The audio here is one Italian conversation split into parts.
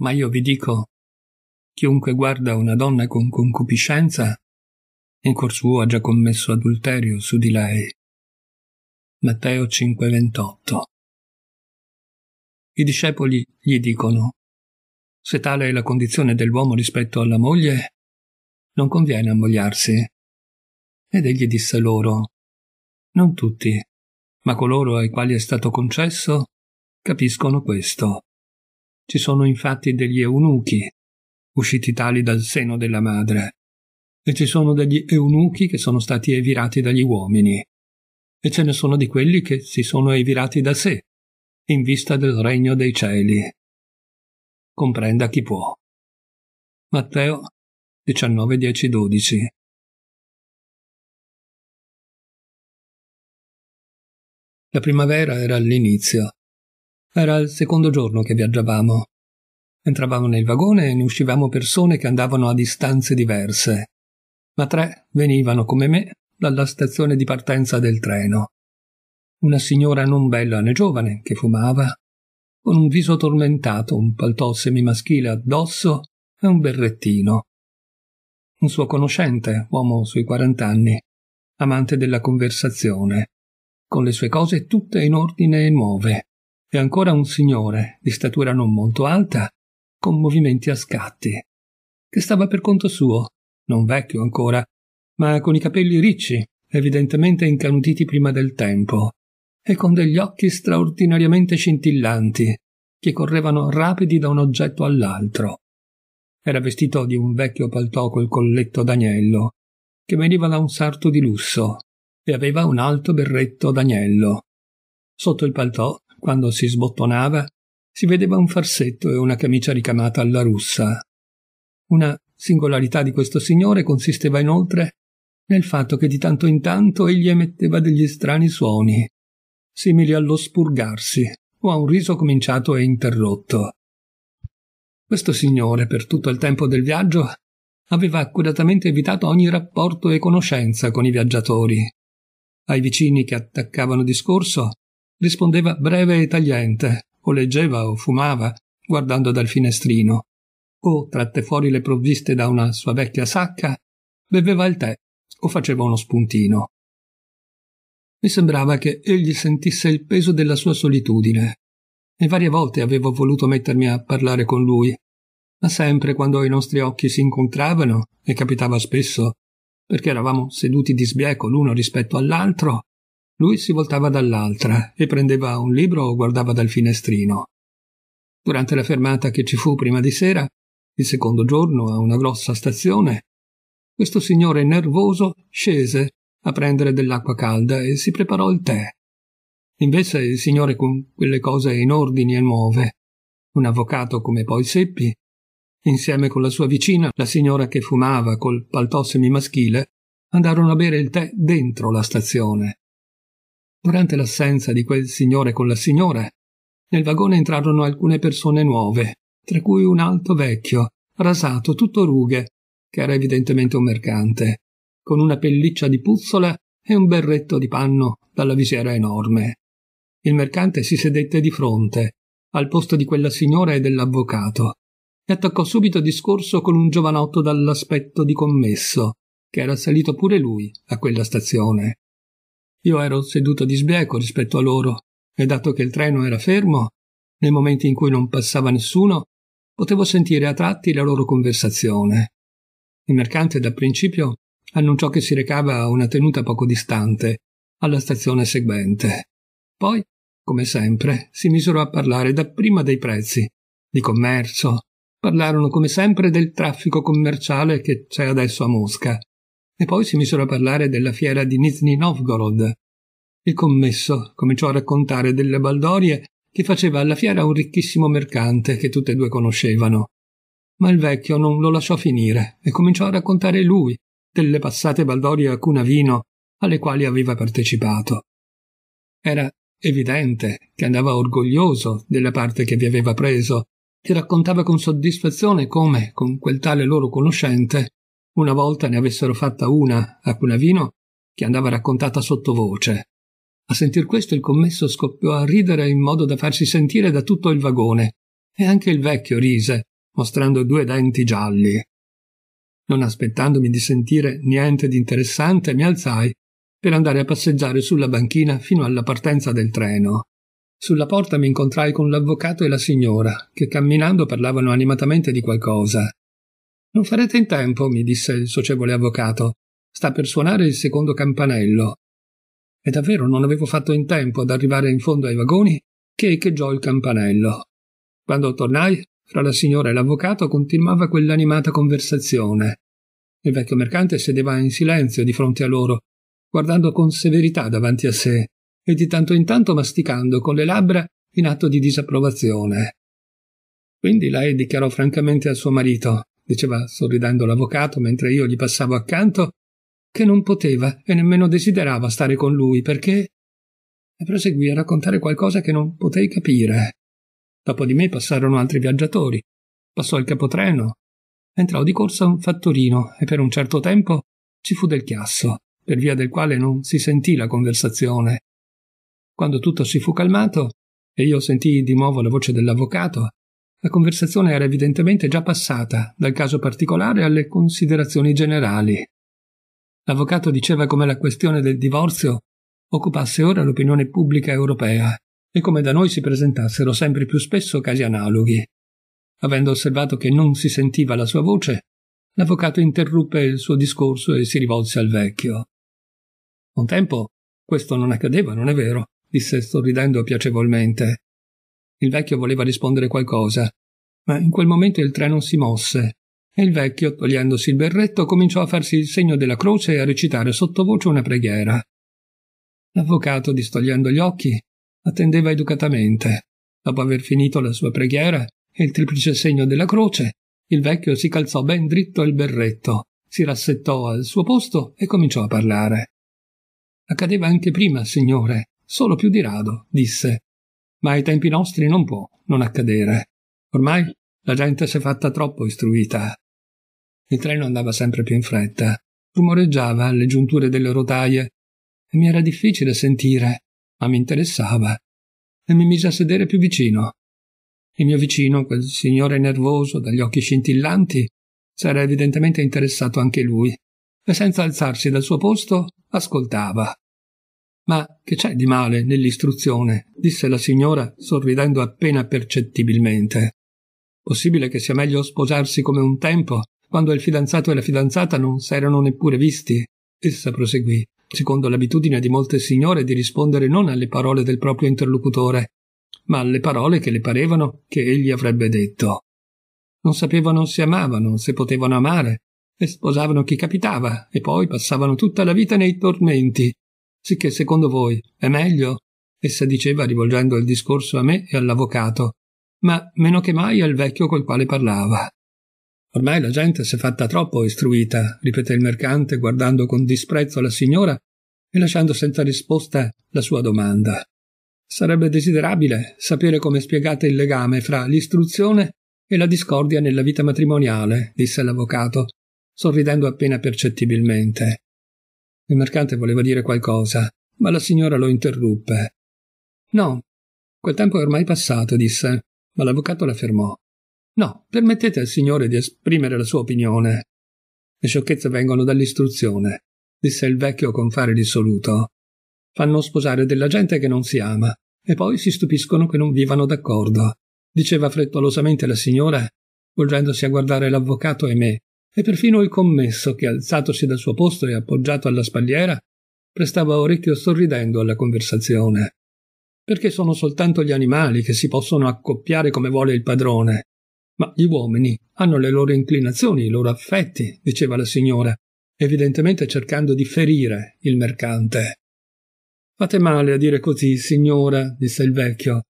Ma io vi dico, chiunque guarda una donna con concupiscenza, in cuor suo ha già commesso adulterio su di lei. Matteo 5:28 I discepoli gli dicono, se tale è la condizione dell'uomo rispetto alla moglie, non conviene ammogliarsi. Ed egli disse loro, non tutti, ma coloro ai quali è stato concesso capiscono questo. Ci sono infatti degli eunuchi, usciti tali dal seno della madre, e ci sono degli eunuchi che sono stati evirati dagli uomini, e ce ne sono di quelli che si sono evirati da sé, in vista del regno dei cieli. Comprenda chi può. Matteo 19, 10, 12 La primavera era all'inizio era il secondo giorno che viaggiavamo. Entravamo nel vagone e ne uscivamo persone che andavano a distanze diverse, ma tre venivano come me dalla stazione di partenza del treno. Una signora non bella né giovane che fumava, con un viso tormentato, un paltò semimaschile addosso e un berrettino. Un suo conoscente, uomo sui quarant'anni, amante della conversazione, con le sue cose tutte in ordine e nuove, e ancora un signore, di statura non molto alta, con movimenti a scatti, che stava per conto suo, non vecchio ancora, ma con i capelli ricci, evidentemente incanutiti prima del tempo, e con degli occhi straordinariamente scintillanti, che correvano rapidi da un oggetto all'altro. Era vestito di un vecchio paltò col colletto d'agnello, che veniva da un sarto di lusso, e aveva un alto berretto d'agnello. Sotto il paltò quando si sbottonava, si vedeva un farsetto e una camicia ricamata alla russa. Una singolarità di questo signore consisteva inoltre nel fatto che di tanto in tanto egli emetteva degli strani suoni, simili allo spurgarsi o a un riso cominciato e interrotto. Questo signore, per tutto il tempo del viaggio, aveva accuratamente evitato ogni rapporto e conoscenza con i viaggiatori. Ai vicini che attaccavano discorso, rispondeva breve e tagliente, o leggeva o fumava, guardando dal finestrino, o, tratte fuori le provviste da una sua vecchia sacca, beveva il tè o faceva uno spuntino. Mi sembrava che egli sentisse il peso della sua solitudine, e varie volte avevo voluto mettermi a parlare con lui, ma sempre quando i nostri occhi si incontravano, e capitava spesso, perché eravamo seduti di sbieco l'uno rispetto all'altro, lui si voltava dall'altra e prendeva un libro o guardava dal finestrino. Durante la fermata che ci fu prima di sera, il secondo giorno a una grossa stazione, questo signore nervoso scese a prendere dell'acqua calda e si preparò il tè. Invece il signore con quelle cose in ordini e nuove, un avvocato come poi seppi, insieme con la sua vicina, la signora che fumava col paltò semimaschile, andarono a bere il tè dentro la stazione. Durante l'assenza di quel signore con la signora, nel vagone entrarono alcune persone nuove, tra cui un alto vecchio, rasato, tutto rughe, che era evidentemente un mercante, con una pelliccia di puzzola e un berretto di panno dalla visiera enorme. Il mercante si sedette di fronte, al posto di quella signora e dell'avvocato, e attaccò subito discorso con un giovanotto dall'aspetto di commesso, che era salito pure lui a quella stazione. Io ero seduto di sbieco rispetto a loro e dato che il treno era fermo, nei momenti in cui non passava nessuno, potevo sentire a tratti la loro conversazione. Il mercante dal principio annunciò che si recava a una tenuta poco distante, alla stazione seguente. Poi, come sempre, si misero a parlare dapprima dei prezzi, di commercio, parlarono come sempre del traffico commerciale che c'è adesso a Mosca, e poi si misero a parlare della fiera di Nizhny Novgorod, il commesso cominciò a raccontare delle baldorie che faceva alla fiera un ricchissimo mercante che tutte e due conoscevano. Ma il vecchio non lo lasciò finire e cominciò a raccontare lui delle passate baldorie a Cunavino alle quali aveva partecipato. Era evidente che andava orgoglioso della parte che vi aveva preso e raccontava con soddisfazione come, con quel tale loro conoscente, una volta ne avessero fatta una a Cunavino che andava raccontata sottovoce. A sentir questo il commesso scoppiò a ridere in modo da farsi sentire da tutto il vagone, e anche il vecchio rise, mostrando due denti gialli. Non aspettandomi di sentire niente di interessante, mi alzai per andare a passeggiare sulla banchina fino alla partenza del treno. Sulla porta mi incontrai con l'avvocato e la signora, che camminando parlavano animatamente di qualcosa. Non farete in tempo, mi disse il socievole avvocato. Sta per suonare il secondo campanello. E davvero non avevo fatto in tempo ad arrivare in fondo ai vagoni che echeggiò il campanello. Quando tornai, fra la signora e l'avvocato continuava quell'animata conversazione. Il vecchio mercante sedeva in silenzio di fronte a loro, guardando con severità davanti a sé e di tanto in tanto masticando con le labbra in atto di disapprovazione. Quindi lei dichiarò francamente al suo marito, diceva sorridendo l'avvocato mentre io gli passavo accanto che non poteva e nemmeno desiderava stare con lui perché... E proseguì a raccontare qualcosa che non potei capire. Dopo di me passarono altri viaggiatori. Passò il capotreno. Entrò di corsa un fattorino e per un certo tempo ci fu del chiasso, per via del quale non si sentì la conversazione. Quando tutto si fu calmato e io sentii di nuovo la voce dell'avvocato, la conversazione era evidentemente già passata dal caso particolare alle considerazioni generali l'avvocato diceva come la questione del divorzio occupasse ora l'opinione pubblica europea e come da noi si presentassero sempre più spesso casi analoghi. Avendo osservato che non si sentiva la sua voce, l'avvocato interruppe il suo discorso e si rivolse al vecchio. Un tempo questo non accadeva, non è vero? disse sorridendo piacevolmente. Il vecchio voleva rispondere qualcosa, ma in quel momento il treno si mosse e il vecchio, togliendosi il berretto, cominciò a farsi il segno della croce e a recitare sottovoce una preghiera. L'avvocato, distogliendo gli occhi, attendeva educatamente. Dopo aver finito la sua preghiera e il triplice segno della croce, il vecchio si calzò ben dritto il berretto, si rassettò al suo posto e cominciò a parlare. Accadeva anche prima, signore, solo più di rado, disse. Ma ai tempi nostri non può non accadere. Ormai la gente si è fatta troppo istruita. Il treno andava sempre più in fretta, rumoreggiava alle giunture delle rotaie e mi era difficile sentire, ma mi interessava e mi mise a sedere più vicino. Il mio vicino, quel signore nervoso dagli occhi scintillanti, s'era evidentemente interessato anche lui e senza alzarsi dal suo posto ascoltava. Ma che c'è di male nell'istruzione? disse la signora, sorridendo appena percettibilmente. Possibile che sia meglio sposarsi come un tempo quando il fidanzato e la fidanzata non s'erano neppure visti, essa proseguì, secondo l'abitudine di molte signore di rispondere non alle parole del proprio interlocutore, ma alle parole che le parevano che egli avrebbe detto. Non sapevano se amavano, se potevano amare, e sposavano chi capitava, e poi passavano tutta la vita nei tormenti. Sicché secondo voi è meglio? Essa diceva rivolgendo il discorso a me e all'avvocato, ma meno che mai al vecchio col quale parlava. Ormai la gente si è fatta troppo istruita, ripeté il mercante guardando con disprezzo la signora e lasciando senza risposta la sua domanda. Sarebbe desiderabile sapere come spiegate il legame fra l'istruzione e la discordia nella vita matrimoniale, disse l'avvocato, sorridendo appena percettibilmente. Il mercante voleva dire qualcosa, ma la signora lo interruppe. No, quel tempo è ormai passato, disse, ma l'avvocato la fermò. No, permettete al Signore di esprimere la sua opinione. Le sciocchezze vengono dall'istruzione, disse il vecchio con fare dissoluto. Fanno sposare della gente che non si ama, e poi si stupiscono che non vivano d'accordo, diceva frettolosamente la signora, volgendosi a guardare l'avvocato e me, e perfino il commesso che, alzatosi dal suo posto e appoggiato alla spalliera, prestava orecchio sorridendo alla conversazione. Perché sono soltanto gli animali che si possono accoppiare come vuole il padrone, ma gli uomini hanno le loro inclinazioni, i loro affetti, diceva la signora, evidentemente cercando di ferire il mercante. Fate male a dire così, signora, disse il vecchio.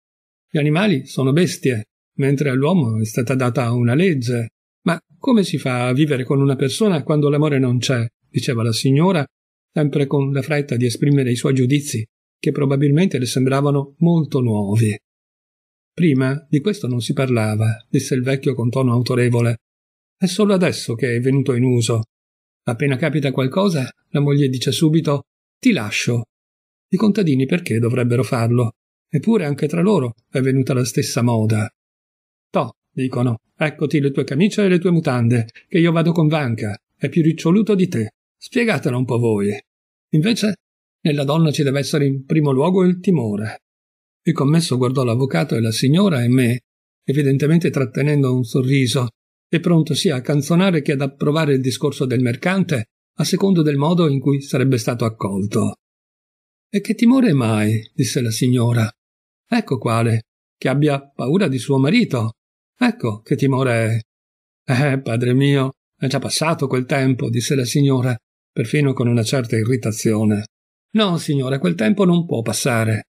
Gli animali sono bestie, mentre all'uomo è stata data una legge. Ma come si fa a vivere con una persona quando l'amore non c'è? diceva la signora, sempre con la fretta di esprimere i suoi giudizi, che probabilmente le sembravano molto nuovi. Prima di questo non si parlava, disse il vecchio con tono autorevole. È solo adesso che è venuto in uso. Appena capita qualcosa, la moglie dice subito ti lascio. I contadini perché dovrebbero farlo? Eppure anche tra loro è venuta la stessa moda. To, dicono, eccoti le tue camicie e le tue mutande, che io vado con Vanca, è più riccioluto di te. Spiegatelo un po' voi. Invece, nella donna ci deve essere in primo luogo il timore. Il commesso guardò l'avvocato e la signora e me, evidentemente trattenendo un sorriso, e pronto sia a canzonare che ad approvare il discorso del mercante a secondo del modo in cui sarebbe stato accolto. E che timore mai, disse la signora. Ecco quale, che abbia paura di suo marito. Ecco che timore è. Eh, padre mio, è già passato quel tempo, disse la signora, perfino con una certa irritazione. No, signora, quel tempo non può passare.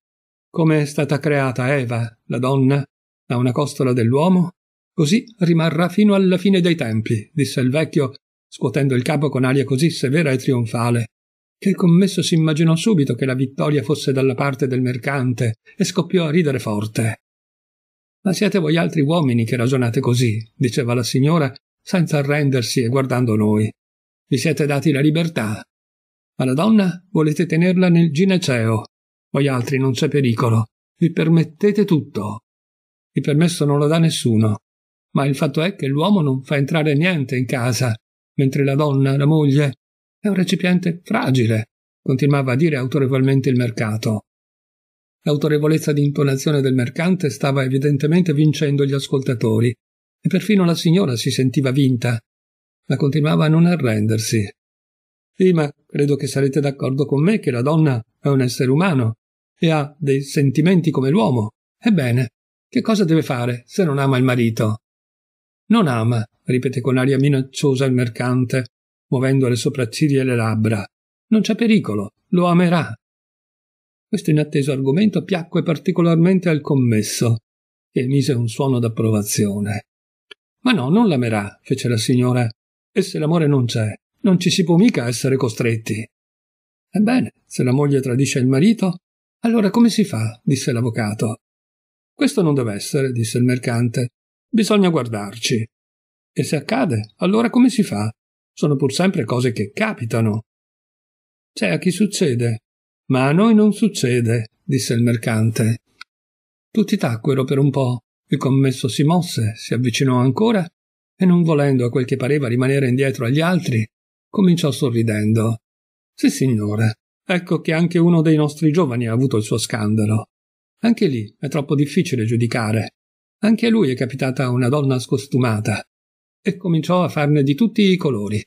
Come è stata creata Eva, la donna, da una costola dell'uomo, così rimarrà fino alla fine dei tempi, disse il vecchio, scuotendo il capo con aria così severa e trionfale, che il commesso si immaginò subito che la vittoria fosse dalla parte del mercante e scoppiò a ridere forte. Ma siete voi altri uomini che ragionate così, diceva la signora, senza arrendersi e guardando noi. Vi siete dati la libertà. Ma la donna volete tenerla nel gineceo, voi altri non c'è pericolo. Vi permettete tutto. Il permesso non lo dà nessuno. Ma il fatto è che l'uomo non fa entrare niente in casa, mentre la donna, la moglie, è un recipiente fragile, continuava a dire autorevolmente il mercato. L'autorevolezza di intonazione del mercante stava evidentemente vincendo gli ascoltatori, e perfino la signora si sentiva vinta, ma continuava a non arrendersi. Sì, ma credo che sarete d'accordo con me che la donna è un essere umano e ha dei sentimenti come l'uomo. Ebbene, che cosa deve fare se non ama il marito? Non ama, ripete con aria minacciosa il mercante, muovendo le sopracciglia e le labbra. Non c'è pericolo, lo amerà. Questo inatteso argomento piacque particolarmente al commesso, che mise un suono d'approvazione. Ma no, non l'amerà, fece la signora. E se l'amore non c'è, non ci si può mica essere costretti. Ebbene, se la moglie tradisce il marito, allora come si fa? disse l'avvocato. Questo non deve essere, disse il mercante. Bisogna guardarci. E se accade, allora come si fa? Sono pur sempre cose che capitano. C'è a chi succede. Ma a noi non succede, disse il mercante. Tutti tacquero per un po'. Il commesso si mosse, si avvicinò ancora e non volendo a quel che pareva rimanere indietro agli altri, cominciò sorridendo. Sì, signore. Ecco che anche uno dei nostri giovani ha avuto il suo scandalo. Anche lì è troppo difficile giudicare. Anche a lui è capitata una donna scostumata. E cominciò a farne di tutti i colori.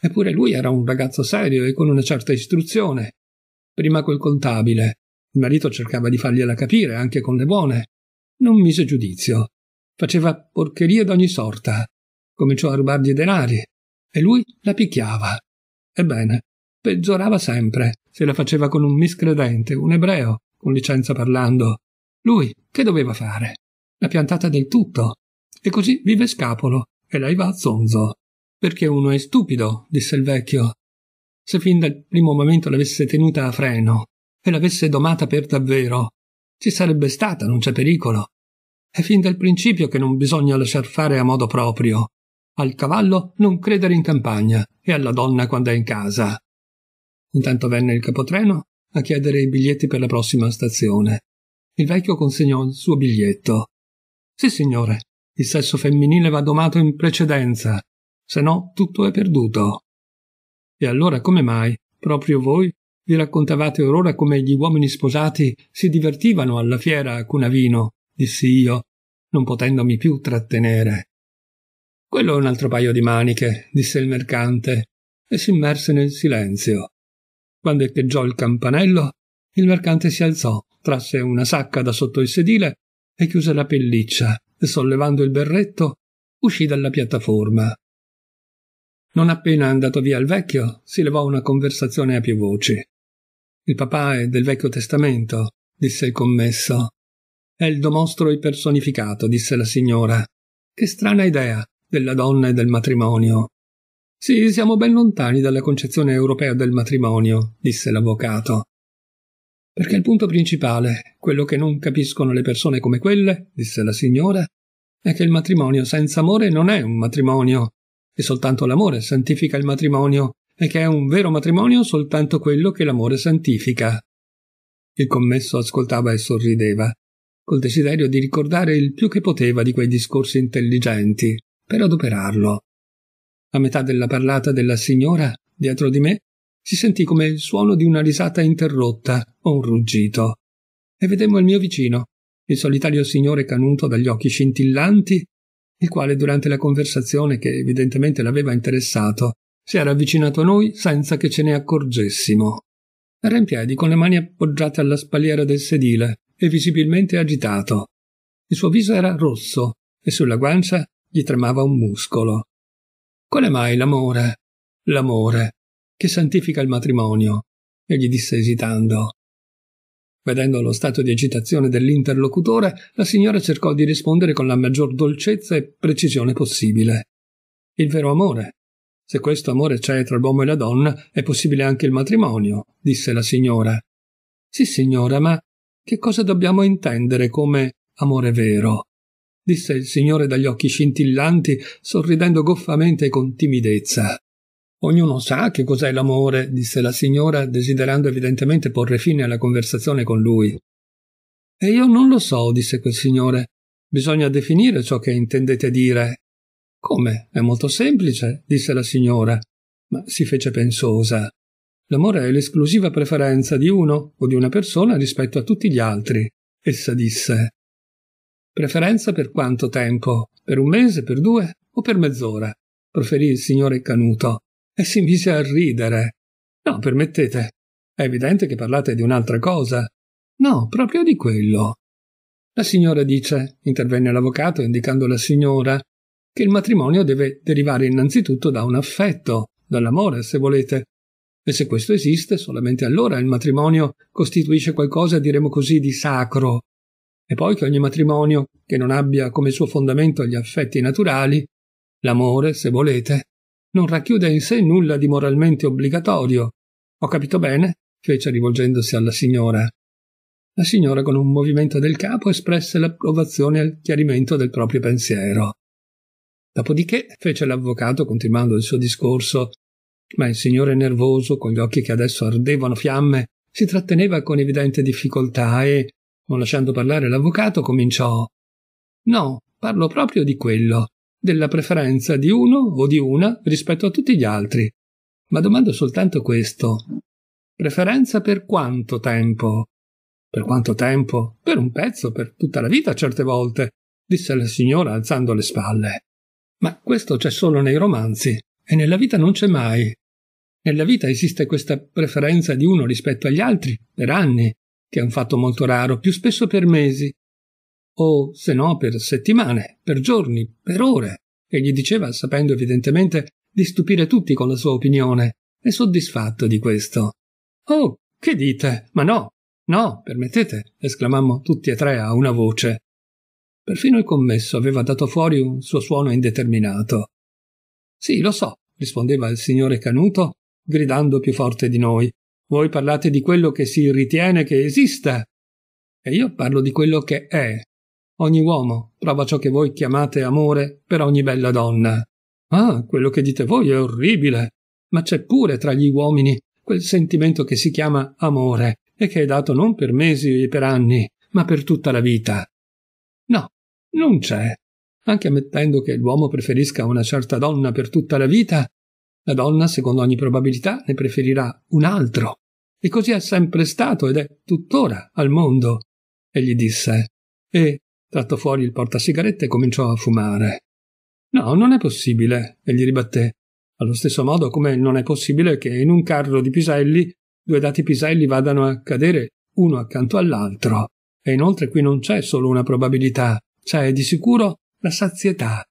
Eppure lui era un ragazzo serio e con una certa istruzione. Prima quel contabile. Il marito cercava di fargliela capire, anche con le buone. Non mise giudizio. Faceva porcherie d'ogni sorta. Cominciò a rubargli denari. E lui la picchiava. Ebbene, Peggiorava sempre, se la faceva con un miscredente, un ebreo, con licenza parlando. Lui, che doveva fare? L'ha piantata del tutto. E così vive scapolo, e lei va a zonzo. Perché uno è stupido, disse il vecchio. Se fin dal primo momento l'avesse tenuta a freno, e l'avesse domata per davvero, ci sarebbe stata, non c'è pericolo. È fin dal principio che non bisogna lasciar fare a modo proprio. Al cavallo non credere in campagna e alla donna quando è in casa. Intanto venne il capotreno a chiedere i biglietti per la prossima stazione. Il vecchio consegnò il suo biglietto. Sì, signore, il sesso femminile va domato in precedenza, se no tutto è perduto. E allora come mai, proprio voi, vi raccontavate orora come gli uomini sposati si divertivano alla fiera a Cunavino, dissi io, non potendomi più trattenere. Quello è un altro paio di maniche, disse il mercante, e si immerse nel silenzio. Quando echeggiò il campanello, il mercante si alzò, trasse una sacca da sotto il sedile e chiuse la pelliccia e sollevando il berretto uscì dalla piattaforma. Non appena andato via il vecchio, si levò una conversazione a più voci. Il papà è del Vecchio Testamento, disse il commesso. È il domostro personificato, disse la signora. Che strana idea della donna e del matrimonio. Sì, siamo ben lontani dalla concezione europea del matrimonio, disse l'avvocato. Perché il punto principale, quello che non capiscono le persone come quelle, disse la signora, è che il matrimonio senza amore non è un matrimonio, e soltanto l'amore santifica il matrimonio e che è un vero matrimonio soltanto quello che l'amore santifica. Il commesso ascoltava e sorrideva, col desiderio di ricordare il più che poteva di quei discorsi intelligenti, per adoperarlo. A metà della parlata della signora, dietro di me, si sentì come il suono di una risata interrotta o un ruggito. E vedemmo il mio vicino, il solitario signore canuto dagli occhi scintillanti, il quale durante la conversazione che evidentemente l'aveva interessato, si era avvicinato a noi senza che ce ne accorgessimo. Era in piedi con le mani appoggiate alla spalliera del sedile e visibilmente agitato. Il suo viso era rosso e sulla guancia gli tremava un muscolo. Quale mai l'amore? L'amore, che santifica il matrimonio, egli disse esitando. Vedendo lo stato di agitazione dell'interlocutore, la signora cercò di rispondere con la maggior dolcezza e precisione possibile. Il vero amore. Se questo amore c'è tra l'uomo e la donna, è possibile anche il matrimonio, disse la signora. Sì, signora, ma che cosa dobbiamo intendere come amore vero? disse il signore dagli occhi scintillanti, sorridendo goffamente e con timidezza. Ognuno sa che cos'è l'amore, disse la signora, desiderando evidentemente porre fine alla conversazione con lui. E io non lo so, disse quel signore. Bisogna definire ciò che intendete dire. Come? È molto semplice, disse la signora, ma si fece pensosa. L'amore è l'esclusiva preferenza di uno o di una persona rispetto a tutti gli altri. Essa disse preferenza per quanto tempo, per un mese, per due o per mezz'ora, proferì il signore Canuto, e si mise a ridere. No, permettete, è evidente che parlate di un'altra cosa. No, proprio di quello. La signora dice, intervenne l'avvocato indicando la signora, che il matrimonio deve derivare innanzitutto da un affetto, dall'amore, se volete. E se questo esiste, solamente allora il matrimonio costituisce qualcosa, diremo così, di sacro, e poi che ogni matrimonio che non abbia come suo fondamento gli affetti naturali, l'amore, se volete, non racchiude in sé nulla di moralmente obbligatorio. Ho capito bene? fece rivolgendosi alla signora. La signora con un movimento del capo espresse l'approvazione al chiarimento del proprio pensiero. Dopodiché fece l'avvocato continuando il suo discorso, ma il signore nervoso, con gli occhi che adesso ardevano fiamme, si tratteneva con evidente difficoltà e, non lasciando parlare l'avvocato, cominciò No, parlo proprio di quello, della preferenza di uno o di una rispetto a tutti gli altri. Ma domando soltanto questo. Preferenza per quanto tempo? Per quanto tempo? Per un pezzo, per tutta la vita certe volte, disse la signora alzando le spalle. Ma questo c'è solo nei romanzi, e nella vita non c'è mai. Nella vita esiste questa preferenza di uno rispetto agli altri, per anni, che è un fatto molto raro, più spesso per mesi, o se no per settimane, per giorni, per ore, e gli diceva, sapendo evidentemente di stupire tutti con la sua opinione, e soddisfatto di questo. Oh, che dite? Ma no, no, permettete, esclamammo tutti e tre a una voce. Perfino il commesso aveva dato fuori un suo suono indeterminato. Sì, lo so, rispondeva il signore Canuto, gridando più forte di noi. Voi parlate di quello che si ritiene che esista e io parlo di quello che è. Ogni uomo prova ciò che voi chiamate amore per ogni bella donna. Ah, quello che dite voi è orribile, ma c'è pure tra gli uomini quel sentimento che si chiama amore e che è dato non per mesi e per anni, ma per tutta la vita. No, non c'è. Anche ammettendo che l'uomo preferisca una certa donna per tutta la vita, la donna, secondo ogni probabilità, ne preferirà un altro. E così è sempre stato ed è tuttora al mondo, egli disse. E, tratto fuori il portasigarette, cominciò a fumare. No, non è possibile, egli ribatté. Allo stesso modo come non è possibile che in un carro di piselli due dati piselli vadano a cadere uno accanto all'altro. E inoltre qui non c'è solo una probabilità, c'è di sicuro la sazietà.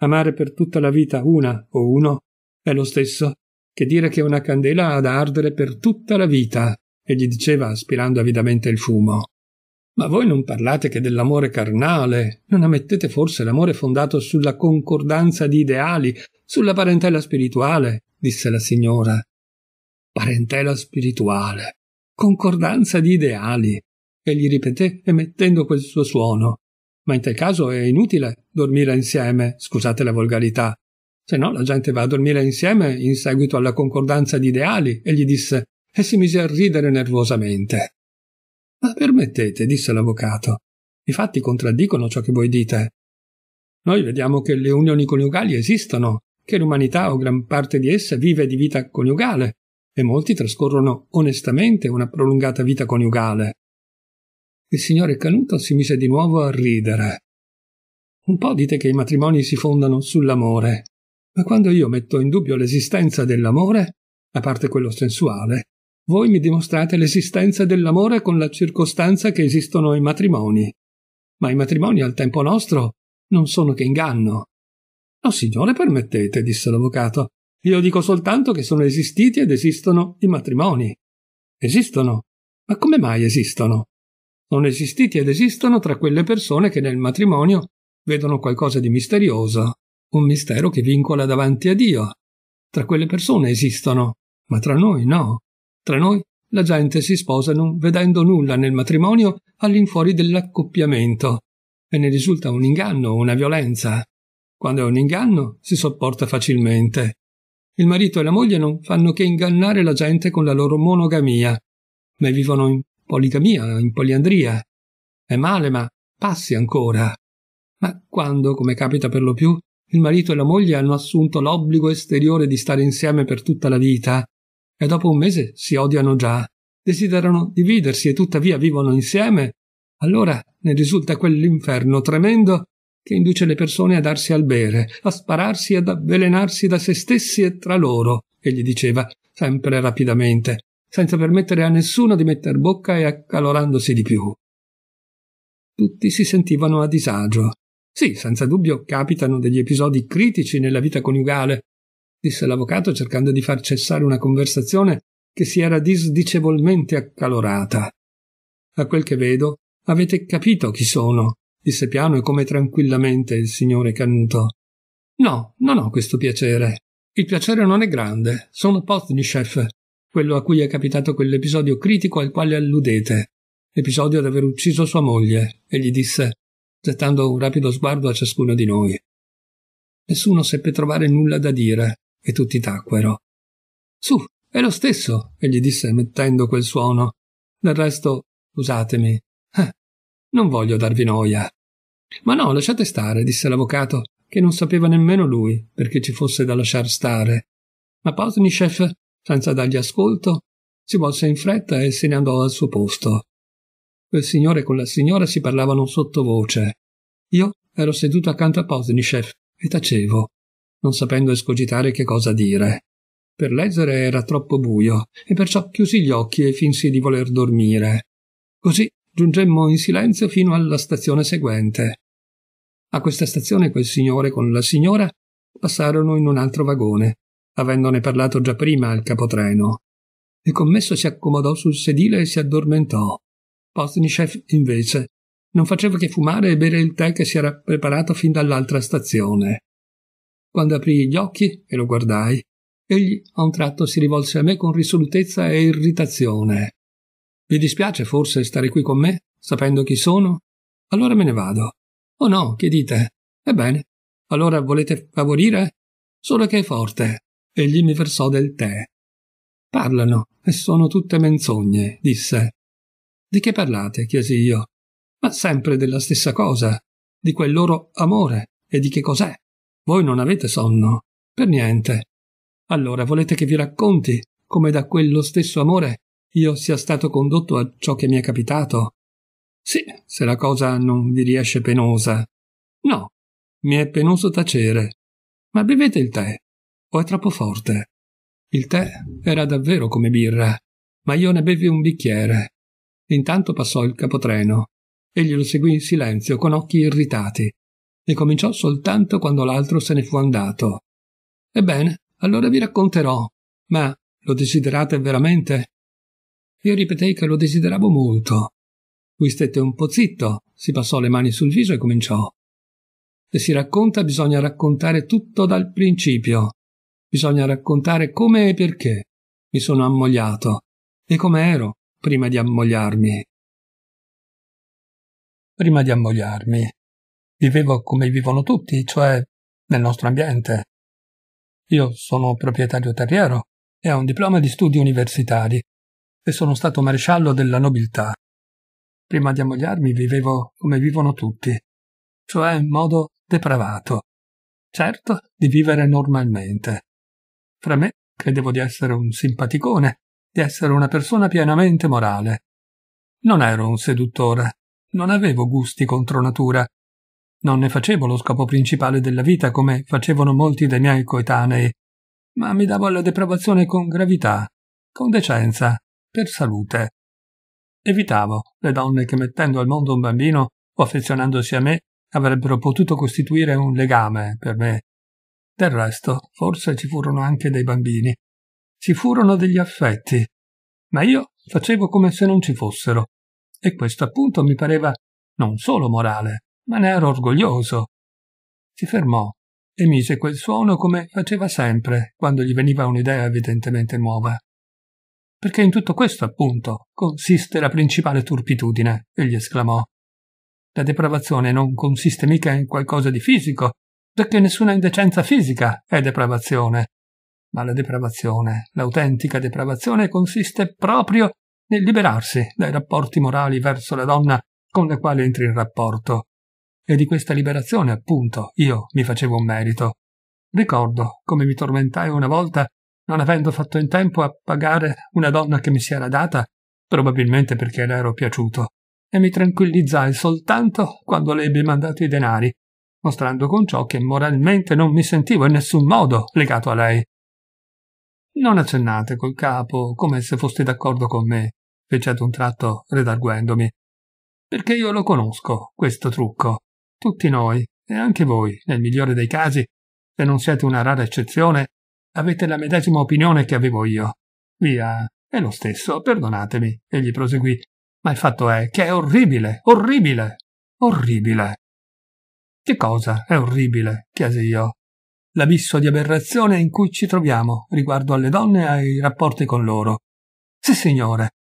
Amare per tutta la vita una o uno è lo stesso che dire che una candela ha da ardere per tutta la vita, egli diceva aspirando avidamente il fumo. Ma voi non parlate che dell'amore carnale, non ammettete forse l'amore fondato sulla concordanza di ideali, sulla parentela spirituale, disse la signora. Parentela spirituale, concordanza di ideali, egli ripeté emettendo quel suo suono. Ma in tal caso è inutile dormire insieme, scusate la volgarità. Se no, la gente va a dormire insieme in seguito alla concordanza di ideali, e gli disse, e si mise a ridere nervosamente. Ma permettete, disse l'avvocato, i fatti contraddicono ciò che voi dite. Noi vediamo che le unioni coniugali esistono, che l'umanità o gran parte di essa vive di vita coniugale, e molti trascorrono onestamente una prolungata vita coniugale. Il signore Canuto si mise di nuovo a ridere. Un po' dite che i matrimoni si fondano sull'amore, ma quando io metto in dubbio l'esistenza dell'amore, a parte quello sensuale, voi mi dimostrate l'esistenza dell'amore con la circostanza che esistono i matrimoni. Ma i matrimoni al tempo nostro non sono che inganno. No, oh, signore, permettete, disse l'avvocato. Io dico soltanto che sono esistiti ed esistono i matrimoni. Esistono? Ma come mai esistono? Sono esistiti ed esistono tra quelle persone che nel matrimonio vedono qualcosa di misterioso, un mistero che vincola davanti a Dio. Tra quelle persone esistono, ma tra noi no. Tra noi la gente si sposa non vedendo nulla nel matrimonio all'infuori dell'accoppiamento e ne risulta un inganno, una violenza. Quando è un inganno si sopporta facilmente. Il marito e la moglie non fanno che ingannare la gente con la loro monogamia, ma vivono in poligamia, in poliandria. È male, ma passi ancora. Ma quando, come capita per lo più, il marito e la moglie hanno assunto l'obbligo esteriore di stare insieme per tutta la vita, e dopo un mese si odiano già, desiderano dividersi e tuttavia vivono insieme, allora ne risulta quell'inferno tremendo che induce le persone a darsi al bere, a spararsi ad avvelenarsi da se stessi e tra loro, egli diceva, sempre rapidamente, senza permettere a nessuno di metter bocca e accalorandosi di più. Tutti si sentivano a disagio. Sì, senza dubbio capitano degli episodi critici nella vita coniugale, disse l'avvocato cercando di far cessare una conversazione che si era disdicevolmente accalorata. A quel che vedo, avete capito chi sono, disse piano e come tranquillamente il signore Canuto. No, non ho questo piacere. Il piacere non è grande. Sono Potnishev, quello a cui è capitato quell'episodio critico al quale alludete. Episodio di aver ucciso sua moglie, e gli disse gettando un rapido sguardo a ciascuno di noi. Nessuno seppe trovare nulla da dire e tutti tacquero. Su, è lo stesso, egli disse mettendo quel suono. Del resto, scusatemi. Eh, non voglio darvi noia. Ma no, lasciate stare, disse l'avvocato, che non sapeva nemmeno lui perché ci fosse da lasciar stare. Ma Pausnishev, senza dargli ascolto, si volse in fretta e se ne andò al suo posto. Quel signore con la signora si parlavano sottovoce. Io ero seduto accanto a Posnishev e tacevo, non sapendo escogitare che cosa dire. Per leggere era troppo buio e perciò chiusi gli occhi e finsi di voler dormire. Così giungemmo in silenzio fino alla stazione seguente. A questa stazione quel signore con la signora passarono in un altro vagone, avendone parlato già prima al capotreno. Il commesso si accomodò sul sedile e si addormentò. Poznishev, invece, non faceva che fumare e bere il tè che si era preparato fin dall'altra stazione. Quando aprii gli occhi e lo guardai, egli a un tratto si rivolse a me con risolutezza e irritazione. Vi dispiace forse stare qui con me, sapendo chi sono? Allora me ne vado. O oh no, che dite? Ebbene, allora volete favorire? Solo che è forte. Egli mi versò del tè. Parlano, e sono tutte menzogne, disse. Di che parlate? chiesi io. Ma sempre della stessa cosa, di quel loro amore e di che cos'è. Voi non avete sonno, per niente. Allora volete che vi racconti come da quello stesso amore io sia stato condotto a ciò che mi è capitato? Sì, se la cosa non vi riesce penosa. No, mi è penoso tacere. Ma bevete il tè, o è troppo forte? Il tè era davvero come birra, ma io ne bevi un bicchiere Intanto passò il capotreno. Egli lo seguì in silenzio, con occhi irritati, e cominciò soltanto quando l'altro se ne fu andato. Ebbene, allora vi racconterò. Ma lo desiderate veramente? Io ripetei che lo desideravo molto. Lui stette un po' zitto, si passò le mani sul viso e cominciò. Se si racconta bisogna raccontare tutto dal principio. Bisogna raccontare come e perché mi sono ammogliato e come ero prima di ammogliarmi. Prima di ammogliarmi, vivevo come vivono tutti, cioè nel nostro ambiente. Io sono proprietario terriero e ho un diploma di studi universitari e sono stato maresciallo della nobiltà. Prima di ammogliarmi vivevo come vivono tutti, cioè in modo depravato, certo di vivere normalmente. Fra me credevo di essere un simpaticone di essere una persona pienamente morale. Non ero un seduttore, non avevo gusti contro natura, non ne facevo lo scopo principale della vita come facevano molti dei miei coetanei, ma mi davo alla depravazione con gravità, con decenza, per salute. Evitavo le donne che mettendo al mondo un bambino o affezionandosi a me avrebbero potuto costituire un legame per me. Del resto, forse ci furono anche dei bambini ci furono degli affetti, ma io facevo come se non ci fossero. E questo appunto mi pareva non solo morale, ma ne ero orgoglioso. Si fermò e mise quel suono come faceva sempre quando gli veniva un'idea evidentemente nuova. Perché in tutto questo, appunto, consiste la principale turpitudine, egli esclamò. La depravazione non consiste mica in qualcosa di fisico, perché nessuna indecenza fisica è depravazione. Ma la depravazione, l'autentica depravazione, consiste proprio nel liberarsi dai rapporti morali verso la donna con la quale entri in rapporto. E di questa liberazione, appunto, io mi facevo un merito. Ricordo come mi tormentai una volta non avendo fatto in tempo a pagare una donna che mi si era data, probabilmente perché le ero piaciuto, e mi tranquillizzai soltanto quando le ebbi mandato i denari, mostrando con ciò che moralmente non mi sentivo in nessun modo legato a lei. Non accennate col capo, come se foste d'accordo con me, fece ad un tratto redarguendomi. Perché io lo conosco, questo trucco. Tutti noi, e anche voi, nel migliore dei casi, se non siete una rara eccezione, avete la medesima opinione che avevo io. Via, è lo stesso, perdonatemi, egli proseguì, ma il fatto è che è orribile, orribile, orribile. Che cosa è orribile? chiese io l'abisso di aberrazione in cui ci troviamo riguardo alle donne e ai rapporti con loro. Sì, signore,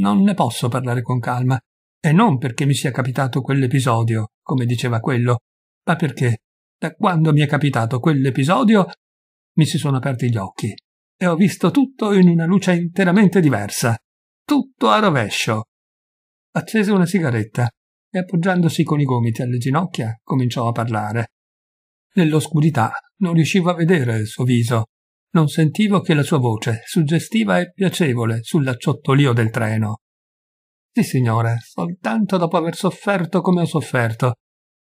non ne posso parlare con calma, e non perché mi sia capitato quell'episodio, come diceva quello, ma perché, da quando mi è capitato quell'episodio, mi si sono aperti gli occhi e ho visto tutto in una luce interamente diversa, tutto a rovescio. Accese una sigaretta e appoggiandosi con i gomiti alle ginocchia cominciò a parlare. Nell'oscurità non riuscivo a vedere il suo viso. Non sentivo che la sua voce, suggestiva e piacevole, sull'acciottolio del treno. Sì, signore, soltanto dopo aver sofferto come ho sofferto.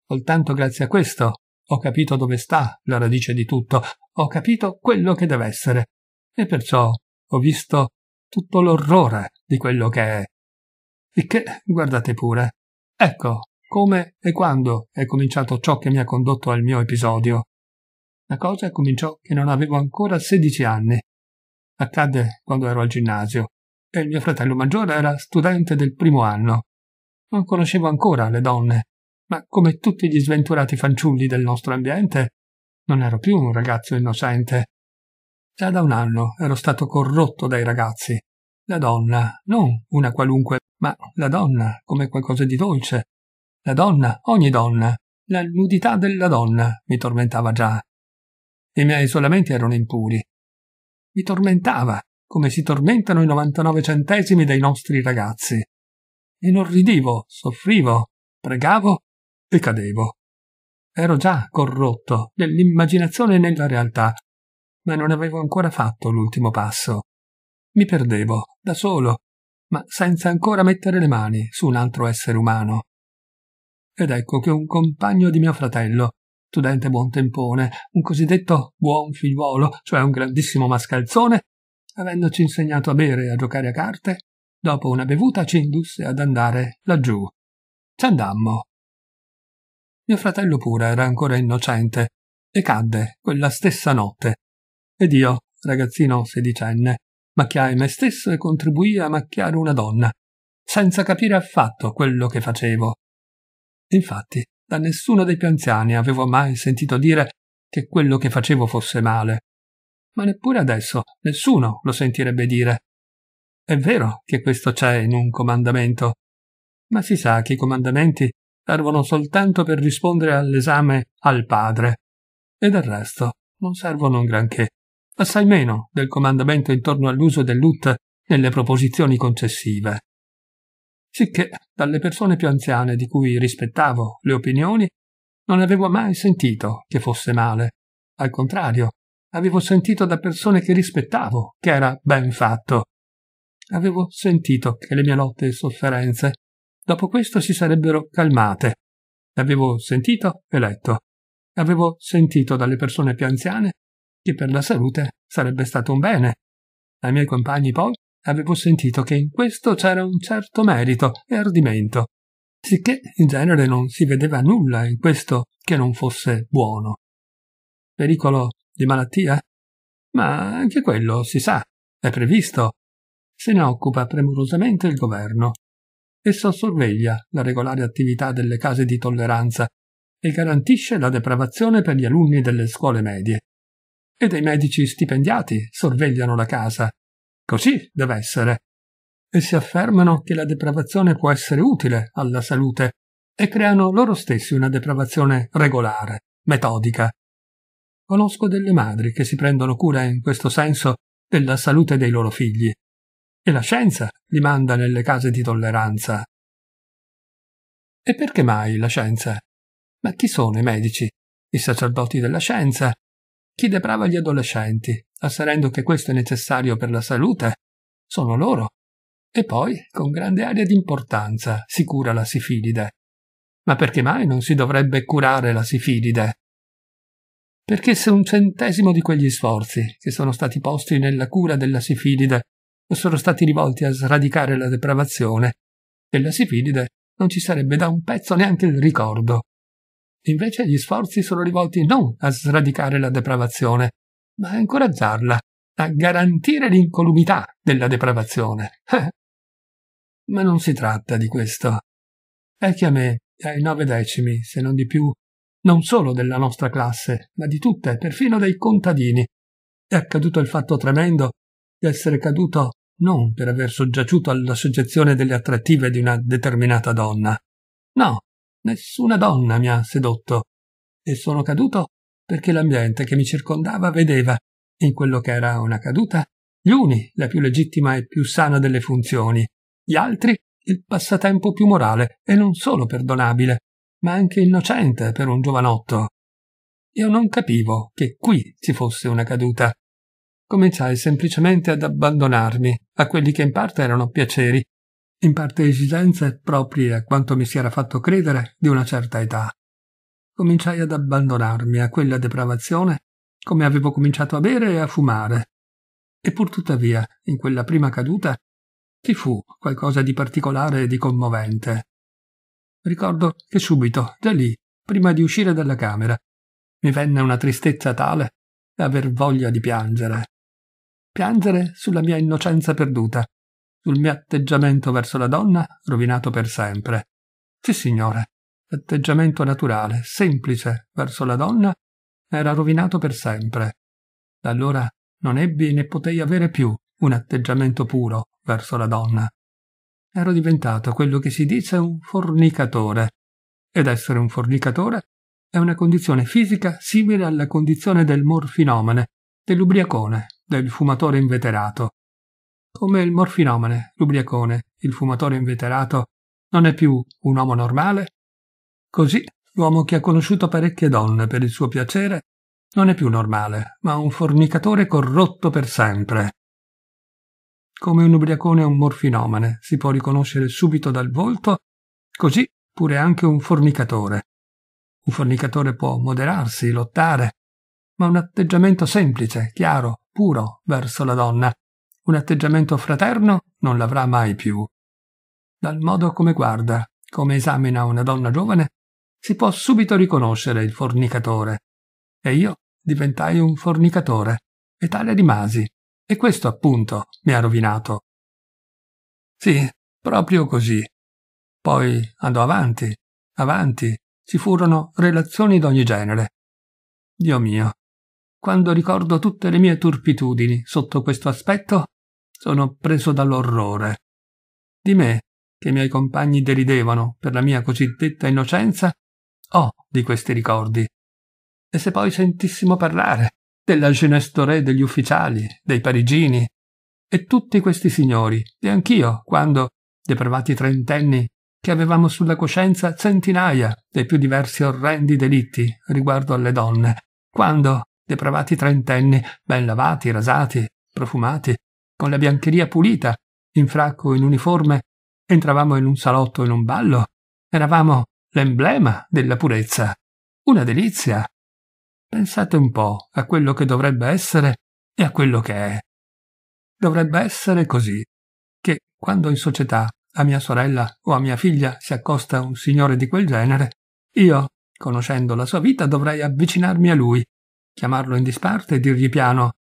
Soltanto grazie a questo ho capito dove sta la radice di tutto, ho capito quello che deve essere. E perciò ho visto tutto l'orrore di quello che è. E che, guardate pure, ecco come e quando è cominciato ciò che mi ha condotto al mio episodio. La cosa cominciò che non avevo ancora 16 anni. Accadde quando ero al ginnasio e il mio fratello maggiore era studente del primo anno. Non conoscevo ancora le donne, ma come tutti gli sventurati fanciulli del nostro ambiente, non ero più un ragazzo innocente. Già da un anno ero stato corrotto dai ragazzi. La donna, non una qualunque, ma la donna come qualcosa di dolce, la donna, ogni donna, la nudità della donna mi tormentava già. I miei isolamenti erano impuri. Mi tormentava, come si tormentano i 99 centesimi dei nostri ragazzi. Inorridivo, soffrivo, pregavo e cadevo. Ero già corrotto nell'immaginazione e nella realtà, ma non avevo ancora fatto l'ultimo passo. Mi perdevo, da solo, ma senza ancora mettere le mani su un altro essere umano. Ed ecco che un compagno di mio fratello, studente buon tempone, un cosiddetto buon figliuolo, cioè un grandissimo mascalzone, avendoci insegnato a bere e a giocare a carte, dopo una bevuta ci indusse ad andare laggiù. Ci andammo. Mio fratello pure era ancora innocente e cadde quella stessa notte. Ed io, ragazzino sedicenne, macchiai me stesso e contribuì a macchiare una donna, senza capire affatto quello che facevo. Infatti, da nessuno dei più anziani avevo mai sentito dire che quello che facevo fosse male. Ma neppure adesso nessuno lo sentirebbe dire. È vero che questo c'è in un comandamento, ma si sa che i comandamenti servono soltanto per rispondere all'esame al padre, e del resto non servono un granché, assai meno del comandamento intorno all'uso del LUT nelle proposizioni concessive sicché dalle persone più anziane di cui rispettavo le opinioni non avevo mai sentito che fosse male. Al contrario, avevo sentito da persone che rispettavo che era ben fatto. Avevo sentito che le mie lotte e sofferenze dopo questo si sarebbero calmate. L'avevo sentito e letto. Avevo sentito dalle persone più anziane che per la salute sarebbe stato un bene. Ai miei compagni poi avevo sentito che in questo c'era un certo merito e ardimento, sicché in genere non si vedeva nulla in questo che non fosse buono. Pericolo di malattia? Ma anche quello si sa, è previsto. Se ne occupa premurosamente il governo. Esso sorveglia la regolare attività delle case di tolleranza e garantisce la depravazione per gli alunni delle scuole medie. E dei medici stipendiati sorvegliano la casa Così deve essere. E si affermano che la depravazione può essere utile alla salute e creano loro stessi una depravazione regolare, metodica. Conosco delle madri che si prendono cura in questo senso della salute dei loro figli e la scienza li manda nelle case di tolleranza. E perché mai la scienza? Ma chi sono i medici? I sacerdoti della scienza? Chi deprava gli adolescenti, asserendo che questo è necessario per la salute, sono loro. E poi, con grande aria di importanza, si cura la sifilide. Ma perché mai non si dovrebbe curare la sifilide? Perché se un centesimo di quegli sforzi che sono stati posti nella cura della sifilide fossero stati rivolti a sradicare la depravazione, della sifilide non ci sarebbe da un pezzo neanche il ricordo. Invece gli sforzi sono rivolti non a sradicare la depravazione, ma a incoraggiarla, a garantire l'incolumità della depravazione. ma non si tratta di questo. È che a me, ai nove decimi, se non di più, non solo della nostra classe, ma di tutte, perfino dei contadini, è accaduto il fatto tremendo di essere caduto non per aver soggiaciuto alla soggezione delle attrattive di una determinata donna, no, Nessuna donna mi ha sedotto e sono caduto perché l'ambiente che mi circondava vedeva, in quello che era una caduta, gli uni la più legittima e più sana delle funzioni, gli altri il passatempo più morale e non solo perdonabile, ma anche innocente per un giovanotto. Io non capivo che qui ci fosse una caduta. Cominciai semplicemente ad abbandonarmi a quelli che in parte erano piaceri in parte esigenze proprie, a quanto mi si era fatto credere, di una certa età. Cominciai ad abbandonarmi a quella depravazione, come avevo cominciato a bere e a fumare. E pur tuttavia, in quella prima caduta, ci fu qualcosa di particolare e di commovente. Ricordo che subito, già lì, prima di uscire dalla camera, mi venne una tristezza tale da aver voglia di piangere. Piangere sulla mia innocenza perduta, sul mio atteggiamento verso la donna rovinato per sempre. Sì, signore, l'atteggiamento naturale, semplice, verso la donna era rovinato per sempre. Da allora non ebbi né potei avere più un atteggiamento puro verso la donna. Ero diventato quello che si dice un fornicatore, ed essere un fornicatore è una condizione fisica simile alla condizione del morfinomane, dell'ubriacone, del fumatore inveterato come il morfinomane, l'ubriacone, il fumatore inveterato, non è più un uomo normale? Così l'uomo che ha conosciuto parecchie donne per il suo piacere non è più normale, ma un fornicatore corrotto per sempre. Come un ubriacone o un morfinomane si può riconoscere subito dal volto, così pure anche un fornicatore. Un fornicatore può moderarsi, lottare, ma un atteggiamento semplice, chiaro, puro verso la donna un atteggiamento fraterno non l'avrà mai più. Dal modo come guarda, come esamina una donna giovane, si può subito riconoscere il fornicatore. E io diventai un fornicatore, e tale rimasi, e questo appunto mi ha rovinato. Sì, proprio così. Poi andò avanti, avanti, ci furono relazioni d'ogni genere. Dio mio, quando ricordo tutte le mie turpitudini sotto questo aspetto, sono preso dall'orrore. Di me, che i miei compagni deridevano per la mia cosiddetta innocenza, ho di questi ricordi. E se poi sentissimo parlare della genestore degli ufficiali, dei parigini, e tutti questi signori, e anch'io, quando, depravati trentenni, che avevamo sulla coscienza centinaia dei più diversi orrendi delitti riguardo alle donne, quando, depravati trentenni, ben lavati, rasati, profumati, con la biancheria pulita, in fracco, in uniforme, entravamo in un salotto in un ballo. Eravamo l'emblema della purezza. Una delizia. Pensate un po' a quello che dovrebbe essere e a quello che è. Dovrebbe essere così, che quando in società a mia sorella o a mia figlia si accosta un signore di quel genere, io, conoscendo la sua vita, dovrei avvicinarmi a lui, chiamarlo in disparte e dirgli piano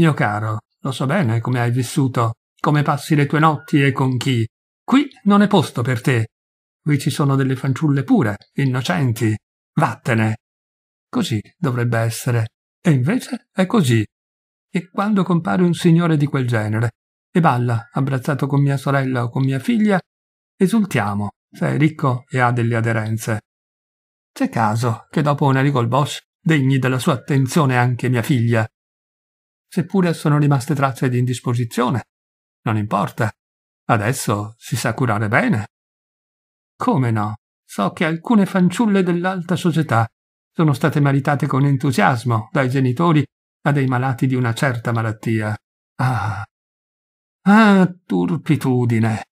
Mio caro, lo so bene come hai vissuto, come passi le tue notti e con chi. Qui non è posto per te. Qui ci sono delle fanciulle pure, innocenti. Vattene. Così dovrebbe essere. E invece è così. E quando compare un signore di quel genere e balla, abbracciato con mia sorella o con mia figlia, esultiamo, se è ricco e ha delle aderenze. C'è caso che dopo una Rigol Bosch degni della sua attenzione anche mia figlia, seppure sono rimaste tracce di indisposizione. Non importa. Adesso si sa curare bene. Come no? So che alcune fanciulle dell'alta società sono state maritate con entusiasmo dai genitori a dei malati di una certa malattia. Ah. Ah, turpitudine.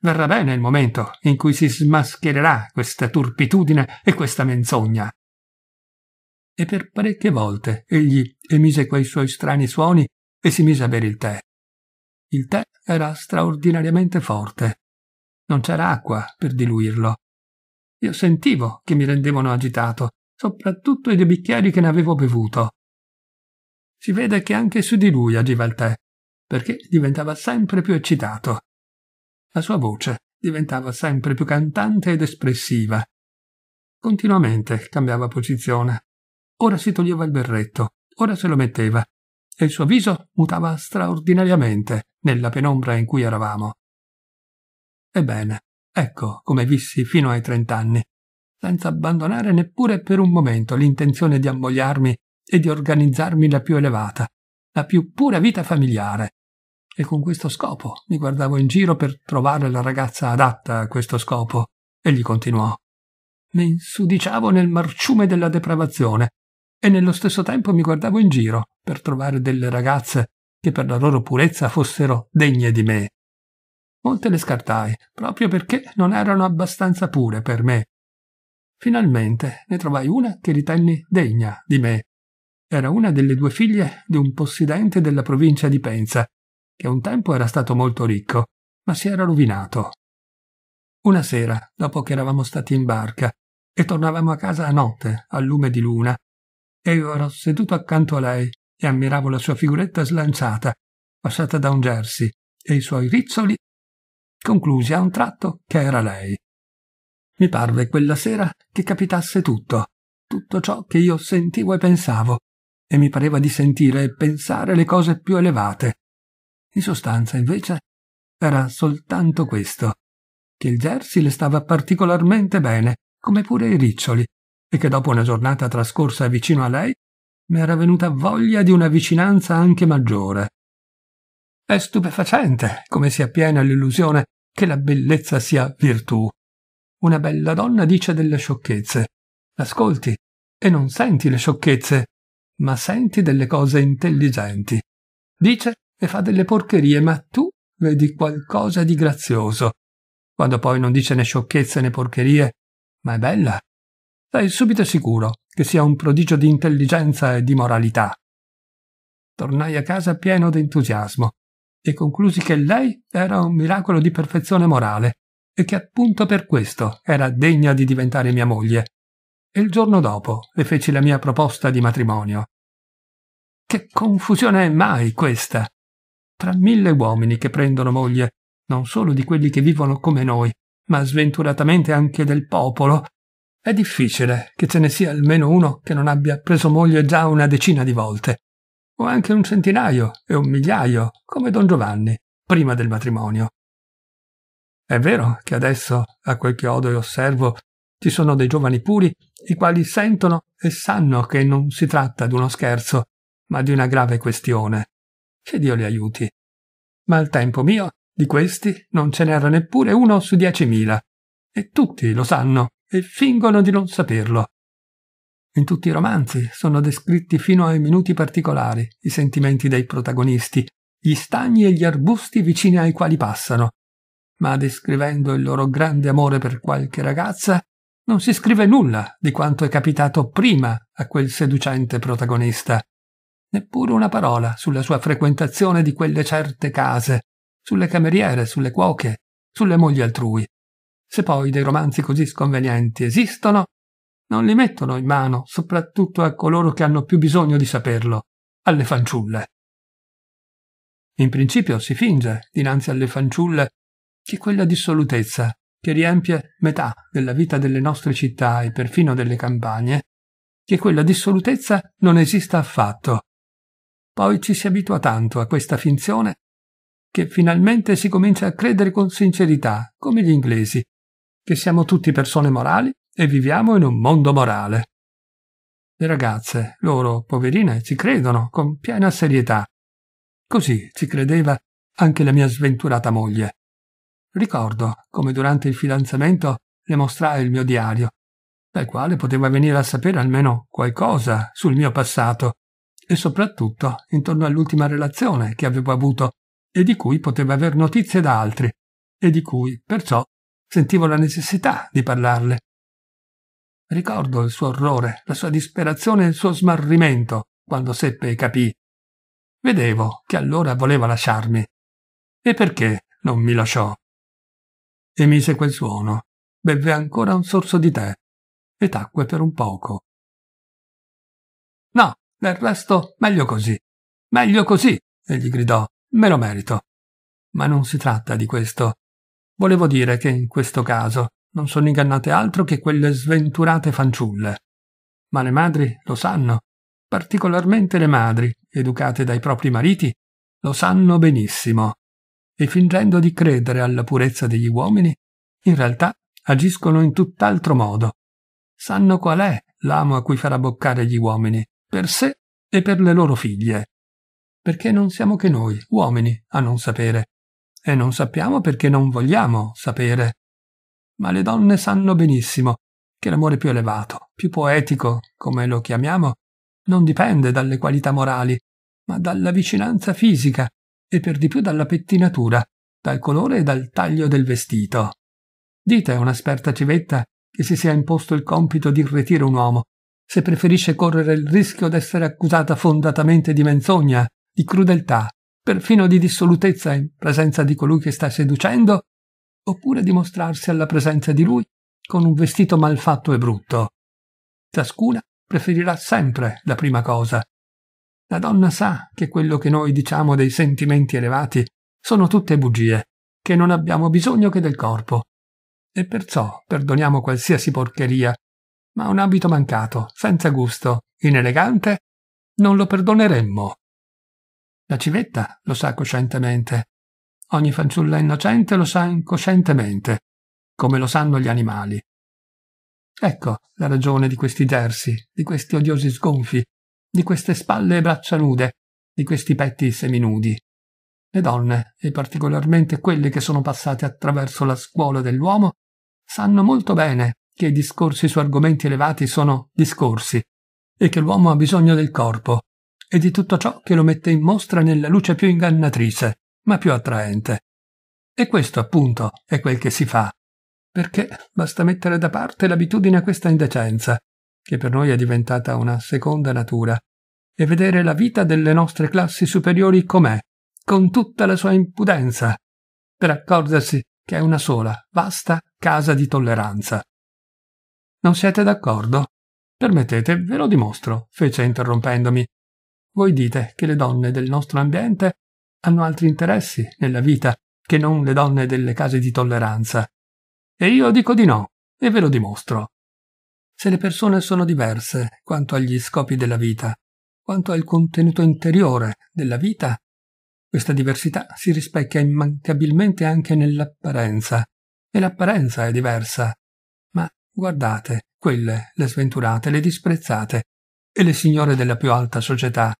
Verrà bene il momento in cui si smaschererà questa turpitudine e questa menzogna e per parecchie volte egli emise quei suoi strani suoni e si mise a bere il tè. Il tè era straordinariamente forte. Non c'era acqua per diluirlo. Io sentivo che mi rendevano agitato, soprattutto i due bicchieri che ne avevo bevuto. Si vede che anche su di lui agiva il tè, perché diventava sempre più eccitato. La sua voce diventava sempre più cantante ed espressiva. Continuamente cambiava posizione, Ora si toglieva il berretto, ora se lo metteva, e il suo viso mutava straordinariamente nella penombra in cui eravamo. Ebbene, ecco come vissi fino ai trent'anni, senza abbandonare neppure per un momento l'intenzione di ammogliarmi e di organizzarmi la più elevata, la più pura vita familiare. E con questo scopo mi guardavo in giro per trovare la ragazza adatta a questo scopo, egli continuò. Mi insudiciavo nel marciume della depravazione, e nello stesso tempo mi guardavo in giro per trovare delle ragazze che per la loro purezza fossero degne di me. Molte le scartai, proprio perché non erano abbastanza pure per me. Finalmente ne trovai una che ritenni degna di me. Era una delle due figlie di un possidente della provincia di Penza, che un tempo era stato molto ricco, ma si era rovinato. Una sera, dopo che eravamo stati in barca e tornavamo a casa a notte, al lume di luna, e io ero seduto accanto a lei e ammiravo la sua figuretta slanciata, passata da un jersey, e i suoi rizzoli. Conclusi a un tratto che era lei. Mi parve quella sera che capitasse tutto, tutto ciò che io sentivo e pensavo, e mi pareva di sentire e pensare le cose più elevate. In sostanza, invece, era soltanto questo, che il jersey le stava particolarmente bene, come pure i riccioli, e che dopo una giornata trascorsa vicino a lei mi era venuta voglia di una vicinanza anche maggiore. È stupefacente come sia piena l'illusione che la bellezza sia virtù. Una bella donna dice delle sciocchezze. L'ascolti e non senti le sciocchezze, ma senti delle cose intelligenti. Dice e fa delle porcherie, ma tu vedi qualcosa di grazioso. Quando poi non dice né sciocchezze né porcherie, ma è bella, sei subito sicuro che sia un prodigio di intelligenza e di moralità. Tornai a casa pieno d'entusiasmo e conclusi che lei era un miracolo di perfezione morale e che appunto per questo era degna di diventare mia moglie. E il giorno dopo le feci la mia proposta di matrimonio. Che confusione è mai questa? Tra mille uomini che prendono moglie, non solo di quelli che vivono come noi, ma sventuratamente anche del popolo, è difficile che ce ne sia almeno uno che non abbia preso moglie già una decina di volte, o anche un centinaio e un migliaio, come Don Giovanni, prima del matrimonio. È vero che adesso, a quel che odo e osservo, ci sono dei giovani puri i quali sentono e sanno che non si tratta di uno scherzo, ma di una grave questione. Che Dio li aiuti. Ma al tempo mio, di questi non ce n'era neppure uno su diecimila, e tutti lo sanno e fingono di non saperlo. In tutti i romanzi sono descritti fino ai minuti particolari i sentimenti dei protagonisti, gli stagni e gli arbusti vicini ai quali passano, ma descrivendo il loro grande amore per qualche ragazza non si scrive nulla di quanto è capitato prima a quel seducente protagonista, neppure una parola sulla sua frequentazione di quelle certe case, sulle cameriere, sulle cuoche, sulle mogli altrui. Se poi dei romanzi così sconvenienti esistono, non li mettono in mano soprattutto a coloro che hanno più bisogno di saperlo, alle fanciulle. In principio si finge, dinanzi alle fanciulle, che quella dissolutezza che riempie metà della vita delle nostre città e perfino delle campagne, che quella dissolutezza non esista affatto. Poi ci si abitua tanto a questa finzione che finalmente si comincia a credere con sincerità, come gli inglesi, che siamo tutti persone morali e viviamo in un mondo morale. Le ragazze, loro, poverine, ci credono con piena serietà. Così ci credeva anche la mia sventurata moglie. Ricordo come durante il fidanzamento le mostrai il mio diario, dal quale poteva venire a sapere almeno qualcosa sul mio passato e soprattutto intorno all'ultima relazione che avevo avuto e di cui poteva aver notizie da altri e di cui perciò Sentivo la necessità di parlarle. Ricordo il suo orrore, la sua disperazione e il suo smarrimento quando seppe e capì. Vedevo che allora voleva lasciarmi. E perché non mi lasciò? Emise quel suono, bevve ancora un sorso di tè e tacque per un poco. No, del resto meglio così. Meglio così, egli gridò. Me lo merito. Ma non si tratta di questo. Volevo dire che in questo caso non sono ingannate altro che quelle sventurate fanciulle. Ma le madri lo sanno, particolarmente le madri, educate dai propri mariti, lo sanno benissimo. E fingendo di credere alla purezza degli uomini, in realtà agiscono in tutt'altro modo. Sanno qual è l'amo a cui farà boccare gli uomini, per sé e per le loro figlie. Perché non siamo che noi, uomini, a non sapere, e non sappiamo perché non vogliamo sapere. Ma le donne sanno benissimo che l'amore più elevato, più poetico, come lo chiamiamo, non dipende dalle qualità morali, ma dalla vicinanza fisica e per di più dalla pettinatura, dal colore e dal taglio del vestito. Dite a un'esperta civetta che si sia imposto il compito di irretire un uomo, se preferisce correre il rischio d'essere accusata fondatamente di menzogna, di crudeltà, perfino di dissolutezza in presenza di colui che sta seducendo, oppure di mostrarsi alla presenza di lui con un vestito malfatto e brutto. Ciascuna preferirà sempre la prima cosa. La donna sa che quello che noi diciamo dei sentimenti elevati sono tutte bugie, che non abbiamo bisogno che del corpo. E perciò perdoniamo qualsiasi porcheria, ma un abito mancato, senza gusto, inelegante, non lo perdoneremmo. La civetta lo sa coscientemente. Ogni fanciulla innocente lo sa incoscientemente, come lo sanno gli animali. Ecco la ragione di questi gersi, di questi odiosi sgonfi, di queste spalle e braccia nude, di questi petti seminudi. Le donne, e particolarmente quelle che sono passate attraverso la scuola dell'uomo, sanno molto bene che i discorsi su argomenti elevati sono discorsi e che l'uomo ha bisogno del corpo, e di tutto ciò che lo mette in mostra nella luce più ingannatrice, ma più attraente. E questo appunto è quel che si fa, perché basta mettere da parte l'abitudine a questa indecenza, che per noi è diventata una seconda natura, e vedere la vita delle nostre classi superiori com'è, con tutta la sua impudenza, per accorgersi che è una sola, vasta casa di tolleranza. Non siete d'accordo? Permettete, ve lo dimostro, fece interrompendomi, voi dite che le donne del nostro ambiente hanno altri interessi nella vita che non le donne delle case di tolleranza. E io dico di no, e ve lo dimostro. Se le persone sono diverse quanto agli scopi della vita, quanto al contenuto interiore della vita, questa diversità si rispecchia immancabilmente anche nell'apparenza, e l'apparenza è diversa. Ma guardate, quelle, le sventurate, le disprezzate, e le signore della più alta società,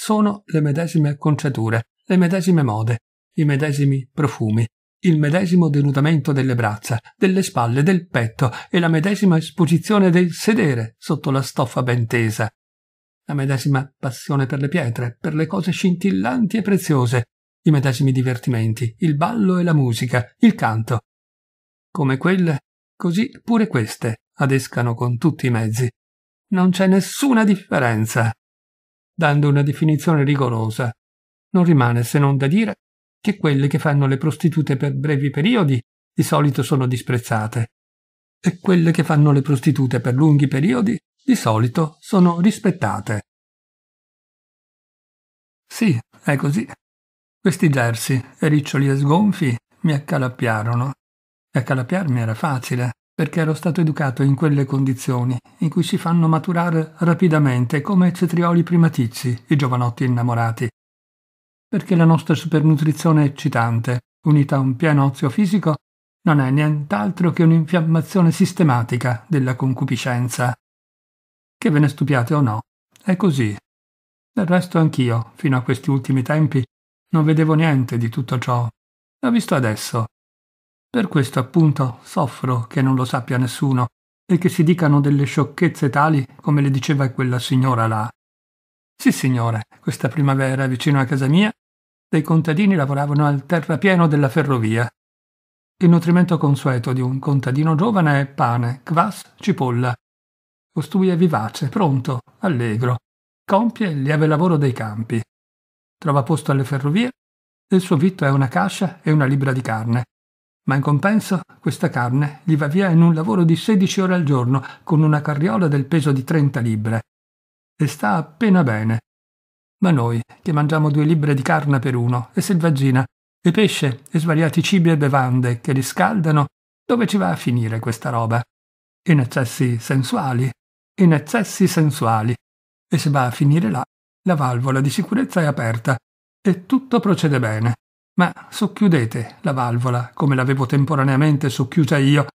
sono le medesime acconciature, le medesime mode, i medesimi profumi, il medesimo denudamento delle braccia, delle spalle, del petto e la medesima esposizione del sedere sotto la stoffa ben tesa, la medesima passione per le pietre, per le cose scintillanti e preziose, i medesimi divertimenti, il ballo e la musica, il canto. Come quelle, così pure queste adescano con tutti i mezzi. Non c'è nessuna differenza dando una definizione rigorosa. Non rimane se non da dire che quelle che fanno le prostitute per brevi periodi di solito sono disprezzate e quelle che fanno le prostitute per lunghi periodi di solito sono rispettate. Sì, è così. Questi gersi, riccioli e sgonfi, mi accalappiarono. E accalappiarmi era facile, perché ero stato educato in quelle condizioni, in cui si fanno maturare rapidamente come cetrioli primatizi i giovanotti innamorati. Perché la nostra supernutrizione eccitante, unita a un pieno ozio fisico, non è nient'altro che un'infiammazione sistematica della concupiscenza. Che ve ne stupiate o no, è così. Del resto anch'io, fino a questi ultimi tempi, non vedevo niente di tutto ciò. L'ho visto adesso, per questo appunto soffro che non lo sappia nessuno e che si dicano delle sciocchezze tali come le diceva quella signora là. Sì, signore, questa primavera vicino a casa mia dei contadini lavoravano al terrapieno della ferrovia. Il nutrimento consueto di un contadino giovane è pane, kvas, cipolla. Costui è vivace, pronto, allegro. Compie il lieve lavoro dei campi. Trova posto alle ferrovie e il suo vitto è una cascia e una libra di carne. Ma in compenso questa carne gli va via in un lavoro di 16 ore al giorno con una carriola del peso di 30 libbre. E sta appena bene. Ma noi, che mangiamo due libbre di carne per uno, e selvaggina, e pesce, e svariati cibi e bevande che riscaldano, dove ci va a finire questa roba? In eccessi sensuali, in eccessi sensuali. E se va a finire là, la valvola di sicurezza è aperta e tutto procede bene ma socchiudete la valvola come l'avevo temporaneamente socchiusa io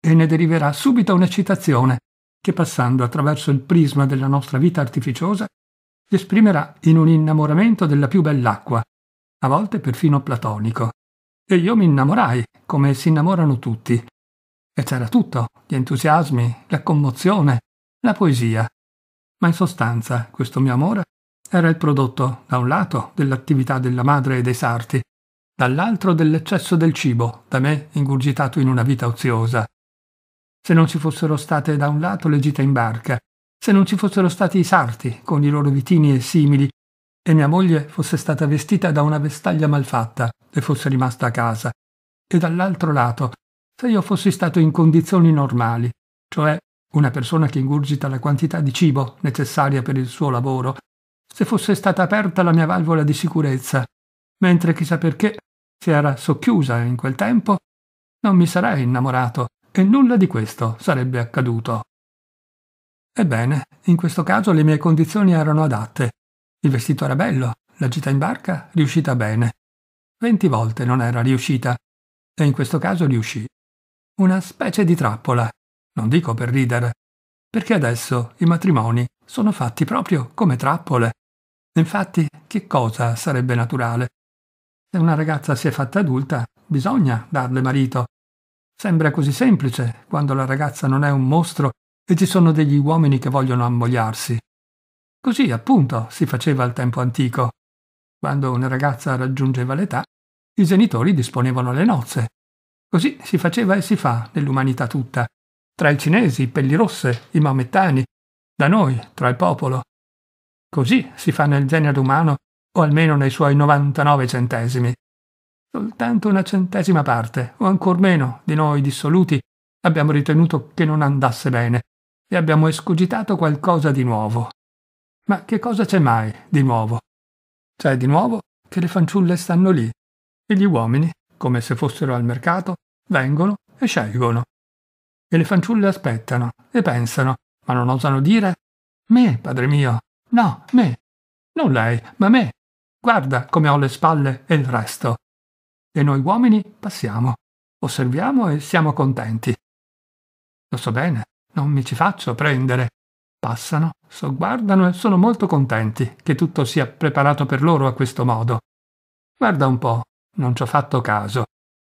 e ne deriverà subito un'eccitazione che passando attraverso il prisma della nostra vita artificiosa si esprimerà in un innamoramento della più bell'acqua, a volte perfino platonico. E io mi innamorai, come si innamorano tutti. E c'era tutto, gli entusiasmi, la commozione, la poesia. Ma in sostanza questo mio amore era il prodotto, da un lato, dell'attività della madre e dei sarti, dall'altro dell'eccesso del cibo, da me ingurgitato in una vita oziosa. Se non ci fossero state da un lato le gite in barca, se non ci fossero stati i sarti con i loro vitini e simili, e mia moglie fosse stata vestita da una vestaglia malfatta e fosse rimasta a casa, e dall'altro lato, se io fossi stato in condizioni normali, cioè una persona che ingurgita la quantità di cibo necessaria per il suo lavoro, se fosse stata aperta la mia valvola di sicurezza, mentre chissà perché si era socchiusa in quel tempo, non mi sarei innamorato e nulla di questo sarebbe accaduto. Ebbene, in questo caso le mie condizioni erano adatte. Il vestito era bello, la gita in barca riuscita bene. Venti volte non era riuscita, e in questo caso riuscì. Una specie di trappola, non dico per ridere, perché adesso i matrimoni sono fatti proprio come trappole. Infatti, che cosa sarebbe naturale se una ragazza si è fatta adulta, bisogna darle marito. Sembra così semplice quando la ragazza non è un mostro e ci sono degli uomini che vogliono ammogliarsi. Così, appunto, si faceva al tempo antico. Quando una ragazza raggiungeva l'età, i genitori disponevano le nozze. Così si faceva e si fa nell'umanità tutta. Tra i cinesi, i pellirosse, i maomettani, da noi, tra il popolo. Così si fa nel genere umano o almeno nei suoi 99 centesimi. Soltanto una centesima parte, o ancor meno, di noi dissoluti, abbiamo ritenuto che non andasse bene e abbiamo escogitato qualcosa di nuovo. Ma che cosa c'è mai di nuovo? C'è di nuovo che le fanciulle stanno lì e gli uomini, come se fossero al mercato, vengono e scelgono. E le fanciulle aspettano e pensano, ma non osano dire me, padre mio, no, me, non lei, ma me. Guarda come ho le spalle e il resto. E noi uomini passiamo, osserviamo e siamo contenti. Lo so bene, non mi ci faccio prendere. Passano, sogguardano e sono molto contenti che tutto sia preparato per loro a questo modo. Guarda un po', non ci ho fatto caso,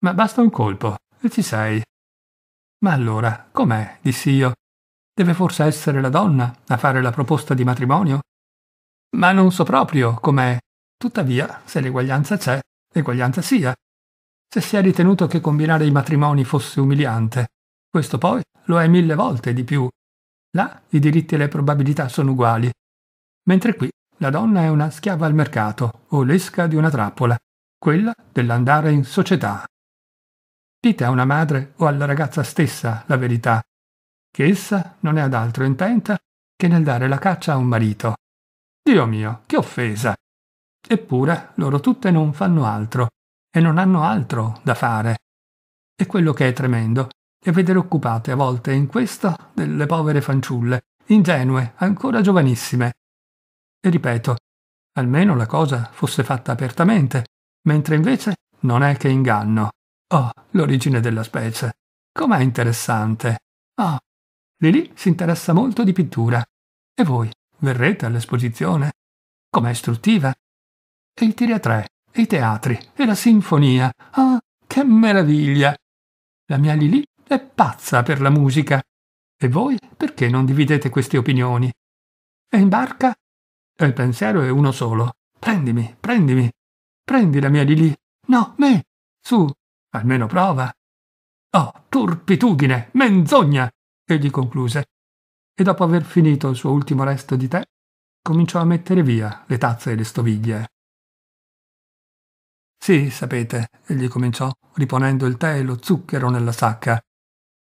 ma basta un colpo e ci sei. Ma allora, com'è? dissi io. Deve forse essere la donna a fare la proposta di matrimonio? Ma non so proprio com'è, Tuttavia, se l'eguaglianza c'è, l'eguaglianza sia. Se si è ritenuto che combinare i matrimoni fosse umiliante, questo poi lo è mille volte di più. Là i diritti e le probabilità sono uguali. Mentre qui la donna è una schiava al mercato o l'esca di una trappola, quella dell'andare in società. Dite a una madre o alla ragazza stessa la verità, che essa non è ad altro intenta che nel dare la caccia a un marito. Dio mio, che offesa! Eppure loro tutte non fanno altro e non hanno altro da fare. E quello che è tremendo è vedere occupate a volte in questo delle povere fanciulle, ingenue, ancora giovanissime. E ripeto, almeno la cosa fosse fatta apertamente, mentre invece non è che inganno. Oh, l'origine della specie. Com'è interessante. Oh, ah, Lili si interessa molto di pittura. E voi verrete all'esposizione? Com'è istruttiva e il tiri e i teatri, e la sinfonia. Ah, che meraviglia! La mia Lili è pazza per la musica. E voi perché non dividete queste opinioni? E in barca? Il pensiero è uno solo. Prendimi, prendimi. Prendi la mia Lili. No, me. Su, almeno prova. Oh, turpitudine, menzogna! egli concluse. E dopo aver finito il suo ultimo resto di tè, cominciò a mettere via le tazze e le stoviglie. Sì, sapete, egli cominciò, riponendo il tè e lo zucchero nella sacca.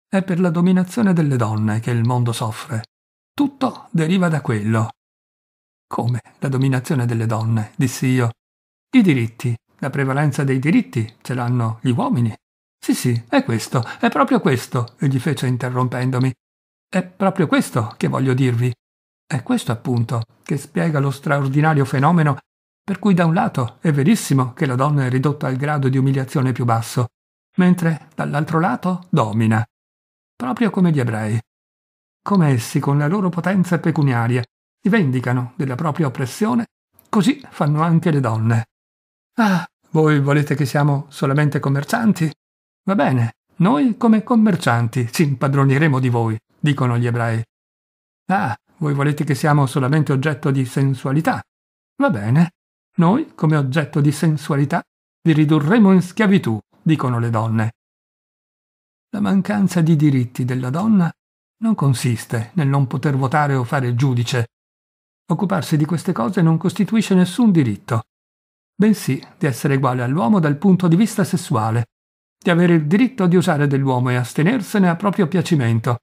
È per la dominazione delle donne che il mondo soffre. Tutto deriva da quello. Come la dominazione delle donne, dissi io. I diritti, la prevalenza dei diritti, ce l'hanno gli uomini. Sì, sì, è questo, è proprio questo, egli fece interrompendomi. È proprio questo che voglio dirvi. È questo appunto che spiega lo straordinario fenomeno per cui da un lato è verissimo che la donna è ridotta al grado di umiliazione più basso, mentre dall'altro lato domina, proprio come gli ebrei. Come essi, con la loro potenza pecuniaria, si vendicano della propria oppressione, così fanno anche le donne. Ah, voi volete che siamo solamente commercianti? Va bene, noi come commercianti ci impadroniremo di voi, dicono gli ebrei. Ah, voi volete che siamo solamente oggetto di sensualità? Va bene, noi, come oggetto di sensualità, vi ridurremo in schiavitù, dicono le donne. La mancanza di diritti della donna non consiste nel non poter votare o fare giudice. Occuparsi di queste cose non costituisce nessun diritto, bensì di essere uguale all'uomo dal punto di vista sessuale, di avere il diritto di usare dell'uomo e astenersene a proprio piacimento,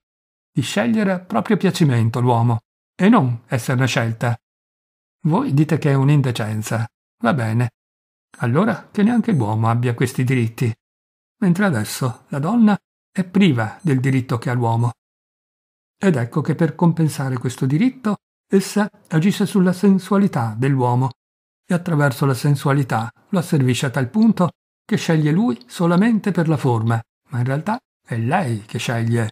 di scegliere a proprio piacimento l'uomo, e non esserne scelta, voi dite che è un'indecenza. Va bene. Allora che neanche l'uomo abbia questi diritti. Mentre adesso la donna è priva del diritto che ha l'uomo. Ed ecco che per compensare questo diritto essa agisce sulla sensualità dell'uomo e attraverso la sensualità lo asservisce a tal punto che sceglie lui solamente per la forma, ma in realtà è lei che sceglie.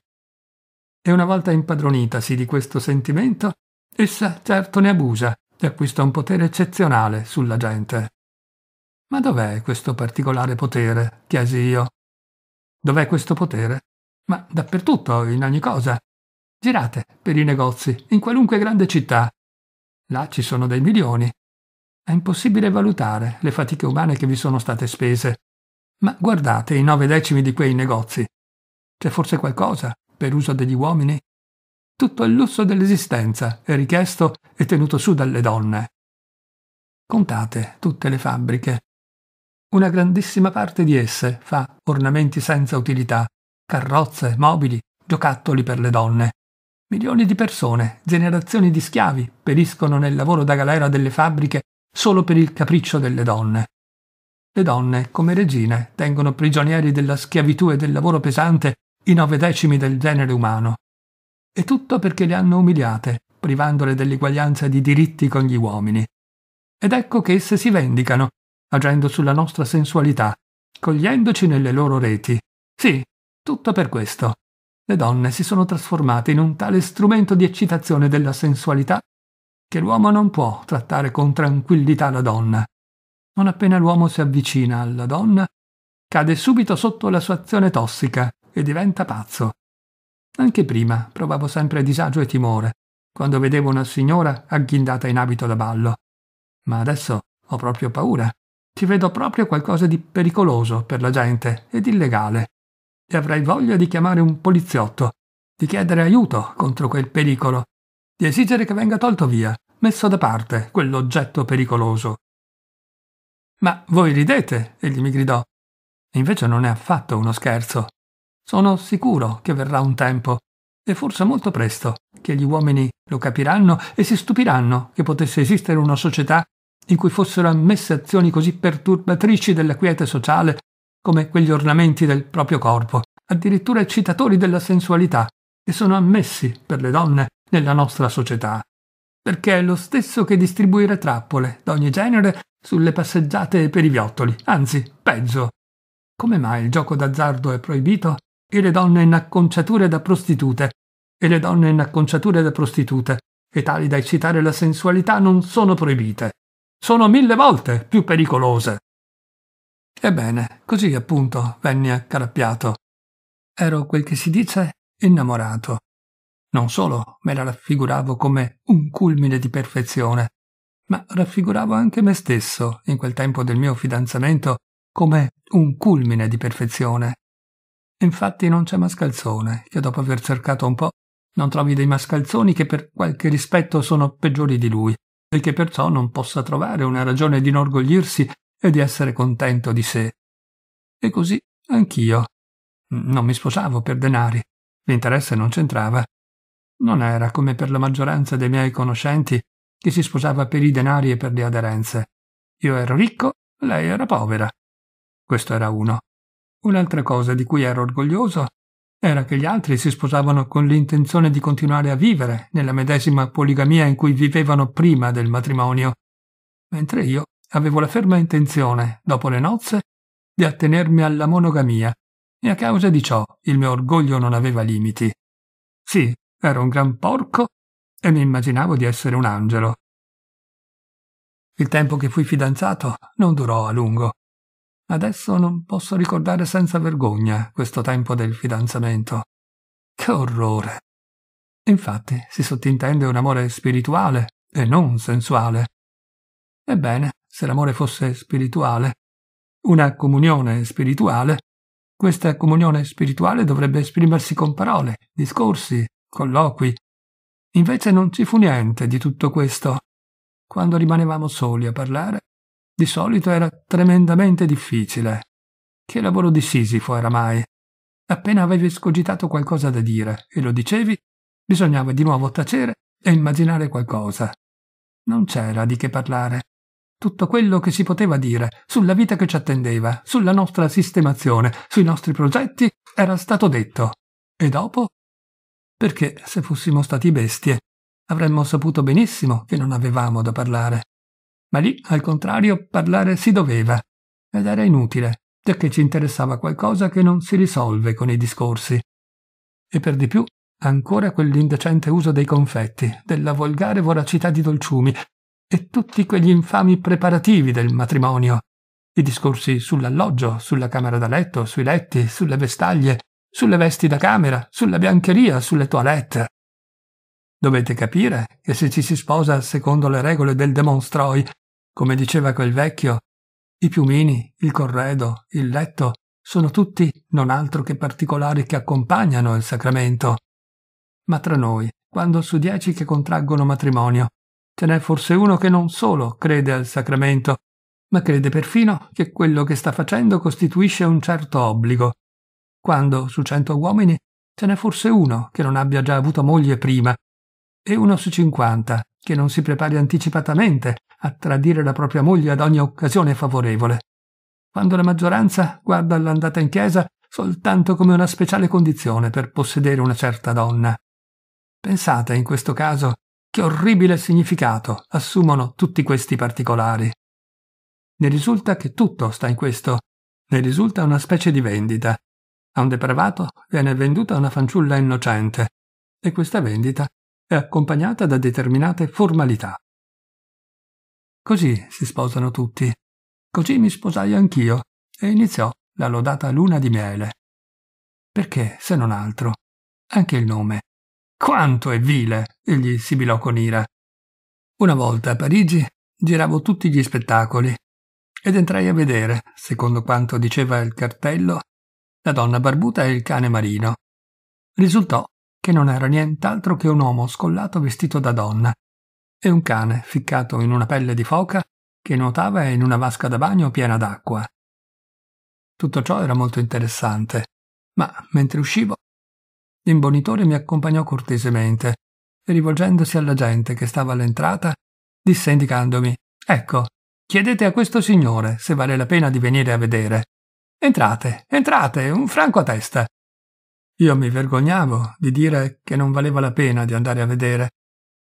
E una volta impadronitasi di questo sentimento, essa certo ne abusa che acquista un potere eccezionale sulla gente. Ma dov'è questo particolare potere? chiesi io. Dov'è questo potere? Ma dappertutto, in ogni cosa. Girate per i negozi, in qualunque grande città. Là ci sono dei milioni. È impossibile valutare le fatiche umane che vi sono state spese. Ma guardate i nove decimi di quei negozi. C'è forse qualcosa, per uso degli uomini, tutto il lusso dell'esistenza è richiesto e tenuto su dalle donne. Contate tutte le fabbriche. Una grandissima parte di esse fa ornamenti senza utilità, carrozze, mobili, giocattoli per le donne. Milioni di persone, generazioni di schiavi, periscono nel lavoro da galera delle fabbriche solo per il capriccio delle donne. Le donne, come regine, tengono prigionieri della schiavitù e del lavoro pesante i nove decimi del genere umano. E tutto perché le hanno umiliate, privandole dell'eguaglianza di diritti con gli uomini. Ed ecco che esse si vendicano, agendo sulla nostra sensualità, cogliendoci nelle loro reti. Sì, tutto per questo. Le donne si sono trasformate in un tale strumento di eccitazione della sensualità che l'uomo non può trattare con tranquillità la donna. Non appena l'uomo si avvicina alla donna, cade subito sotto la sua azione tossica e diventa pazzo. Anche prima provavo sempre disagio e timore quando vedevo una signora agghindata in abito da ballo. Ma adesso ho proprio paura. Ci vedo proprio qualcosa di pericoloso per la gente ed illegale. E avrei voglia di chiamare un poliziotto, di chiedere aiuto contro quel pericolo, di esigere che venga tolto via, messo da parte quell'oggetto pericoloso. Ma voi ridete, egli mi gridò. Invece non è affatto uno scherzo. Sono sicuro che verrà un tempo, e forse molto presto, che gli uomini lo capiranno e si stupiranno che potesse esistere una società in cui fossero ammesse azioni così perturbatrici della quiete sociale come quegli ornamenti del proprio corpo, addirittura eccitatori della sensualità, che sono ammessi per le donne nella nostra società. Perché è lo stesso che distribuire trappole d'ogni genere sulle passeggiate per i viottoli, anzi, peggio. Come mai il gioco d'azzardo è proibito? e le donne in acconciature da prostitute, e le donne in acconciature da prostitute, e tali da eccitare la sensualità non sono proibite. Sono mille volte più pericolose. Ebbene, così appunto venni accarappiato. Ero quel che si dice innamorato. Non solo me la raffiguravo come un culmine di perfezione, ma raffiguravo anche me stesso, in quel tempo del mio fidanzamento, come un culmine di perfezione. Infatti non c'è mascalzone, che dopo aver cercato un po' non trovi dei mascalzoni che per qualche rispetto sono peggiori di lui, e che perciò non possa trovare una ragione di inorgoglirsi e di essere contento di sé. E così anch'io. Non mi sposavo per denari, l'interesse non c'entrava. Non era come per la maggioranza dei miei conoscenti che si sposava per i denari e per le aderenze. Io ero ricco, lei era povera. Questo era uno. Un'altra cosa di cui ero orgoglioso era che gli altri si sposavano con l'intenzione di continuare a vivere nella medesima poligamia in cui vivevano prima del matrimonio, mentre io avevo la ferma intenzione, dopo le nozze, di attenermi alla monogamia, e a causa di ciò il mio orgoglio non aveva limiti. Sì, ero un gran porco e mi immaginavo di essere un angelo. Il tempo che fui fidanzato non durò a lungo. Adesso non posso ricordare senza vergogna questo tempo del fidanzamento. Che orrore! Infatti si sottintende un amore spirituale e non sensuale. Ebbene, se l'amore fosse spirituale, una comunione spirituale, questa comunione spirituale dovrebbe esprimersi con parole, discorsi, colloqui. Invece non ci fu niente di tutto questo. Quando rimanevamo soli a parlare, di solito era tremendamente difficile. Che lavoro di Sisifo era mai? Appena avevi escogitato qualcosa da dire e lo dicevi, bisognava di nuovo tacere e immaginare qualcosa. Non c'era di che parlare. Tutto quello che si poteva dire sulla vita che ci attendeva, sulla nostra sistemazione, sui nostri progetti, era stato detto. E dopo? Perché se fossimo stati bestie, avremmo saputo benissimo che non avevamo da parlare ma lì, al contrario, parlare si doveva, ed era inutile, giacché ci interessava qualcosa che non si risolve con i discorsi. E per di più, ancora quell'indecente uso dei confetti, della volgare voracità di dolciumi, e tutti quegli infami preparativi del matrimonio. I discorsi sull'alloggio, sulla camera da letto, sui letti, sulle vestaglie, sulle vesti da camera, sulla biancheria, sulle toilette. Dovete capire che se ci si sposa secondo le regole del demonstroi come diceva quel vecchio, i piumini, il corredo, il letto sono tutti non altro che particolari che accompagnano il sacramento. Ma tra noi, quando su dieci che contraggono matrimonio, ce n'è forse uno che non solo crede al sacramento, ma crede perfino che quello che sta facendo costituisce un certo obbligo. Quando su cento uomini ce n'è forse uno che non abbia già avuto moglie prima, e uno su cinquanta che non si prepari anticipatamente a tradire la propria moglie ad ogni occasione favorevole. Quando la maggioranza guarda l'andata in chiesa soltanto come una speciale condizione per possedere una certa donna. Pensate in questo caso che orribile significato assumono tutti questi particolari. Ne risulta che tutto sta in questo, ne risulta una specie di vendita. A un depravato viene venduta una fanciulla innocente e questa vendita è accompagnata da determinate formalità. Così si sposano tutti. Così mi sposai anch'io e iniziò la lodata luna di miele. Perché, se non altro, anche il nome. Quanto è vile! egli sibilò con ira. Una volta a Parigi giravo tutti gli spettacoli ed entrai a vedere, secondo quanto diceva il cartello, la donna barbuta e il cane marino. Risultò che non era nient'altro che un uomo scollato vestito da donna e un cane ficcato in una pelle di foca che nuotava in una vasca da bagno piena d'acqua. Tutto ciò era molto interessante, ma mentre uscivo, l'imbonitore mi accompagnò cortesemente e rivolgendosi alla gente che stava all'entrata, disse indicandomi Ecco, chiedete a questo signore se vale la pena di venire a vedere. Entrate, entrate, un franco a testa. Io mi vergognavo di dire che non valeva la pena di andare a vedere,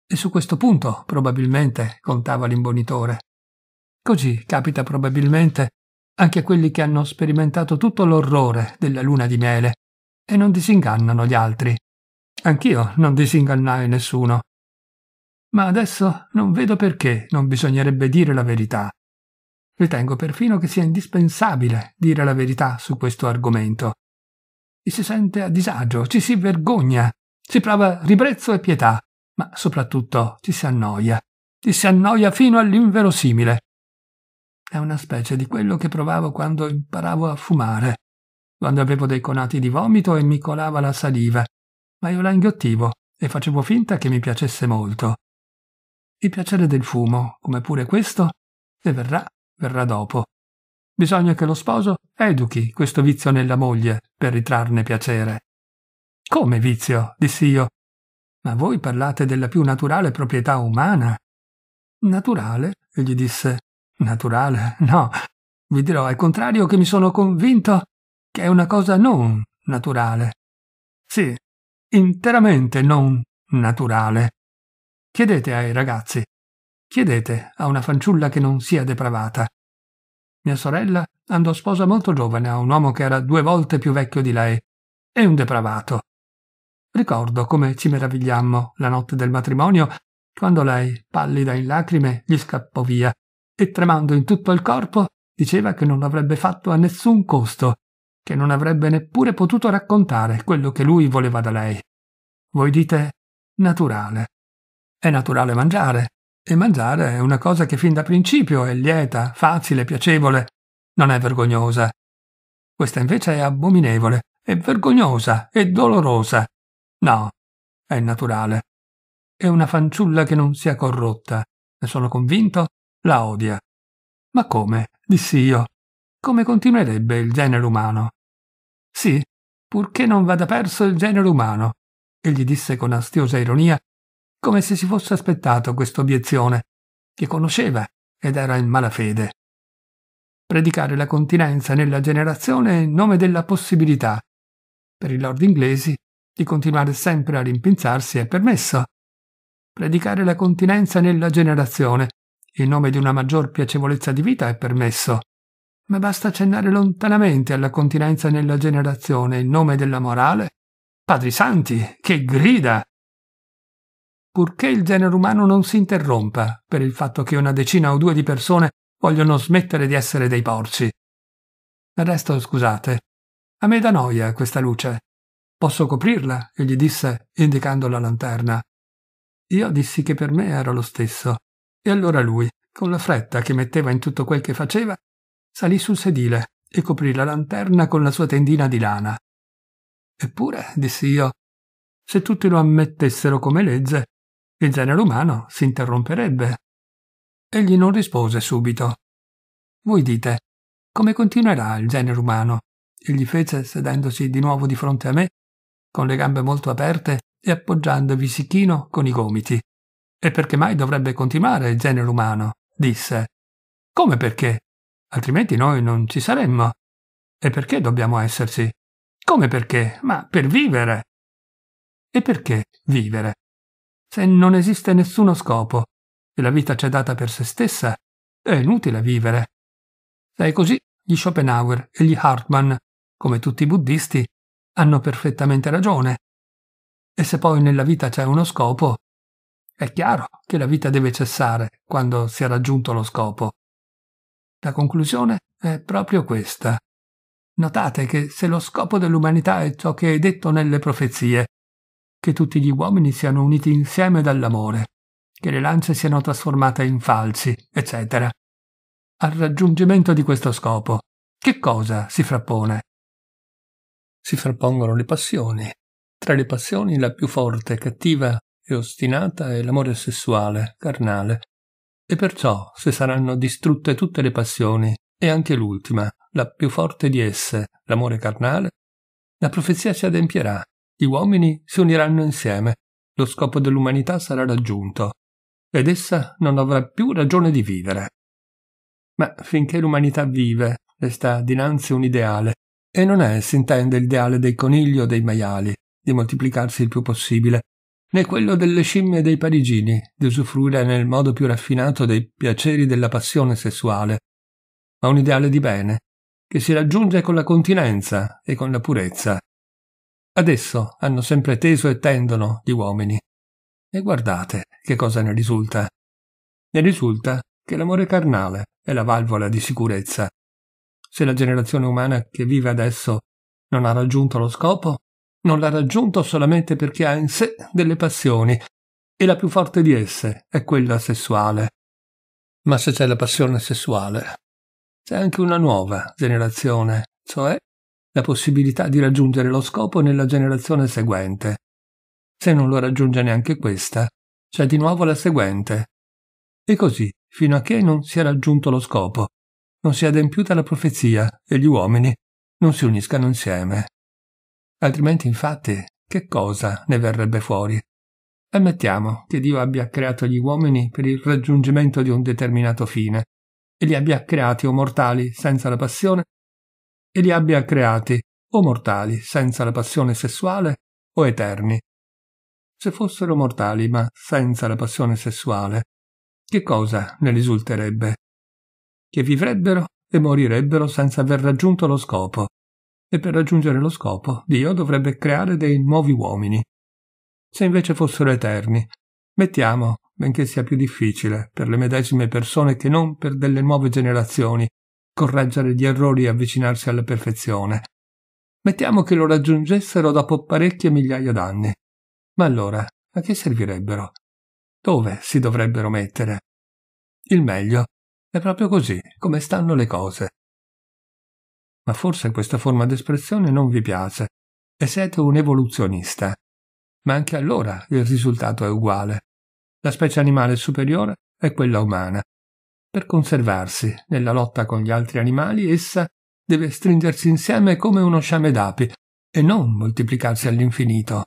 e su questo punto probabilmente contava l'imbonitore. Così capita probabilmente anche a quelli che hanno sperimentato tutto l'orrore della luna di miele e non disingannano gli altri. Anch'io non disingannai nessuno. Ma adesso non vedo perché non bisognerebbe dire la verità. Ritengo perfino che sia indispensabile dire la verità su questo argomento e si sente a disagio, ci si vergogna, si prova ribrezzo e pietà, ma soprattutto ci si annoia, ci si annoia fino all'inverosimile. È una specie di quello che provavo quando imparavo a fumare, quando avevo dei conati di vomito e mi colava la saliva, ma io la inghiottivo e facevo finta che mi piacesse molto. Il piacere del fumo, come pure questo, se verrà, verrà dopo. Bisogna che lo sposo educhi questo vizio nella moglie per ritrarne piacere. Come vizio? dissi io. Ma voi parlate della più naturale proprietà umana. Naturale? egli disse. Naturale? No. Vi dirò al contrario che mi sono convinto che è una cosa non naturale. Sì, interamente non naturale. Chiedete ai ragazzi, chiedete a una fanciulla che non sia depravata, mia sorella andò sposa molto giovane a un uomo che era due volte più vecchio di lei e un depravato. Ricordo come ci meravigliammo la notte del matrimonio quando lei, pallida in lacrime, gli scappò via e tremando in tutto il corpo diceva che non l'avrebbe fatto a nessun costo, che non avrebbe neppure potuto raccontare quello che lui voleva da lei. Voi dite naturale. È naturale mangiare, e mangiare è una cosa che fin da principio è lieta, facile, piacevole, non è vergognosa. Questa invece è abominevole, è vergognosa, è dolorosa. No, è naturale. È una fanciulla che non sia corrotta, ne sono convinto, la odia. Ma come? dissi io. Come continuerebbe il genere umano? Sì, purché non vada perso il genere umano, egli disse con astiosa ironia come se si fosse aspettato questa obiezione, che conosceva ed era in malafede. Predicare la continenza nella generazione in nome della possibilità, per i lord inglesi, di continuare sempre a rimpinzarsi è permesso. Predicare la continenza nella generazione, in nome di una maggior piacevolezza di vita è permesso. Ma basta accennare lontanamente alla continenza nella generazione in nome della morale? Padri santi, che grida! purché il genere umano non si interrompa per il fatto che una decina o due di persone vogliono smettere di essere dei porci. Del resto, scusate, a me da noia questa luce. Posso coprirla? egli disse, indicando la lanterna. Io dissi che per me era lo stesso. E allora lui, con la fretta che metteva in tutto quel che faceva, salì sul sedile e coprì la lanterna con la sua tendina di lana. Eppure, dissi io, se tutti lo ammettessero come legge, il genere umano si interromperebbe. Egli non rispose subito. Voi dite, come continuerà il genere umano? Egli fece sedendosi di nuovo di fronte a me, con le gambe molto aperte e appoggiandovi sicchino con i gomiti. E perché mai dovrebbe continuare il genere umano? disse. Come perché? Altrimenti noi non ci saremmo. E perché dobbiamo esserci? Come perché? Ma per vivere. E perché vivere? Se non esiste nessuno scopo, e la vita c'è data per se stessa, è inutile vivere. Se è così, gli Schopenhauer e gli Hartmann, come tutti i buddhisti, hanno perfettamente ragione. E se poi nella vita c'è uno scopo, è chiaro che la vita deve cessare quando si è raggiunto lo scopo. La conclusione è proprio questa. Notate che se lo scopo dell'umanità è ciò che è detto nelle profezie, che tutti gli uomini siano uniti insieme dall'amore, che le lance siano trasformate in falci, eccetera. Al raggiungimento di questo scopo, che cosa si frappone? Si frappongono le passioni. Tra le passioni la più forte, cattiva e ostinata è l'amore sessuale, carnale. E perciò, se saranno distrutte tutte le passioni, e anche l'ultima, la più forte di esse, l'amore carnale, la profezia si adempierà gli uomini si uniranno insieme, lo scopo dell'umanità sarà raggiunto, ed essa non avrà più ragione di vivere. Ma finché l'umanità vive, resta dinanzi un ideale, e non è, si intende, l'ideale dei conigli o dei maiali, di moltiplicarsi il più possibile, né quello delle scimmie e dei parigini, di usufruire nel modo più raffinato dei piaceri della passione sessuale, ma un ideale di bene, che si raggiunge con la continenza e con la purezza, Adesso hanno sempre teso e tendono gli uomini. E guardate che cosa ne risulta. Ne risulta che l'amore carnale è la valvola di sicurezza. Se la generazione umana che vive adesso non ha raggiunto lo scopo, non l'ha raggiunto solamente perché ha in sé delle passioni, e la più forte di esse è quella sessuale. Ma se c'è la passione sessuale, c'è anche una nuova generazione, cioè la possibilità di raggiungere lo scopo nella generazione seguente. Se non lo raggiunge neanche questa, c'è di nuovo la seguente. E così, fino a che non si è raggiunto lo scopo, non si è adempiuta la profezia e gli uomini non si uniscano insieme. Altrimenti, infatti, che cosa ne verrebbe fuori? Ammettiamo che Dio abbia creato gli uomini per il raggiungimento di un determinato fine e li abbia creati o mortali senza la passione e li abbia creati o mortali, senza la passione sessuale, o eterni. Se fossero mortali, ma senza la passione sessuale, che cosa ne risulterebbe? Che vivrebbero e morirebbero senza aver raggiunto lo scopo. E per raggiungere lo scopo, Dio dovrebbe creare dei nuovi uomini. Se invece fossero eterni, mettiamo, benché sia più difficile, per le medesime persone che non per delle nuove generazioni, correggere gli errori e avvicinarsi alla perfezione. Mettiamo che lo raggiungessero dopo parecchie migliaia d'anni. Ma allora, a che servirebbero? Dove si dovrebbero mettere? Il meglio è proprio così, come stanno le cose. Ma forse questa forma d'espressione non vi piace e siete un evoluzionista. Ma anche allora il risultato è uguale. La specie animale superiore è quella umana, per conservarsi nella lotta con gli altri animali, essa deve stringersi insieme come uno sciame d'api e non moltiplicarsi all'infinito.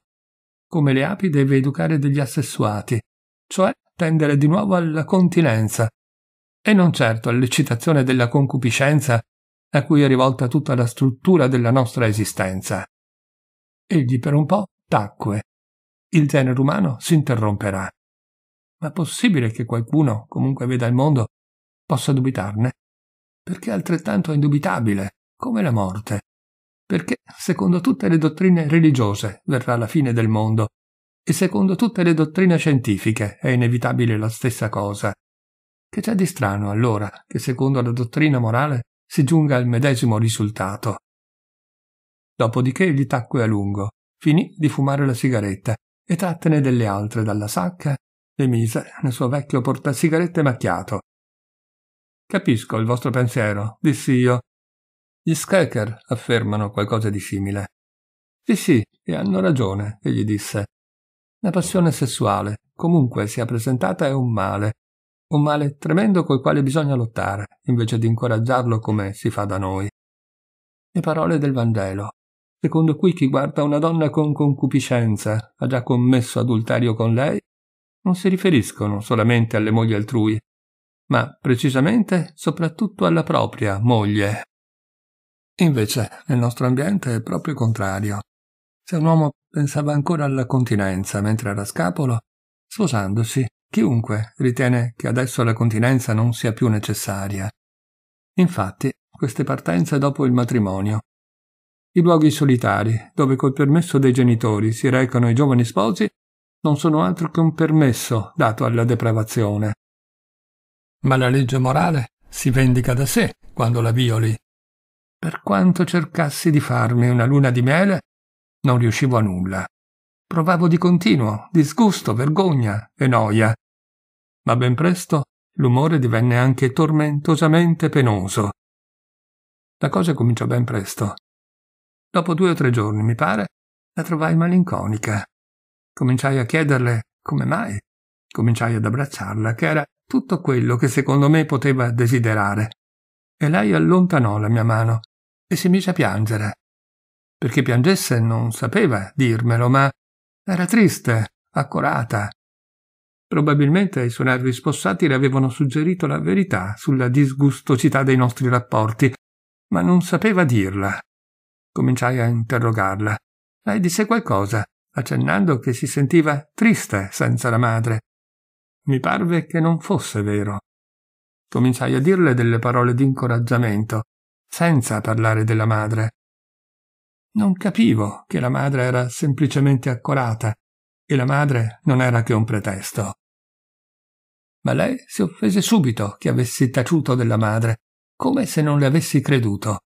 Come le api deve educare degli assessuati, cioè tendere di nuovo alla continenza, e non certo all'eccitazione della concupiscenza a cui è rivolta tutta la struttura della nostra esistenza. Egli per un po' tacque. Il genere umano si interromperà. Ma possibile che qualcuno comunque veda il mondo possa dubitarne, perché è altrettanto indubitabile, come la morte, perché secondo tutte le dottrine religiose verrà la fine del mondo e secondo tutte le dottrine scientifiche è inevitabile la stessa cosa. Che c'è di strano allora che secondo la dottrina morale si giunga al medesimo risultato? Dopodiché gli tacque a lungo, finì di fumare la sigaretta e trattene delle altre dalla sacca le mise nel suo vecchio portasigarette macchiato Capisco il vostro pensiero, dissi io. Gli Skaker affermano qualcosa di simile. Sì, sì, e hanno ragione, egli disse. La passione sessuale, comunque sia presentata, è un male, un male tremendo col quale bisogna lottare, invece di incoraggiarlo come si fa da noi. Le parole del Vangelo, secondo cui chi guarda una donna con concupiscenza ha già commesso adulterio con lei, non si riferiscono solamente alle mogli altrui, ma precisamente soprattutto alla propria moglie. Invece, nel nostro ambiente è proprio il contrario. Se un uomo pensava ancora alla continenza mentre era scapolo, sposandosi, chiunque ritiene che adesso la continenza non sia più necessaria. Infatti, queste partenze dopo il matrimonio. I luoghi solitari, dove col permesso dei genitori si recano i giovani sposi, non sono altro che un permesso dato alla depravazione ma la legge morale si vendica da sé quando la violi. Per quanto cercassi di farmi una luna di miele, non riuscivo a nulla. Provavo di continuo disgusto, vergogna e noia. Ma ben presto l'umore divenne anche tormentosamente penoso. La cosa cominciò ben presto. Dopo due o tre giorni, mi pare, la trovai malinconica. Cominciai a chiederle come mai. Cominciai ad abbracciarla, che era tutto quello che secondo me poteva desiderare. E lei allontanò la mia mano e si mise a piangere. Perché piangesse non sapeva dirmelo, ma era triste, accorata. Probabilmente i suoi nervi spossati le avevano suggerito la verità sulla disgustosità dei nostri rapporti, ma non sapeva dirla. Cominciai a interrogarla. Lei disse qualcosa, accennando che si sentiva triste senza la madre, mi parve che non fosse vero. Cominciai a dirle delle parole d'incoraggiamento, senza parlare della madre. Non capivo che la madre era semplicemente accorata e la madre non era che un pretesto. Ma lei si offese subito che avessi taciuto della madre, come se non le avessi creduto.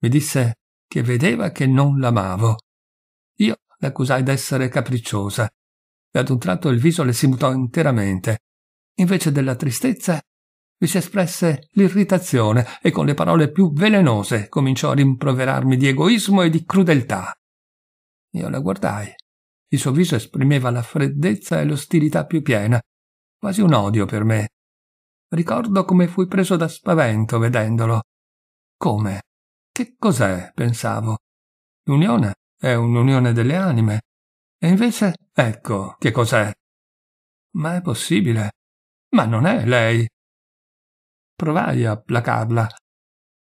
Mi disse che vedeva che non l'amavo. Io l'accusai d'essere capricciosa e ad un tratto il viso le si mutò interamente. Invece della tristezza vi si espresse l'irritazione e con le parole più velenose cominciò a rimproverarmi di egoismo e di crudeltà. Io la guardai. Il suo viso esprimeva la freddezza e l'ostilità più piena, quasi un odio per me. Ricordo come fui preso da spavento vedendolo. Come? Che cos'è? pensavo. L'unione è un'unione delle anime. E invece, ecco che cos'è. Ma è possibile. Ma non è lei. Provai a placarla,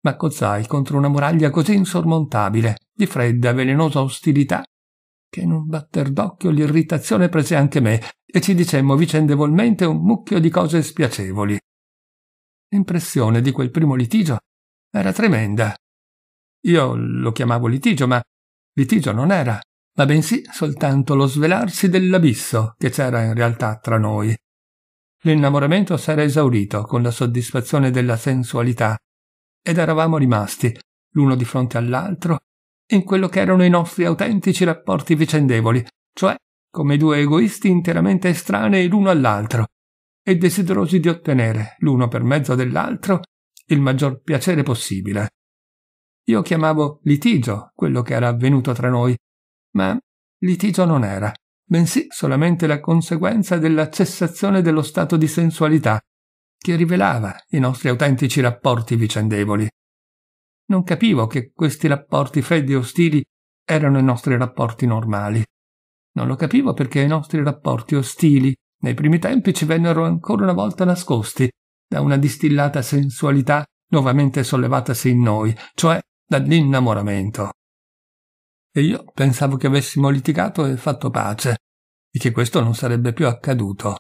ma cozzai contro una muraglia così insormontabile, di fredda, velenosa ostilità, che in un batter d'occhio l'irritazione prese anche me e ci dicemmo vicendevolmente un mucchio di cose spiacevoli. L'impressione di quel primo litigio era tremenda. Io lo chiamavo litigio, ma litigio non era ma bensì soltanto lo svelarsi dell'abisso che c'era in realtà tra noi. L'innamoramento s'era esaurito con la soddisfazione della sensualità ed eravamo rimasti, l'uno di fronte all'altro, in quello che erano i nostri autentici rapporti vicendevoli, cioè come due egoisti interamente estranei l'uno all'altro, e desiderosi di ottenere, l'uno per mezzo dell'altro, il maggior piacere possibile. Io chiamavo litigio quello che era avvenuto tra noi, ma litigio non era, bensì solamente la conseguenza della cessazione dello stato di sensualità, che rivelava i nostri autentici rapporti vicendevoli. Non capivo che questi rapporti freddi e ostili erano i nostri rapporti normali. Non lo capivo perché i nostri rapporti ostili nei primi tempi ci vennero ancora una volta nascosti da una distillata sensualità nuovamente sollevatasi in noi, cioè dall'innamoramento e io pensavo che avessimo litigato e fatto pace, e che questo non sarebbe più accaduto.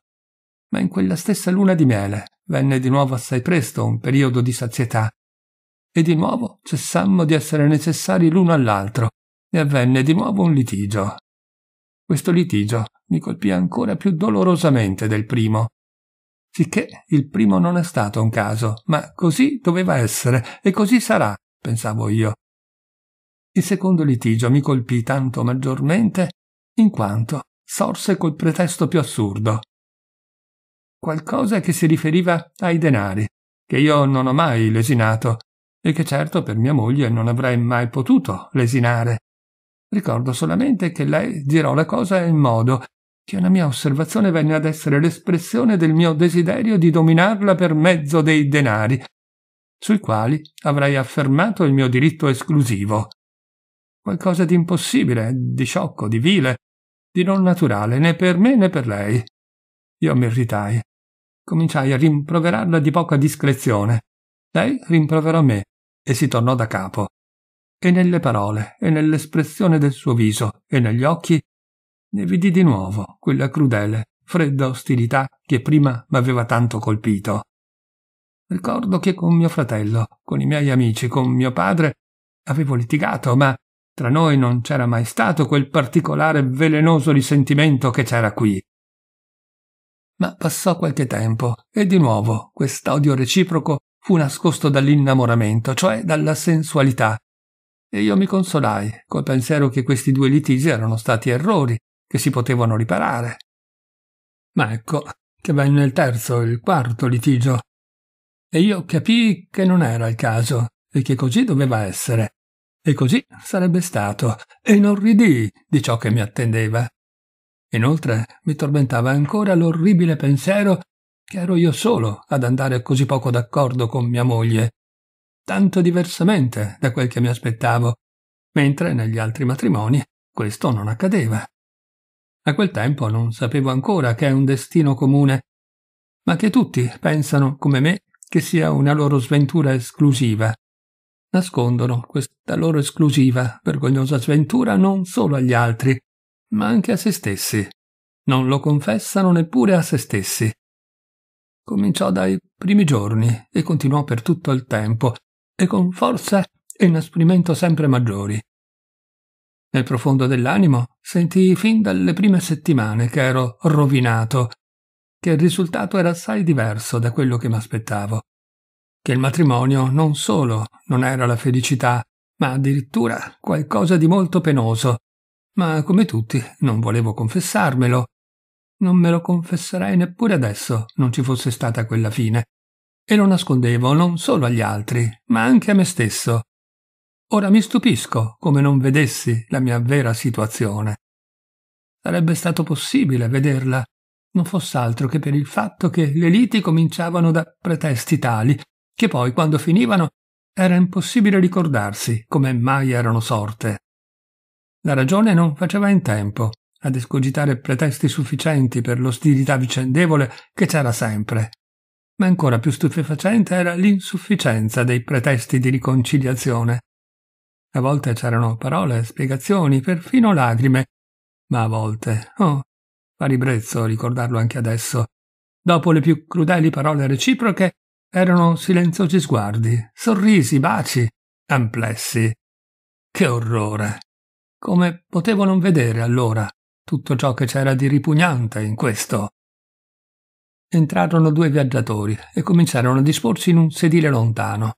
Ma in quella stessa luna di miele venne di nuovo assai presto un periodo di sazietà, e di nuovo cessammo di essere necessari l'uno all'altro, e avvenne di nuovo un litigio. Questo litigio mi colpì ancora più dolorosamente del primo, sicché il primo non è stato un caso, ma così doveva essere e così sarà, pensavo io, il secondo litigio mi colpì tanto maggiormente in quanto sorse col pretesto più assurdo. Qualcosa che si riferiva ai denari, che io non ho mai lesinato e che certo per mia moglie non avrei mai potuto lesinare. Ricordo solamente che lei girò la cosa in modo che una mia osservazione venne ad essere l'espressione del mio desiderio di dominarla per mezzo dei denari, sui quali avrei affermato il mio diritto esclusivo qualcosa di impossibile, di sciocco, di vile, di non naturale, né per me né per lei. Io mi irritai. Cominciai a rimproverarla di poca discrezione. Lei rimproverò me e si tornò da capo. E nelle parole, e nell'espressione del suo viso, e negli occhi, ne vidi di nuovo quella crudele, fredda ostilità che prima m'aveva tanto colpito. Ricordo che con mio fratello, con i miei amici, con mio padre, avevo litigato, ma tra noi non c'era mai stato quel particolare velenoso risentimento che c'era qui. Ma passò qualche tempo e di nuovo quest'odio reciproco fu nascosto dall'innamoramento, cioè dalla sensualità. E io mi consolai col pensiero che questi due litigi erano stati errori che si potevano riparare. Ma ecco che venne il terzo, il quarto litigio. E io capii che non era il caso e che così doveva essere. E così sarebbe stato, e inorridii di ciò che mi attendeva. Inoltre mi tormentava ancora l'orribile pensiero che ero io solo ad andare così poco d'accordo con mia moglie, tanto diversamente da quel che mi aspettavo, mentre negli altri matrimoni questo non accadeva. A quel tempo non sapevo ancora che è un destino comune, ma che tutti pensano, come me, che sia una loro sventura esclusiva, nascondono questa loro esclusiva, vergognosa sventura non solo agli altri, ma anche a se stessi. Non lo confessano neppure a se stessi. Cominciò dai primi giorni e continuò per tutto il tempo, e con forza e inasprimento sempre maggiori. Nel profondo dell'animo sentii fin dalle prime settimane che ero rovinato, che il risultato era assai diverso da quello che mi aspettavo che il matrimonio non solo non era la felicità, ma addirittura qualcosa di molto penoso. Ma come tutti non volevo confessarmelo. Non me lo confesserei neppure adesso non ci fosse stata quella fine. E lo nascondevo non solo agli altri, ma anche a me stesso. Ora mi stupisco come non vedessi la mia vera situazione. Sarebbe stato possibile vederla, non foss'altro che per il fatto che le liti cominciavano da pretesti tali che poi quando finivano era impossibile ricordarsi come mai erano sorte. La ragione non faceva in tempo ad escogitare pretesti sufficienti per l'ostilità vicendevole che c'era sempre, ma ancora più stupefacente era l'insufficienza dei pretesti di riconciliazione. A volte c'erano parole, spiegazioni, perfino lagrime, ma a volte, oh, fa ribrezzo ricordarlo anche adesso, dopo le più crudeli parole reciproche erano silenziosi sguardi, sorrisi, baci, amplessi. Che orrore! Come potevo non vedere allora tutto ciò che c'era di ripugnante in questo? Entrarono due viaggiatori e cominciarono a disporsi in un sedile lontano.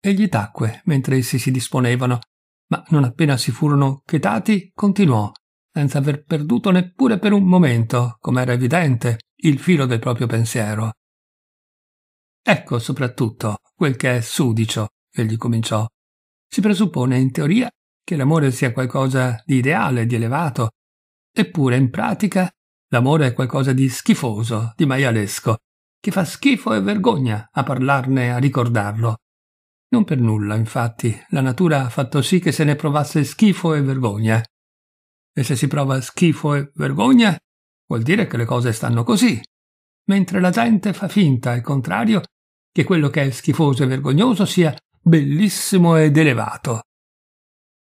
Egli tacque mentre essi si disponevano, ma non appena si furono chetati, continuò, senza aver perduto neppure per un momento, com'era evidente, il filo del proprio pensiero. Ecco soprattutto quel che è sudicio, egli cominciò. Si presuppone in teoria che l'amore sia qualcosa di ideale, di elevato, eppure in pratica l'amore è qualcosa di schifoso, di maialesco, che fa schifo e vergogna a parlarne, a ricordarlo. Non per nulla, infatti, la natura ha fatto sì che se ne provasse schifo e vergogna. E se si prova schifo e vergogna, vuol dire che le cose stanno così. Mentre la gente fa finta, al contrario, che quello che è schifoso e vergognoso sia bellissimo ed elevato.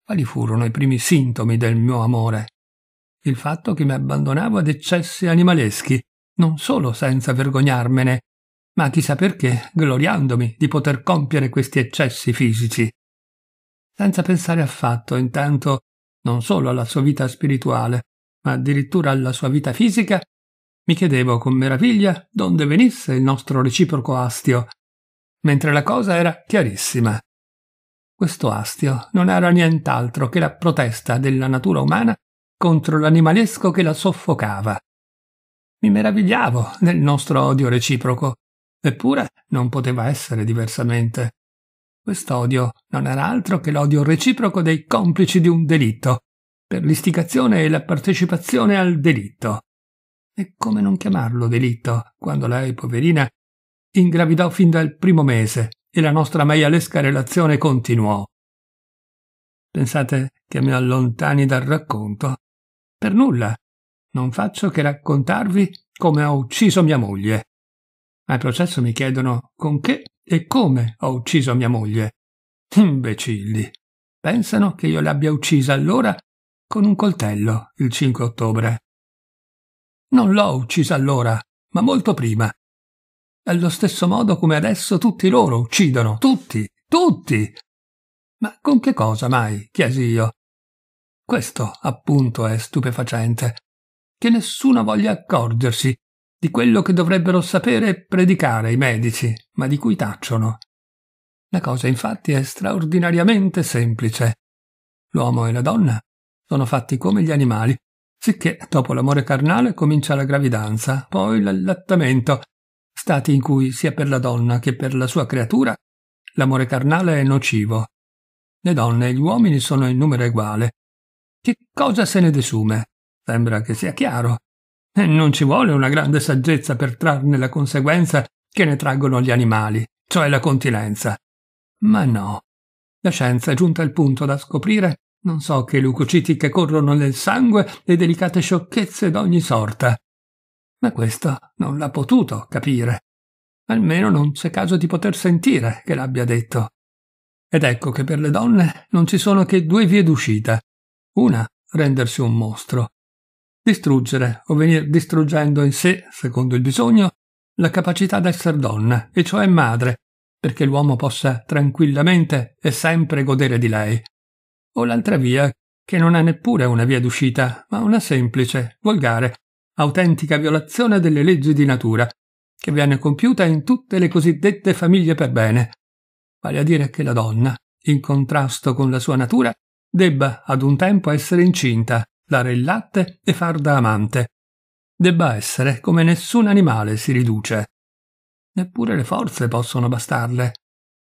Quali furono i primi sintomi del mio amore? Il fatto che mi abbandonavo ad eccessi animaleschi, non solo senza vergognarmene, ma chissà perché gloriandomi di poter compiere questi eccessi fisici. Senza pensare affatto, intanto, non solo alla sua vita spirituale, ma addirittura alla sua vita fisica mi chiedevo con meraviglia donde venisse il nostro reciproco astio, mentre la cosa era chiarissima. Questo astio non era nient'altro che la protesta della natura umana contro l'animalesco che la soffocava. Mi meravigliavo del nostro odio reciproco, eppure non poteva essere diversamente. Quest'odio non era altro che l'odio reciproco dei complici di un delitto, per l'istigazione e la partecipazione al delitto. E come non chiamarlo delitto, quando lei, poverina, ingravidò fin dal primo mese e la nostra maialesca relazione continuò. Pensate che mi allontani dal racconto? Per nulla. Non faccio che raccontarvi come ho ucciso mia moglie. Al processo mi chiedono con che e come ho ucciso mia moglie. Imbecilli. Pensano che io l'abbia uccisa allora con un coltello il 5 ottobre. Non l'ho uccisa allora, ma molto prima. Allo stesso modo come adesso tutti loro uccidono, tutti, tutti. Ma con che cosa mai? chiesi io. Questo, appunto, è stupefacente. Che nessuno voglia accorgersi di quello che dovrebbero sapere e predicare i medici, ma di cui tacciono. La cosa infatti è straordinariamente semplice. L'uomo e la donna sono fatti come gli animali, Sicché, dopo l'amore carnale comincia la gravidanza, poi l'allattamento, stati in cui sia per la donna che per la sua creatura l'amore carnale è nocivo. Le donne e gli uomini sono in numero uguale. Che cosa se ne desume? Sembra che sia chiaro. E eh, non ci vuole una grande saggezza per trarne la conseguenza che ne traggono gli animali, cioè la continenza. Ma no. La scienza è giunta al punto da scoprire non so che leucociti che corrono nel sangue e delicate sciocchezze d'ogni sorta. Ma questo non l'ha potuto capire. Almeno non c'è caso di poter sentire che l'abbia detto. Ed ecco che per le donne non ci sono che due vie d'uscita. Una, rendersi un mostro. Distruggere o venir distruggendo in sé, secondo il bisogno, la capacità d'essere donna, e cioè madre, perché l'uomo possa tranquillamente e sempre godere di lei o l'altra via che non è neppure una via d'uscita, ma una semplice, volgare, autentica violazione delle leggi di natura, che viene compiuta in tutte le cosiddette famiglie per bene. Vale a dire che la donna, in contrasto con la sua natura, debba ad un tempo essere incinta, dare il latte e far da amante. Debba essere come nessun animale si riduce. Neppure le forze possono bastarle.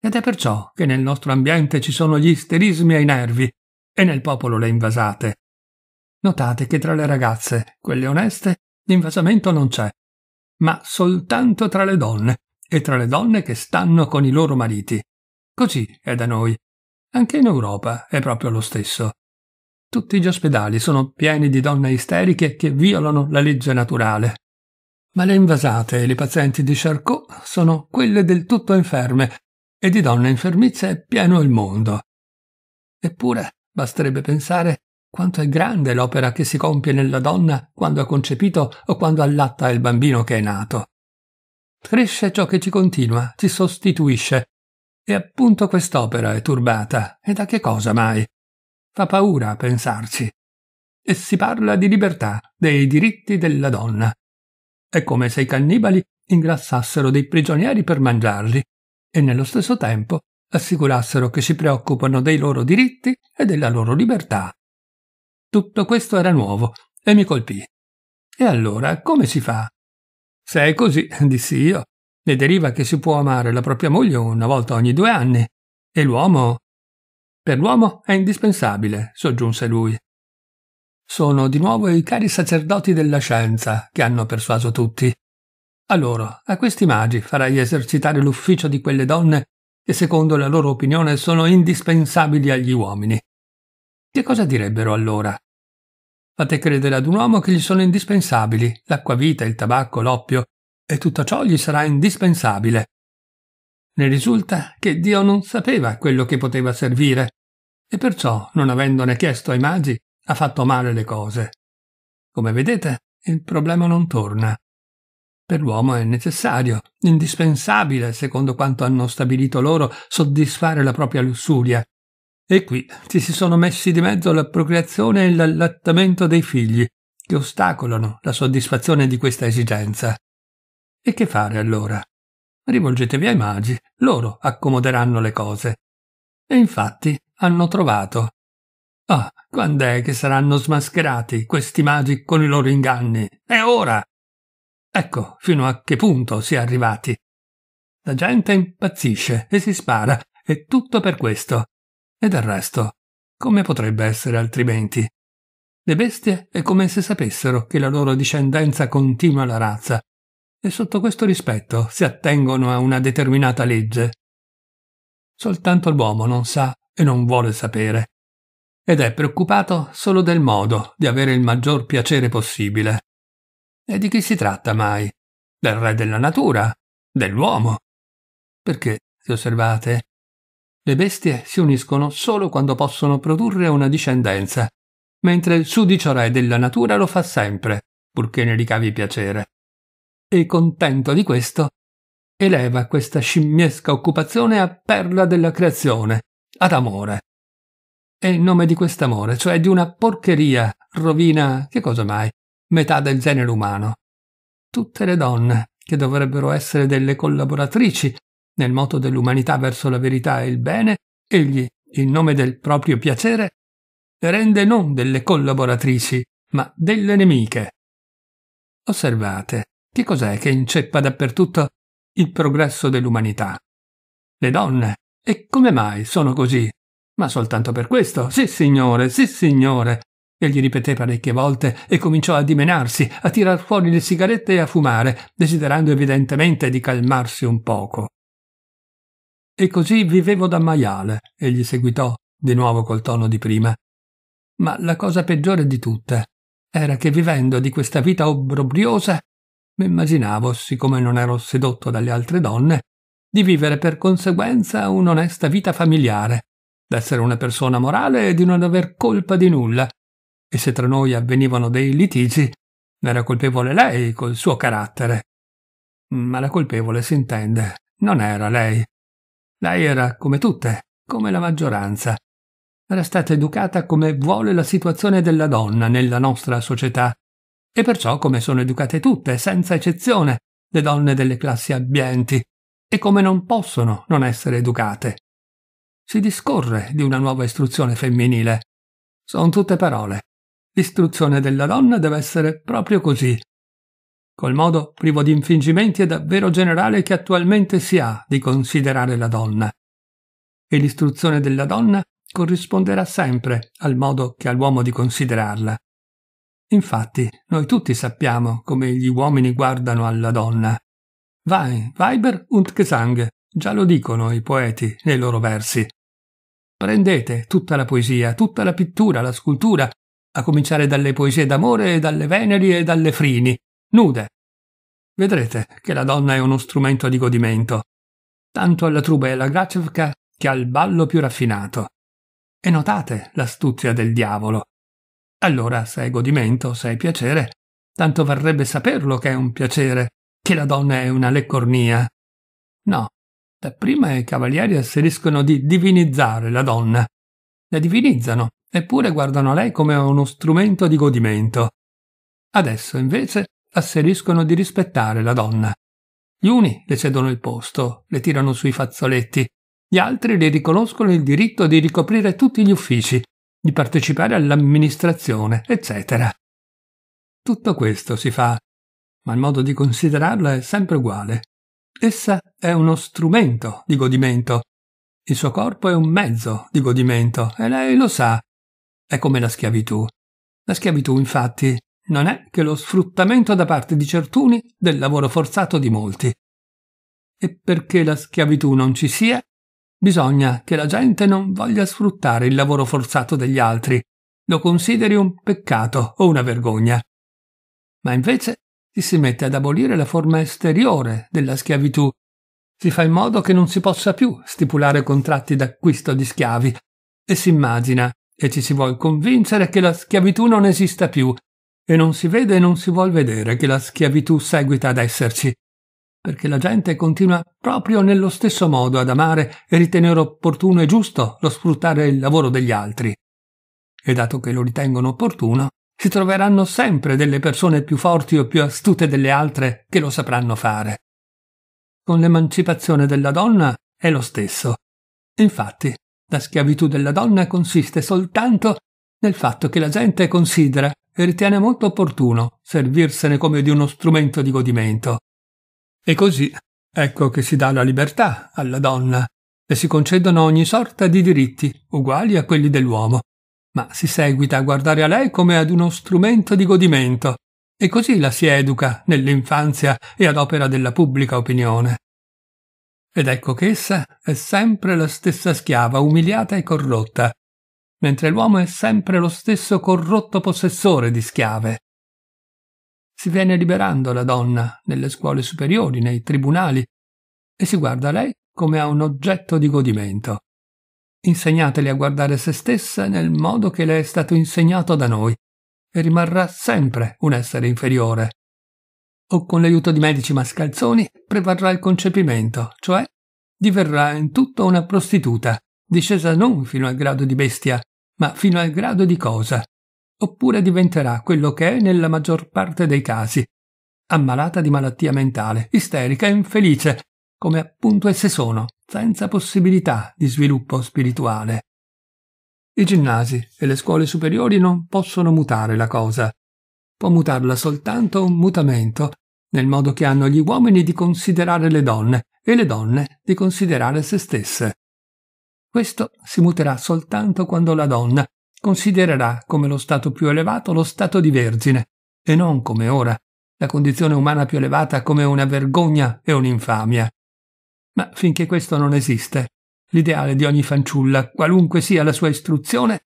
Ed è perciò che nel nostro ambiente ci sono gli isterismi ai nervi e nel popolo le invasate. Notate che tra le ragazze, quelle oneste, l'invasamento non c'è, ma soltanto tra le donne e tra le donne che stanno con i loro mariti. Così è da noi. Anche in Europa è proprio lo stesso. Tutti gli ospedali sono pieni di donne isteriche che violano la legge naturale. Ma le invasate e le pazienti di Charcot sono quelle del tutto inferme e di donne infermizie è pieno il mondo. Eppure basterebbe pensare quanto è grande l'opera che si compie nella donna quando ha concepito o quando allatta il bambino che è nato. Cresce ciò che ci continua, ci sostituisce. E appunto quest'opera è turbata. E da che cosa mai? Fa paura a pensarci. E si parla di libertà, dei diritti della donna. È come se i cannibali ingrassassero dei prigionieri per mangiarli e nello stesso tempo assicurassero che si preoccupano dei loro diritti e della loro libertà. Tutto questo era nuovo e mi colpì. E allora come si fa? Se è così, dissi io, ne deriva che si può amare la propria moglie una volta ogni due anni. E l'uomo? Per l'uomo è indispensabile, soggiunse lui. Sono di nuovo i cari sacerdoti della scienza che hanno persuaso tutti. A loro, a questi magi, farai esercitare l'ufficio di quelle donne che secondo la loro opinione sono indispensabili agli uomini. Che cosa direbbero allora? Fate credere ad un uomo che gli sono indispensabili l'acquavita, il tabacco, l'oppio, e tutto ciò gli sarà indispensabile. Ne risulta che Dio non sapeva quello che poteva servire, e perciò, non avendone chiesto ai magi, ha fatto male le cose. Come vedete, il problema non torna. Per l'uomo è necessario, indispensabile, secondo quanto hanno stabilito loro, soddisfare la propria lussuria. E qui ci si sono messi di mezzo la procreazione e l'allattamento dei figli, che ostacolano la soddisfazione di questa esigenza. E che fare allora? Rivolgetevi ai magi, loro accomoderanno le cose. E infatti hanno trovato. Ah, quando è che saranno smascherati questi magi con i loro inganni? È ora! Ecco fino a che punto si è arrivati. La gente impazzisce e si spara, e tutto per questo. E del resto, come potrebbe essere altrimenti? Le bestie è come se sapessero che la loro discendenza continua la razza, e sotto questo rispetto si attengono a una determinata legge. Soltanto l'uomo non sa e non vuole sapere, ed è preoccupato solo del modo di avere il maggior piacere possibile. E di chi si tratta mai? Del re della natura? Dell'uomo? Perché, se osservate, le bestie si uniscono solo quando possono produrre una discendenza, mentre il sudicio re della natura lo fa sempre, purché ne ricavi piacere. E contento di questo, eleva questa scimmiesca occupazione a perla della creazione, ad amore. E in nome di quest'amore, cioè di una porcheria, rovina che cosa mai? metà del genere umano. Tutte le donne, che dovrebbero essere delle collaboratrici nel moto dell'umanità verso la verità e il bene, egli, in nome del proprio piacere, rende non delle collaboratrici, ma delle nemiche. Osservate, che cos'è che inceppa dappertutto il progresso dell'umanità? Le donne. E come mai sono così? Ma soltanto per questo, sì signore, sì signore, Egli ripeté parecchie volte e cominciò a dimenarsi, a tirar fuori le sigarette e a fumare, desiderando evidentemente di calmarsi un poco. E così vivevo da maiale, egli seguitò, di nuovo col tono di prima. Ma la cosa peggiore di tutte era che vivendo di questa vita obbrobriosa, m'immaginavo, siccome non ero sedotto dalle altre donne, di vivere per conseguenza un'onesta vita familiare, d'essere una persona morale e di non aver colpa di nulla, e se tra noi avvenivano dei litigi, ne era colpevole lei col suo carattere. Ma la colpevole, si intende, non era lei. Lei era come tutte, come la maggioranza. Era stata educata come vuole la situazione della donna nella nostra società e perciò come sono educate tutte, senza eccezione, le donne delle classi abbienti e come non possono non essere educate. Si discorre di una nuova istruzione femminile. Sono tutte parole, L'istruzione della donna deve essere proprio così, col modo privo di infingimenti e davvero generale che attualmente si ha di considerare la donna. E l'istruzione della donna corrisponderà sempre al modo che ha l'uomo di considerarla. Infatti, noi tutti sappiamo come gli uomini guardano alla donna. Vai, Weiber und Gesang, già lo dicono i poeti nei loro versi. Prendete tutta la poesia, tutta la pittura, la scultura, a cominciare dalle poesie d'amore, e dalle Veneri e dalle Frini, nude. Vedrete che la donna è uno strumento di godimento, tanto alla truba e alla Gracevka che al ballo più raffinato. E notate l'astuzia del diavolo. Allora, se è godimento, se è piacere, tanto varrebbe saperlo che è un piacere, che la donna è una leccornia. No, dapprima i cavalieri asseriscono di divinizzare la donna. La divinizzano eppure guardano a lei come a uno strumento di godimento. Adesso, invece, asseriscono di rispettare la donna. Gli uni le cedono il posto, le tirano sui fazzoletti, gli altri le riconoscono il diritto di ricoprire tutti gli uffici, di partecipare all'amministrazione, eccetera. Tutto questo si fa, ma il modo di considerarla è sempre uguale. Essa è uno strumento di godimento. Il suo corpo è un mezzo di godimento e lei lo sa è come la schiavitù. La schiavitù, infatti, non è che lo sfruttamento da parte di certuni del lavoro forzato di molti. E perché la schiavitù non ci sia, bisogna che la gente non voglia sfruttare il lavoro forzato degli altri, lo consideri un peccato o una vergogna. Ma invece ci si mette ad abolire la forma esteriore della schiavitù. Si fa in modo che non si possa più stipulare contratti d'acquisto di schiavi e si immagina e ci si vuol convincere che la schiavitù non esista più, e non si vede e non si vuol vedere che la schiavitù seguita ad esserci, perché la gente continua proprio nello stesso modo ad amare e ritenere opportuno e giusto lo sfruttare il lavoro degli altri. E dato che lo ritengono opportuno, si troveranno sempre delle persone più forti o più astute delle altre che lo sapranno fare. Con l'emancipazione della donna è lo stesso. Infatti, la schiavitù della donna consiste soltanto nel fatto che la gente considera e ritiene molto opportuno servirsene come di uno strumento di godimento. E così ecco che si dà la libertà alla donna e si concedono ogni sorta di diritti uguali a quelli dell'uomo, ma si seguita a guardare a lei come ad uno strumento di godimento, e così la si educa nell'infanzia e ad opera della pubblica opinione ed ecco che essa è sempre la stessa schiava, umiliata e corrotta, mentre l'uomo è sempre lo stesso corrotto possessore di schiave. Si viene liberando la donna nelle scuole superiori, nei tribunali, e si guarda lei come a un oggetto di godimento. Insegnateli a guardare se stessa nel modo che le è stato insegnato da noi, e rimarrà sempre un essere inferiore, o con l'aiuto di medici mascalzoni, prevarrà il concepimento, cioè diverrà in tutto una prostituta, discesa non fino al grado di bestia, ma fino al grado di cosa, oppure diventerà quello che è nella maggior parte dei casi, ammalata di malattia mentale, isterica e infelice, come appunto esse sono, senza possibilità di sviluppo spirituale. I ginnasi e le scuole superiori non possono mutare la cosa, può mutarla soltanto un mutamento, nel modo che hanno gli uomini di considerare le donne e le donne di considerare se stesse. Questo si muterà soltanto quando la donna considererà come lo stato più elevato lo stato di vergine, e non come ora, la condizione umana più elevata come una vergogna e un'infamia. Ma finché questo non esiste, l'ideale di ogni fanciulla, qualunque sia la sua istruzione,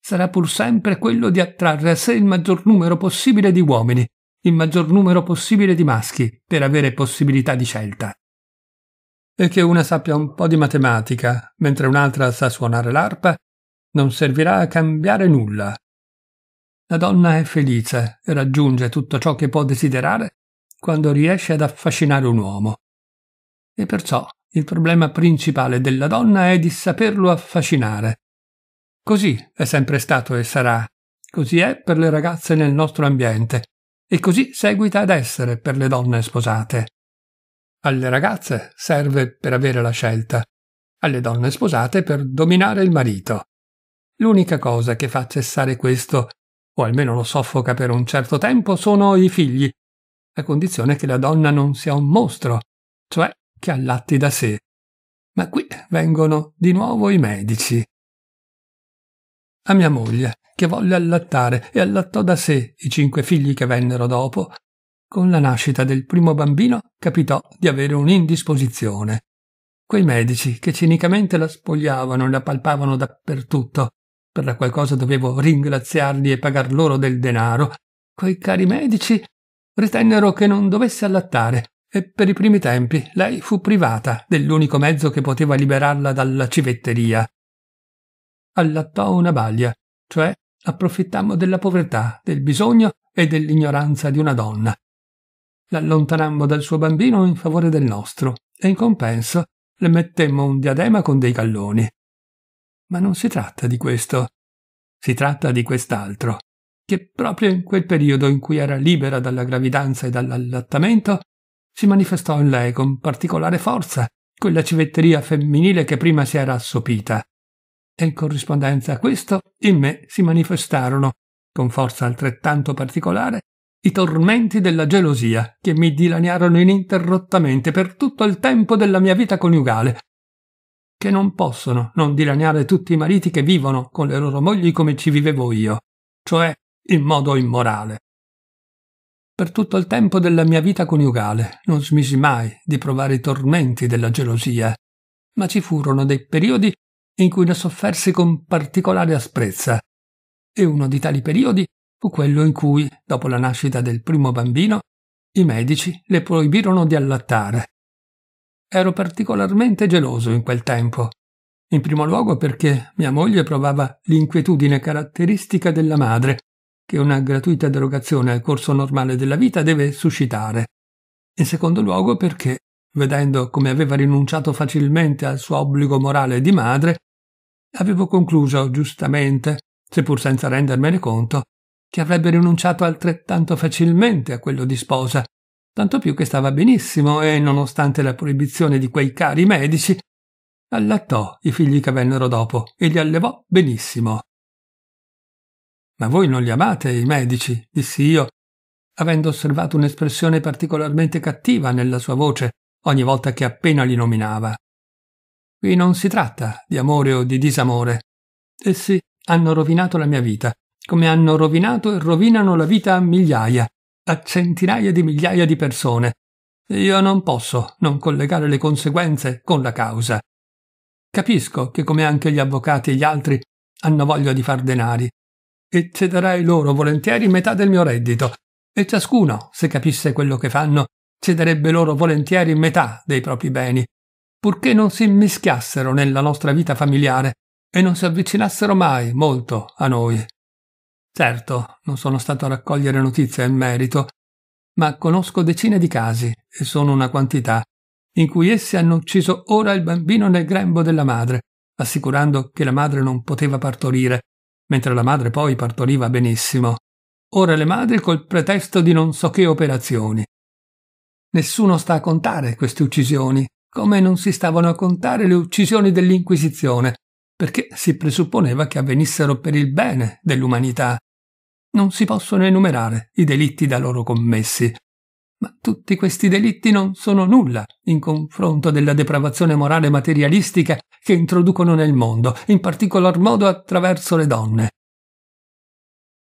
sarà pur sempre quello di attrarre a sé il maggior numero possibile di uomini, il maggior numero possibile di maschi, per avere possibilità di scelta. E che una sappia un po' di matematica, mentre un'altra sa suonare l'arpa, non servirà a cambiare nulla. La donna è felice e raggiunge tutto ciò che può desiderare quando riesce ad affascinare un uomo. E perciò il problema principale della donna è di saperlo affascinare, Così è sempre stato e sarà. Così è per le ragazze nel nostro ambiente e così seguita ad essere per le donne sposate. Alle ragazze serve per avere la scelta, alle donne sposate per dominare il marito. L'unica cosa che fa cessare questo, o almeno lo soffoca per un certo tempo, sono i figli, a condizione che la donna non sia un mostro, cioè che allatti da sé. Ma qui vengono di nuovo i medici a mia moglie, che volle allattare e allattò da sé i cinque figli che vennero dopo. Con la nascita del primo bambino capitò di avere un'indisposizione. Quei medici che cinicamente la spogliavano e la palpavano dappertutto, per la qual cosa dovevo ringraziarli e pagar loro del denaro, quei cari medici ritennero che non dovesse allattare e per i primi tempi lei fu privata dell'unico mezzo che poteva liberarla dalla civetteria, allattò una baglia, cioè approfittammo della povertà, del bisogno e dell'ignoranza di una donna. L'allontanammo dal suo bambino in favore del nostro e in compenso le mettemmo un diadema con dei galloni. Ma non si tratta di questo, si tratta di quest'altro, che proprio in quel periodo in cui era libera dalla gravidanza e dall'allattamento, si manifestò in lei con particolare forza quella civetteria femminile che prima si era assopita e in corrispondenza a questo in me si manifestarono, con forza altrettanto particolare, i tormenti della gelosia che mi dilaniarono ininterrottamente per tutto il tempo della mia vita coniugale, che non possono non dilaniare tutti i mariti che vivono con le loro mogli come ci vivevo io, cioè in modo immorale. Per tutto il tempo della mia vita coniugale non smisi mai di provare i tormenti della gelosia, ma ci furono dei periodi in cui ne soffersi con particolare asprezza, e uno di tali periodi fu quello in cui, dopo la nascita del primo bambino, i medici le proibirono di allattare. Ero particolarmente geloso in quel tempo, in primo luogo perché mia moglie provava l'inquietudine caratteristica della madre, che una gratuita derogazione al corso normale della vita deve suscitare. In secondo luogo perché, vedendo come aveva rinunciato facilmente al suo obbligo morale di madre, Avevo concluso, giustamente, seppur senza rendermene conto, che avrebbe rinunciato altrettanto facilmente a quello di sposa, tanto più che stava benissimo e, nonostante la proibizione di quei cari medici, allattò i figli che vennero dopo e li allevò benissimo. Ma voi non li amate, i medici, dissi io, avendo osservato un'espressione particolarmente cattiva nella sua voce ogni volta che appena li nominava. Qui non si tratta di amore o di disamore. Essi hanno rovinato la mia vita, come hanno rovinato e rovinano la vita a migliaia, a centinaia di migliaia di persone. Io non posso non collegare le conseguenze con la causa. Capisco che come anche gli avvocati e gli altri hanno voglia di far denari e cederei loro volentieri metà del mio reddito e ciascuno, se capisse quello che fanno, cederebbe loro volentieri metà dei propri beni purché non si immischiassero nella nostra vita familiare e non si avvicinassero mai molto a noi. Certo, non sono stato a raccogliere notizie in merito, ma conosco decine di casi, e sono una quantità, in cui essi hanno ucciso ora il bambino nel grembo della madre, assicurando che la madre non poteva partorire, mentre la madre poi partoriva benissimo. Ora le madri col pretesto di non so che operazioni. Nessuno sta a contare queste uccisioni, come non si stavano a contare le uccisioni dell'Inquisizione, perché si presupponeva che avvenissero per il bene dell'umanità. Non si possono enumerare i delitti da loro commessi, ma tutti questi delitti non sono nulla in confronto della depravazione morale materialistica che introducono nel mondo, in particolar modo attraverso le donne.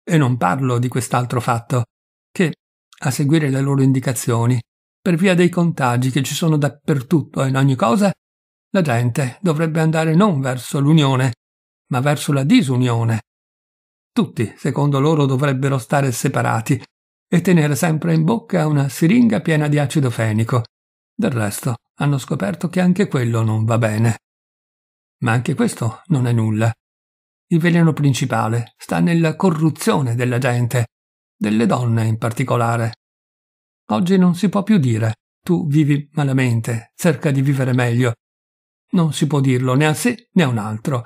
E non parlo di quest'altro fatto, che, a seguire le loro indicazioni, per via dei contagi che ci sono dappertutto e in ogni cosa, la gente dovrebbe andare non verso l'unione, ma verso la disunione. Tutti, secondo loro, dovrebbero stare separati e tenere sempre in bocca una siringa piena di acido fenico. Del resto, hanno scoperto che anche quello non va bene. Ma anche questo non è nulla. Il veleno principale sta nella corruzione della gente, delle donne in particolare. Oggi non si può più dire tu vivi malamente, cerca di vivere meglio. Non si può dirlo né a sé né a un altro.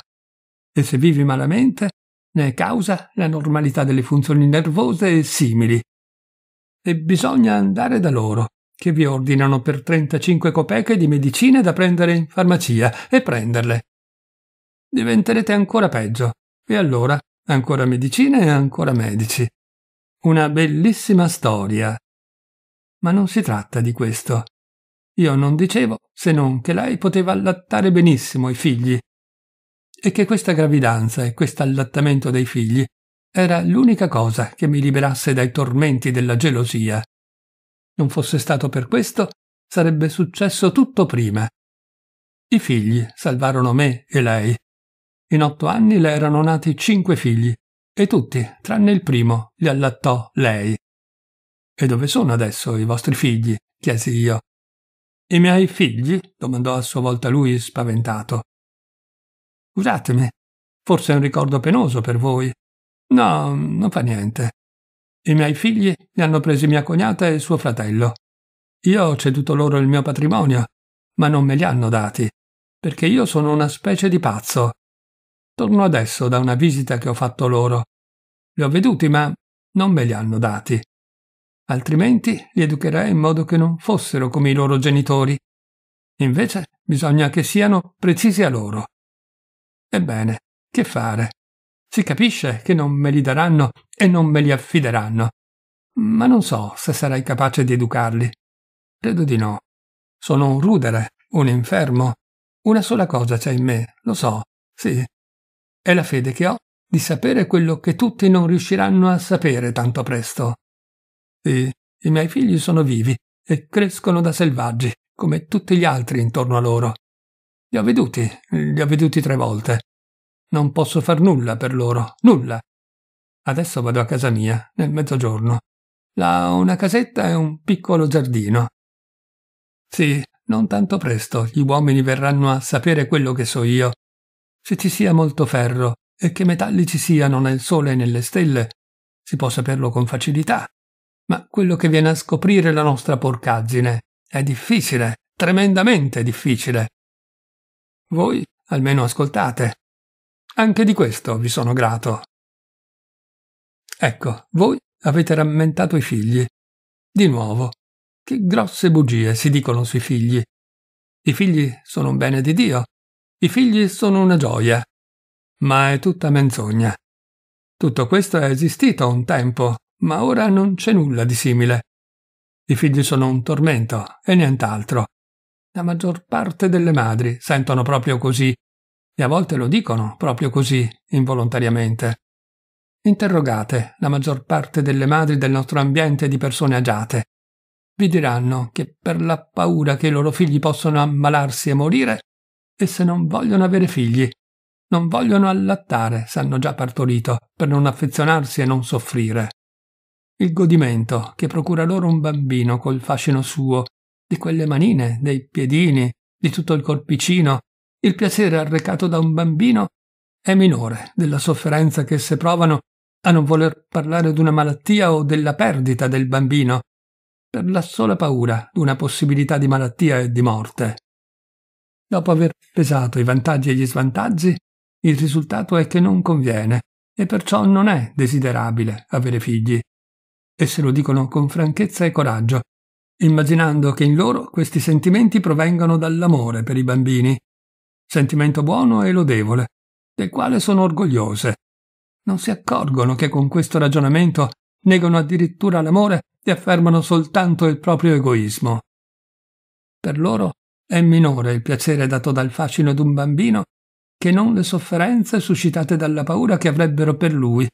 E se vivi malamente, ne è causa la normalità delle funzioni nervose e simili. E bisogna andare da loro, che vi ordinano per 35 copeche di medicine da prendere in farmacia e prenderle. Diventerete ancora peggio, e allora ancora medicine e ancora medici. Una bellissima storia ma non si tratta di questo. Io non dicevo se non che lei poteva allattare benissimo i figli e che questa gravidanza e questo allattamento dei figli era l'unica cosa che mi liberasse dai tormenti della gelosia. Non fosse stato per questo, sarebbe successo tutto prima. I figli salvarono me e lei. In otto anni le erano nati cinque figli, e tutti, tranne il primo, li allattò lei. E dove sono adesso i vostri figli? chiesi io. I miei figli? domandò a sua volta lui spaventato. Scusatemi, forse è un ricordo penoso per voi. No, non fa niente. I miei figli li hanno presi mia cognata e suo fratello. Io ho ceduto loro il mio patrimonio, ma non me li hanno dati, perché io sono una specie di pazzo. Torno adesso da una visita che ho fatto loro. Li ho veduti, ma non me li hanno dati altrimenti li educherai in modo che non fossero come i loro genitori. Invece bisogna che siano precisi a loro. Ebbene, che fare? Si capisce che non me li daranno e non me li affideranno. Ma non so se sarai capace di educarli. Credo di no. Sono un rudere, un infermo. Una sola cosa c'è in me, lo so, sì. È la fede che ho di sapere quello che tutti non riusciranno a sapere tanto presto. E i miei figli sono vivi e crescono da selvaggi, come tutti gli altri intorno a loro. Li ho veduti, li ho veduti tre volte. Non posso far nulla per loro, nulla. Adesso vado a casa mia, nel mezzogiorno. Là ho una casetta e un piccolo giardino. Sì, non tanto presto gli uomini verranno a sapere quello che so io. Se ci sia molto ferro e che metalli ci siano nel sole e nelle stelle, si può saperlo con facilità ma quello che viene a scoprire la nostra porcaggine è difficile, tremendamente difficile. Voi almeno ascoltate. Anche di questo vi sono grato. Ecco, voi avete rammentato i figli. Di nuovo, che grosse bugie si dicono sui figli. I figli sono un bene di Dio. I figli sono una gioia. Ma è tutta menzogna. Tutto questo è esistito un tempo, ma ora non c'è nulla di simile. I figli sono un tormento e nient'altro. La maggior parte delle madri sentono proprio così e a volte lo dicono proprio così, involontariamente. Interrogate la maggior parte delle madri del nostro ambiente di persone agiate. Vi diranno che per la paura che i loro figli possono ammalarsi e morire, esse non vogliono avere figli, non vogliono allattare se hanno già partorito, per non affezionarsi e non soffrire il godimento che procura loro un bambino col fascino suo, di quelle manine, dei piedini, di tutto il corpicino, il piacere arrecato da un bambino è minore della sofferenza che esse provano a non voler parlare d'una malattia o della perdita del bambino, per la sola paura d'una possibilità di malattia e di morte. Dopo aver pesato i vantaggi e gli svantaggi, il risultato è che non conviene e perciò non è desiderabile avere figli e se lo dicono con franchezza e coraggio, immaginando che in loro questi sentimenti provengano dall'amore per i bambini, sentimento buono e lodevole, del quale sono orgogliose. Non si accorgono che con questo ragionamento negano addirittura l'amore e affermano soltanto il proprio egoismo. Per loro è minore il piacere dato dal fascino d'un bambino che non le sofferenze suscitate dalla paura che avrebbero per lui,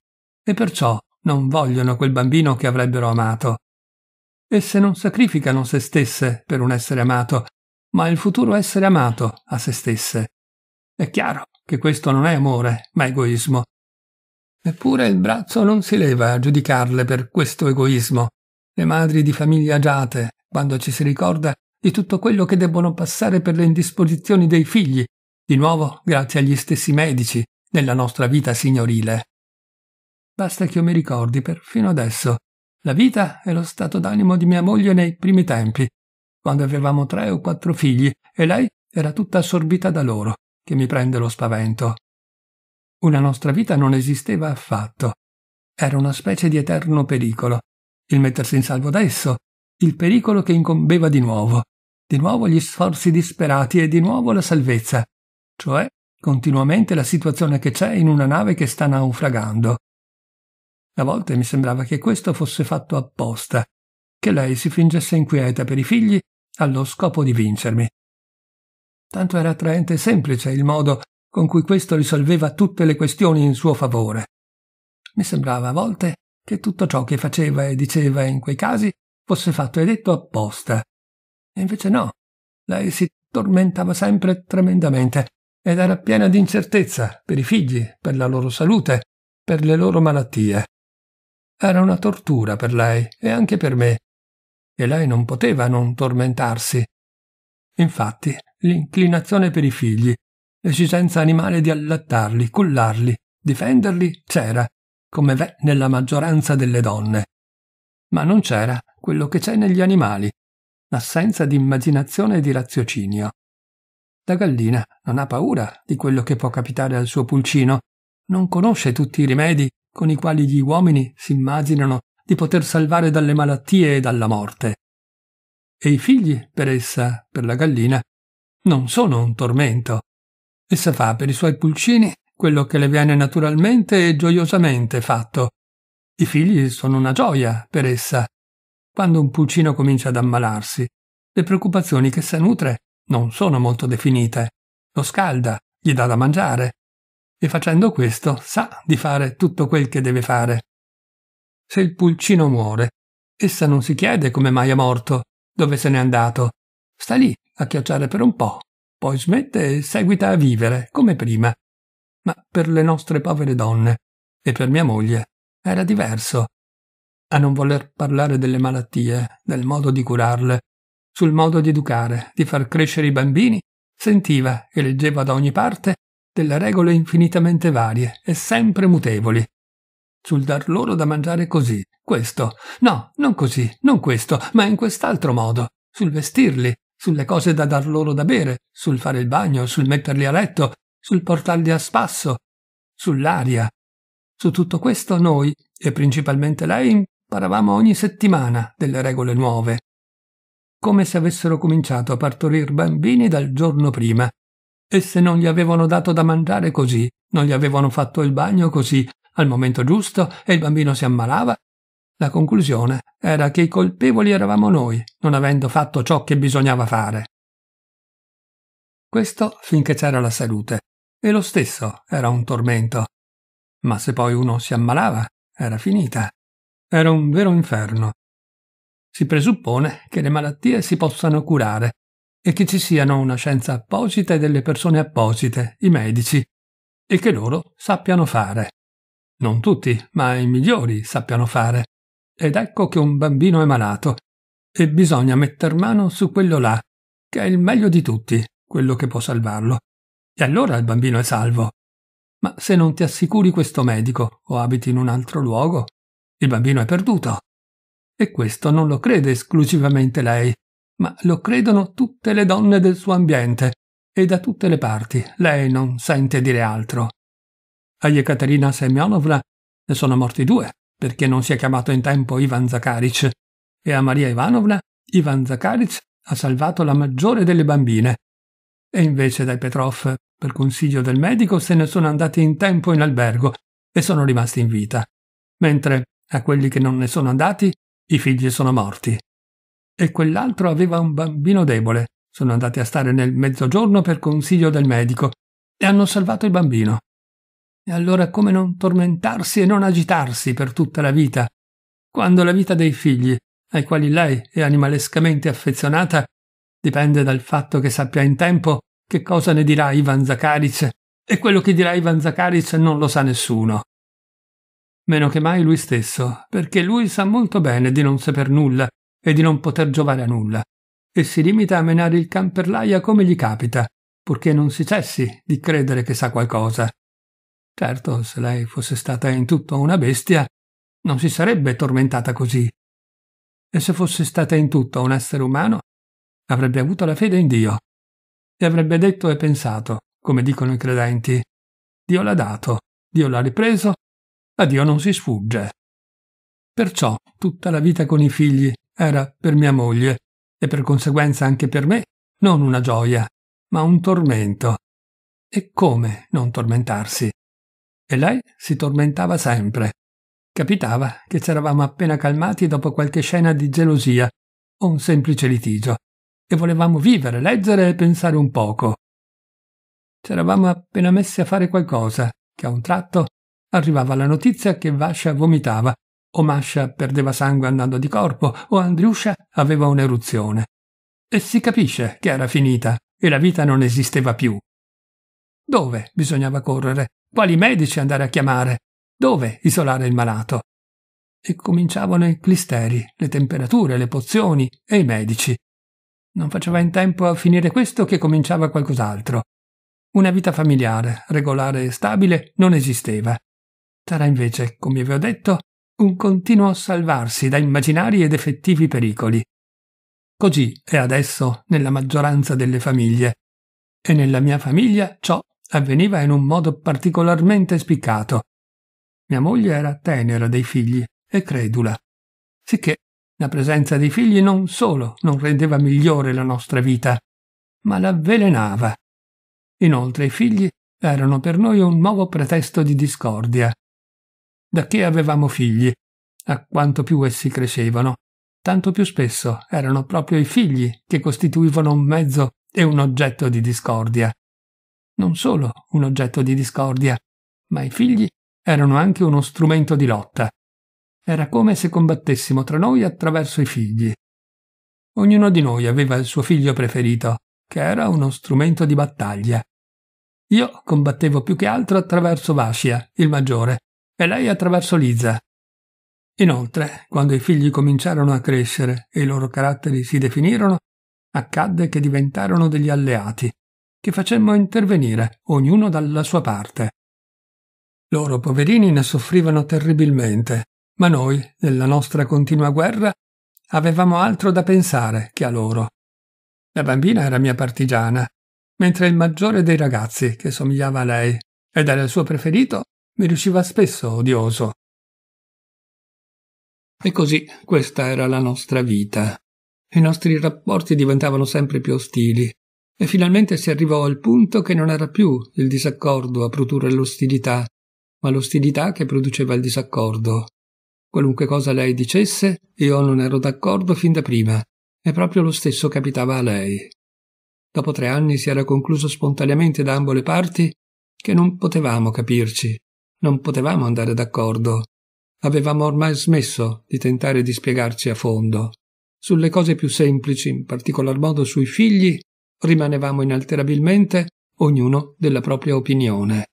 e perciò non vogliono quel bambino che avrebbero amato. Esse non sacrificano se stesse per un essere amato, ma il futuro essere amato a se stesse. È chiaro che questo non è amore, ma egoismo. Eppure il braccio non si leva a giudicarle per questo egoismo. Le madri di famiglia agiate, quando ci si ricorda di tutto quello che debbono passare per le indisposizioni dei figli, di nuovo grazie agli stessi medici, nella nostra vita signorile. Basta che io mi ricordi, perfino adesso, la vita e lo stato d'animo di mia moglie nei primi tempi, quando avevamo tre o quattro figli e lei era tutta assorbita da loro, che mi prende lo spavento. Una nostra vita non esisteva affatto. Era una specie di eterno pericolo, il mettersi in salvo adesso, il pericolo che incombeva di nuovo, di nuovo gli sforzi disperati e di nuovo la salvezza, cioè continuamente la situazione che c'è in una nave che sta naufragando. A volte mi sembrava che questo fosse fatto apposta, che lei si fingesse inquieta per i figli allo scopo di vincermi. Tanto era attraente e semplice il modo con cui questo risolveva tutte le questioni in suo favore. Mi sembrava a volte che tutto ciò che faceva e diceva in quei casi fosse fatto e detto apposta. E invece no, lei si tormentava sempre tremendamente ed era piena di incertezza per i figli, per la loro salute, per le loro malattie. Era una tortura per lei e anche per me. E lei non poteva non tormentarsi. Infatti, l'inclinazione per i figli, l'esigenza animale di allattarli, cullarli, difenderli c'era, come v'è nella maggioranza delle donne. Ma non c'era quello che c'è negli animali, l'assenza di immaginazione e di raziocinio. La gallina non ha paura di quello che può capitare al suo pulcino, non conosce tutti i rimedi con i quali gli uomini si immaginano di poter salvare dalle malattie e dalla morte. E i figli, per essa, per la gallina, non sono un tormento. Essa fa per i suoi pulcini quello che le viene naturalmente e gioiosamente fatto. I figli sono una gioia per essa. Quando un pulcino comincia ad ammalarsi, le preoccupazioni che sa nutre non sono molto definite. Lo scalda, gli dà da mangiare, e facendo questo sa di fare tutto quel che deve fare. Se il pulcino muore, essa non si chiede come mai è morto, dove se n'è andato. Sta lì a chiacciare per un po', poi smette e seguita a vivere, come prima. Ma per le nostre povere donne, e per mia moglie, era diverso. A non voler parlare delle malattie, del modo di curarle, sul modo di educare, di far crescere i bambini, sentiva e leggeva da ogni parte delle regole infinitamente varie e sempre mutevoli. Sul dar loro da mangiare così, questo, no, non così, non questo, ma in quest'altro modo, sul vestirli, sulle cose da dar loro da bere, sul fare il bagno, sul metterli a letto, sul portarli a spasso, sull'aria. Su tutto questo noi, e principalmente lei, imparavamo ogni settimana delle regole nuove, come se avessero cominciato a partorir bambini dal giorno prima, Esse non gli avevano dato da mangiare così, non gli avevano fatto il bagno così, al momento giusto, e il bambino si ammalava. La conclusione era che i colpevoli eravamo noi, non avendo fatto ciò che bisognava fare. Questo finché c'era la salute, e lo stesso era un tormento. Ma se poi uno si ammalava, era finita. Era un vero inferno. Si presuppone che le malattie si possano curare, e che ci siano una scienza apposita e delle persone apposite, i medici, e che loro sappiano fare. Non tutti, ma i migliori sappiano fare. Ed ecco che un bambino è malato e bisogna metter mano su quello là, che è il meglio di tutti, quello che può salvarlo. E allora il bambino è salvo. Ma se non ti assicuri questo medico o abiti in un altro luogo, il bambino è perduto. E questo non lo crede esclusivamente lei, ma lo credono tutte le donne del suo ambiente e da tutte le parti. Lei non sente dire altro. A Yekaterina Semyonovna ne sono morti due, perché non si è chiamato in tempo Ivan Zakaric, e a Maria Ivanovna Ivan Zakaric ha salvato la maggiore delle bambine. E invece dai Petrov, per consiglio del medico, se ne sono andati in tempo in albergo e sono rimasti in vita, mentre a quelli che non ne sono andati i figli sono morti e quell'altro aveva un bambino debole. Sono andati a stare nel mezzogiorno per consiglio del medico e hanno salvato il bambino. E allora come non tormentarsi e non agitarsi per tutta la vita, quando la vita dei figli, ai quali lei è animalescamente affezionata, dipende dal fatto che sappia in tempo che cosa ne dirà Ivan Zakaric e quello che dirà Ivan Zakaric non lo sa nessuno. Meno che mai lui stesso, perché lui sa molto bene di non saper nulla e di non poter giovare a nulla, e si limita a menare il can per l'aia come gli capita, purché non si cessi di credere che sa qualcosa. Certo, se lei fosse stata in tutto una bestia, non si sarebbe tormentata così. E se fosse stata in tutto un essere umano, avrebbe avuto la fede in Dio e avrebbe detto e pensato, come dicono i credenti, Dio l'ha dato, Dio l'ha ripreso, a Dio non si sfugge. Perciò tutta la vita con i figli era per mia moglie, e per conseguenza anche per me, non una gioia, ma un tormento. E come non tormentarsi? E lei si tormentava sempre. Capitava che c'eravamo appena calmati dopo qualche scena di gelosia o un semplice litigio, e volevamo vivere, leggere e pensare un poco. C'eravamo appena messi a fare qualcosa, che a un tratto arrivava la notizia che Vascia vomitava o Masha perdeva sangue andando di corpo, o Andriuscia aveva un'eruzione. E si capisce che era finita e la vita non esisteva più. Dove bisognava correre? Quali medici andare a chiamare? Dove isolare il malato? E cominciavano i clisteri, le temperature, le pozioni e i medici. Non faceva in tempo a finire questo che cominciava qualcos'altro. Una vita familiare, regolare e stabile non esisteva. Sarà invece, come vi ho detto, un continuo salvarsi da immaginari ed effettivi pericoli. Così è adesso nella maggioranza delle famiglie, e nella mia famiglia ciò avveniva in un modo particolarmente spiccato. Mia moglie era tenera dei figli e credula, sicché la presenza dei figli non solo non rendeva migliore la nostra vita, ma l'avvelenava. Inoltre i figli erano per noi un nuovo pretesto di discordia, da che avevamo figli, a quanto più essi crescevano, tanto più spesso erano proprio i figli che costituivano un mezzo e un oggetto di discordia. Non solo un oggetto di discordia, ma i figli erano anche uno strumento di lotta. Era come se combattessimo tra noi attraverso i figli. Ognuno di noi aveva il suo figlio preferito, che era uno strumento di battaglia. Io combattevo più che altro attraverso Vascia, il maggiore, e lei attraverso Liza. Inoltre, quando i figli cominciarono a crescere e i loro caratteri si definirono, accadde che diventarono degli alleati, che facemmo intervenire, ognuno dalla sua parte. Loro poverini ne soffrivano terribilmente, ma noi, nella nostra continua guerra, avevamo altro da pensare che a loro. La bambina era mia partigiana, mentre il maggiore dei ragazzi, che somigliava a lei ed era il suo preferito, mi riusciva spesso odioso. E così questa era la nostra vita. I nostri rapporti diventavano sempre più ostili, e finalmente si arrivò al punto che non era più il disaccordo a produrre l'ostilità, ma l'ostilità che produceva il disaccordo. Qualunque cosa lei dicesse, io non ero d'accordo fin da prima, e proprio lo stesso capitava a lei. Dopo tre anni si era concluso spontaneamente da ambo le parti che non potevamo capirci non potevamo andare d'accordo. Avevamo ormai smesso di tentare di spiegarci a fondo. Sulle cose più semplici, in particolar modo sui figli, rimanevamo inalterabilmente ognuno della propria opinione.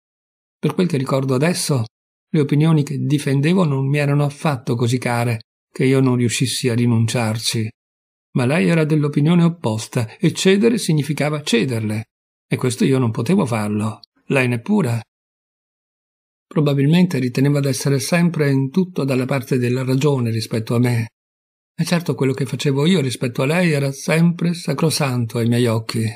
Per quel che ricordo adesso, le opinioni che difendevo non mi erano affatto così care che io non riuscissi a rinunciarci. Ma lei era dell'opinione opposta e cedere significava cederle. E questo io non potevo farlo. Lei neppure. Probabilmente riteneva d'essere sempre in tutto dalla parte della ragione rispetto a me. E certo quello che facevo io rispetto a lei era sempre sacrosanto ai miei occhi.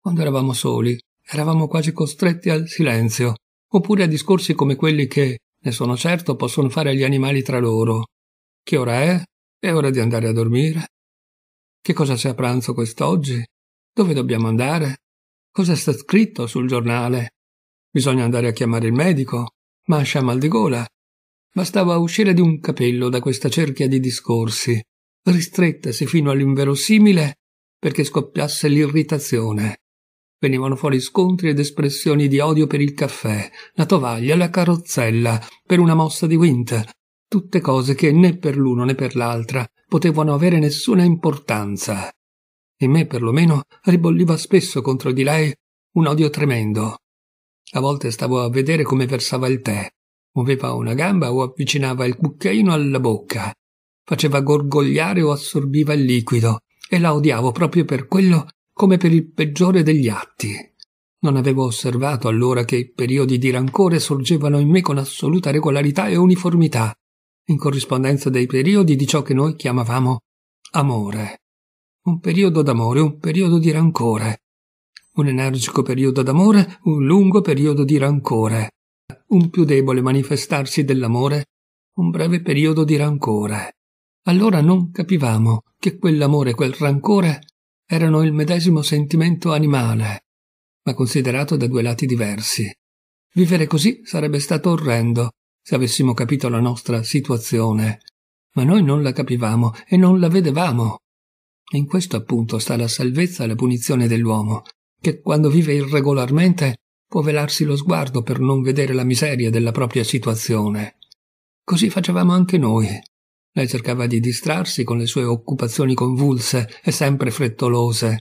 Quando eravamo soli, eravamo quasi costretti al silenzio, oppure a discorsi come quelli che, ne sono certo, possono fare gli animali tra loro. Che ora è? È ora di andare a dormire? Che cosa c'è a pranzo quest'oggi? Dove dobbiamo andare? Cosa sta scritto sul giornale? Bisogna andare a chiamare il medico. Masha ha mal di gola. Bastava uscire di un capello da questa cerchia di discorsi, ristrettasi fino all'inverosimile perché scoppiasse l'irritazione. Venivano fuori scontri ed espressioni di odio per il caffè, la tovaglia, la carrozzella, per una mossa di Wint, tutte cose che né per l'uno né per l'altra potevano avere nessuna importanza. In me, perlomeno, ribolliva spesso contro di lei un odio tremendo, a volte stavo a vedere come versava il tè. Muoveva una gamba o avvicinava il cucchiaino alla bocca. Faceva gorgogliare o assorbiva il liquido e la odiavo proprio per quello come per il peggiore degli atti. Non avevo osservato allora che i periodi di rancore sorgevano in me con assoluta regolarità e uniformità, in corrispondenza dei periodi di ciò che noi chiamavamo amore. Un periodo d'amore, un periodo di rancore, un energico periodo d'amore, un lungo periodo di rancore, un più debole manifestarsi dell'amore, un breve periodo di rancore. Allora non capivamo che quell'amore e quel rancore erano il medesimo sentimento animale, ma considerato da due lati diversi. Vivere così sarebbe stato orrendo se avessimo capito la nostra situazione, ma noi non la capivamo e non la vedevamo. E in questo appunto sta la salvezza e la punizione dell'uomo, che quando vive irregolarmente può velarsi lo sguardo per non vedere la miseria della propria situazione. Così facevamo anche noi. Lei cercava di distrarsi con le sue occupazioni convulse e sempre frettolose.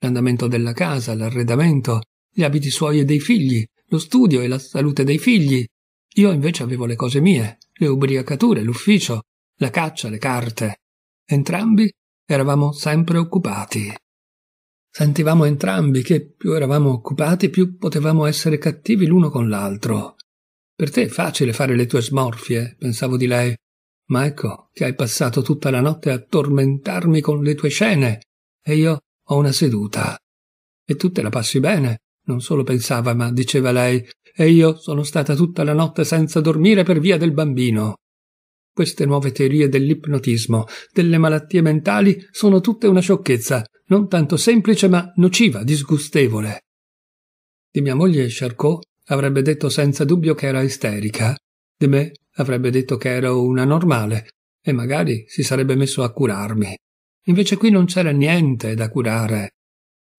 L'andamento della casa, l'arredamento, gli abiti suoi e dei figli, lo studio e la salute dei figli. Io invece avevo le cose mie, le ubriacature, l'ufficio, la caccia, le carte. Entrambi eravamo sempre occupati. Sentivamo entrambi che più eravamo occupati, più potevamo essere cattivi l'uno con l'altro. Per te è facile fare le tue smorfie, pensavo di lei, ma ecco che hai passato tutta la notte a tormentarmi con le tue scene, e io ho una seduta. E tu te la passi bene, non solo pensava, ma diceva lei, e io sono stata tutta la notte senza dormire per via del bambino. Queste nuove teorie dell'ipnotismo, delle malattie mentali, sono tutte una sciocchezza, non tanto semplice ma nociva, disgustevole. Di mia moglie Charcot avrebbe detto senza dubbio che era isterica, di me avrebbe detto che ero una normale e magari si sarebbe messo a curarmi. Invece qui non c'era niente da curare.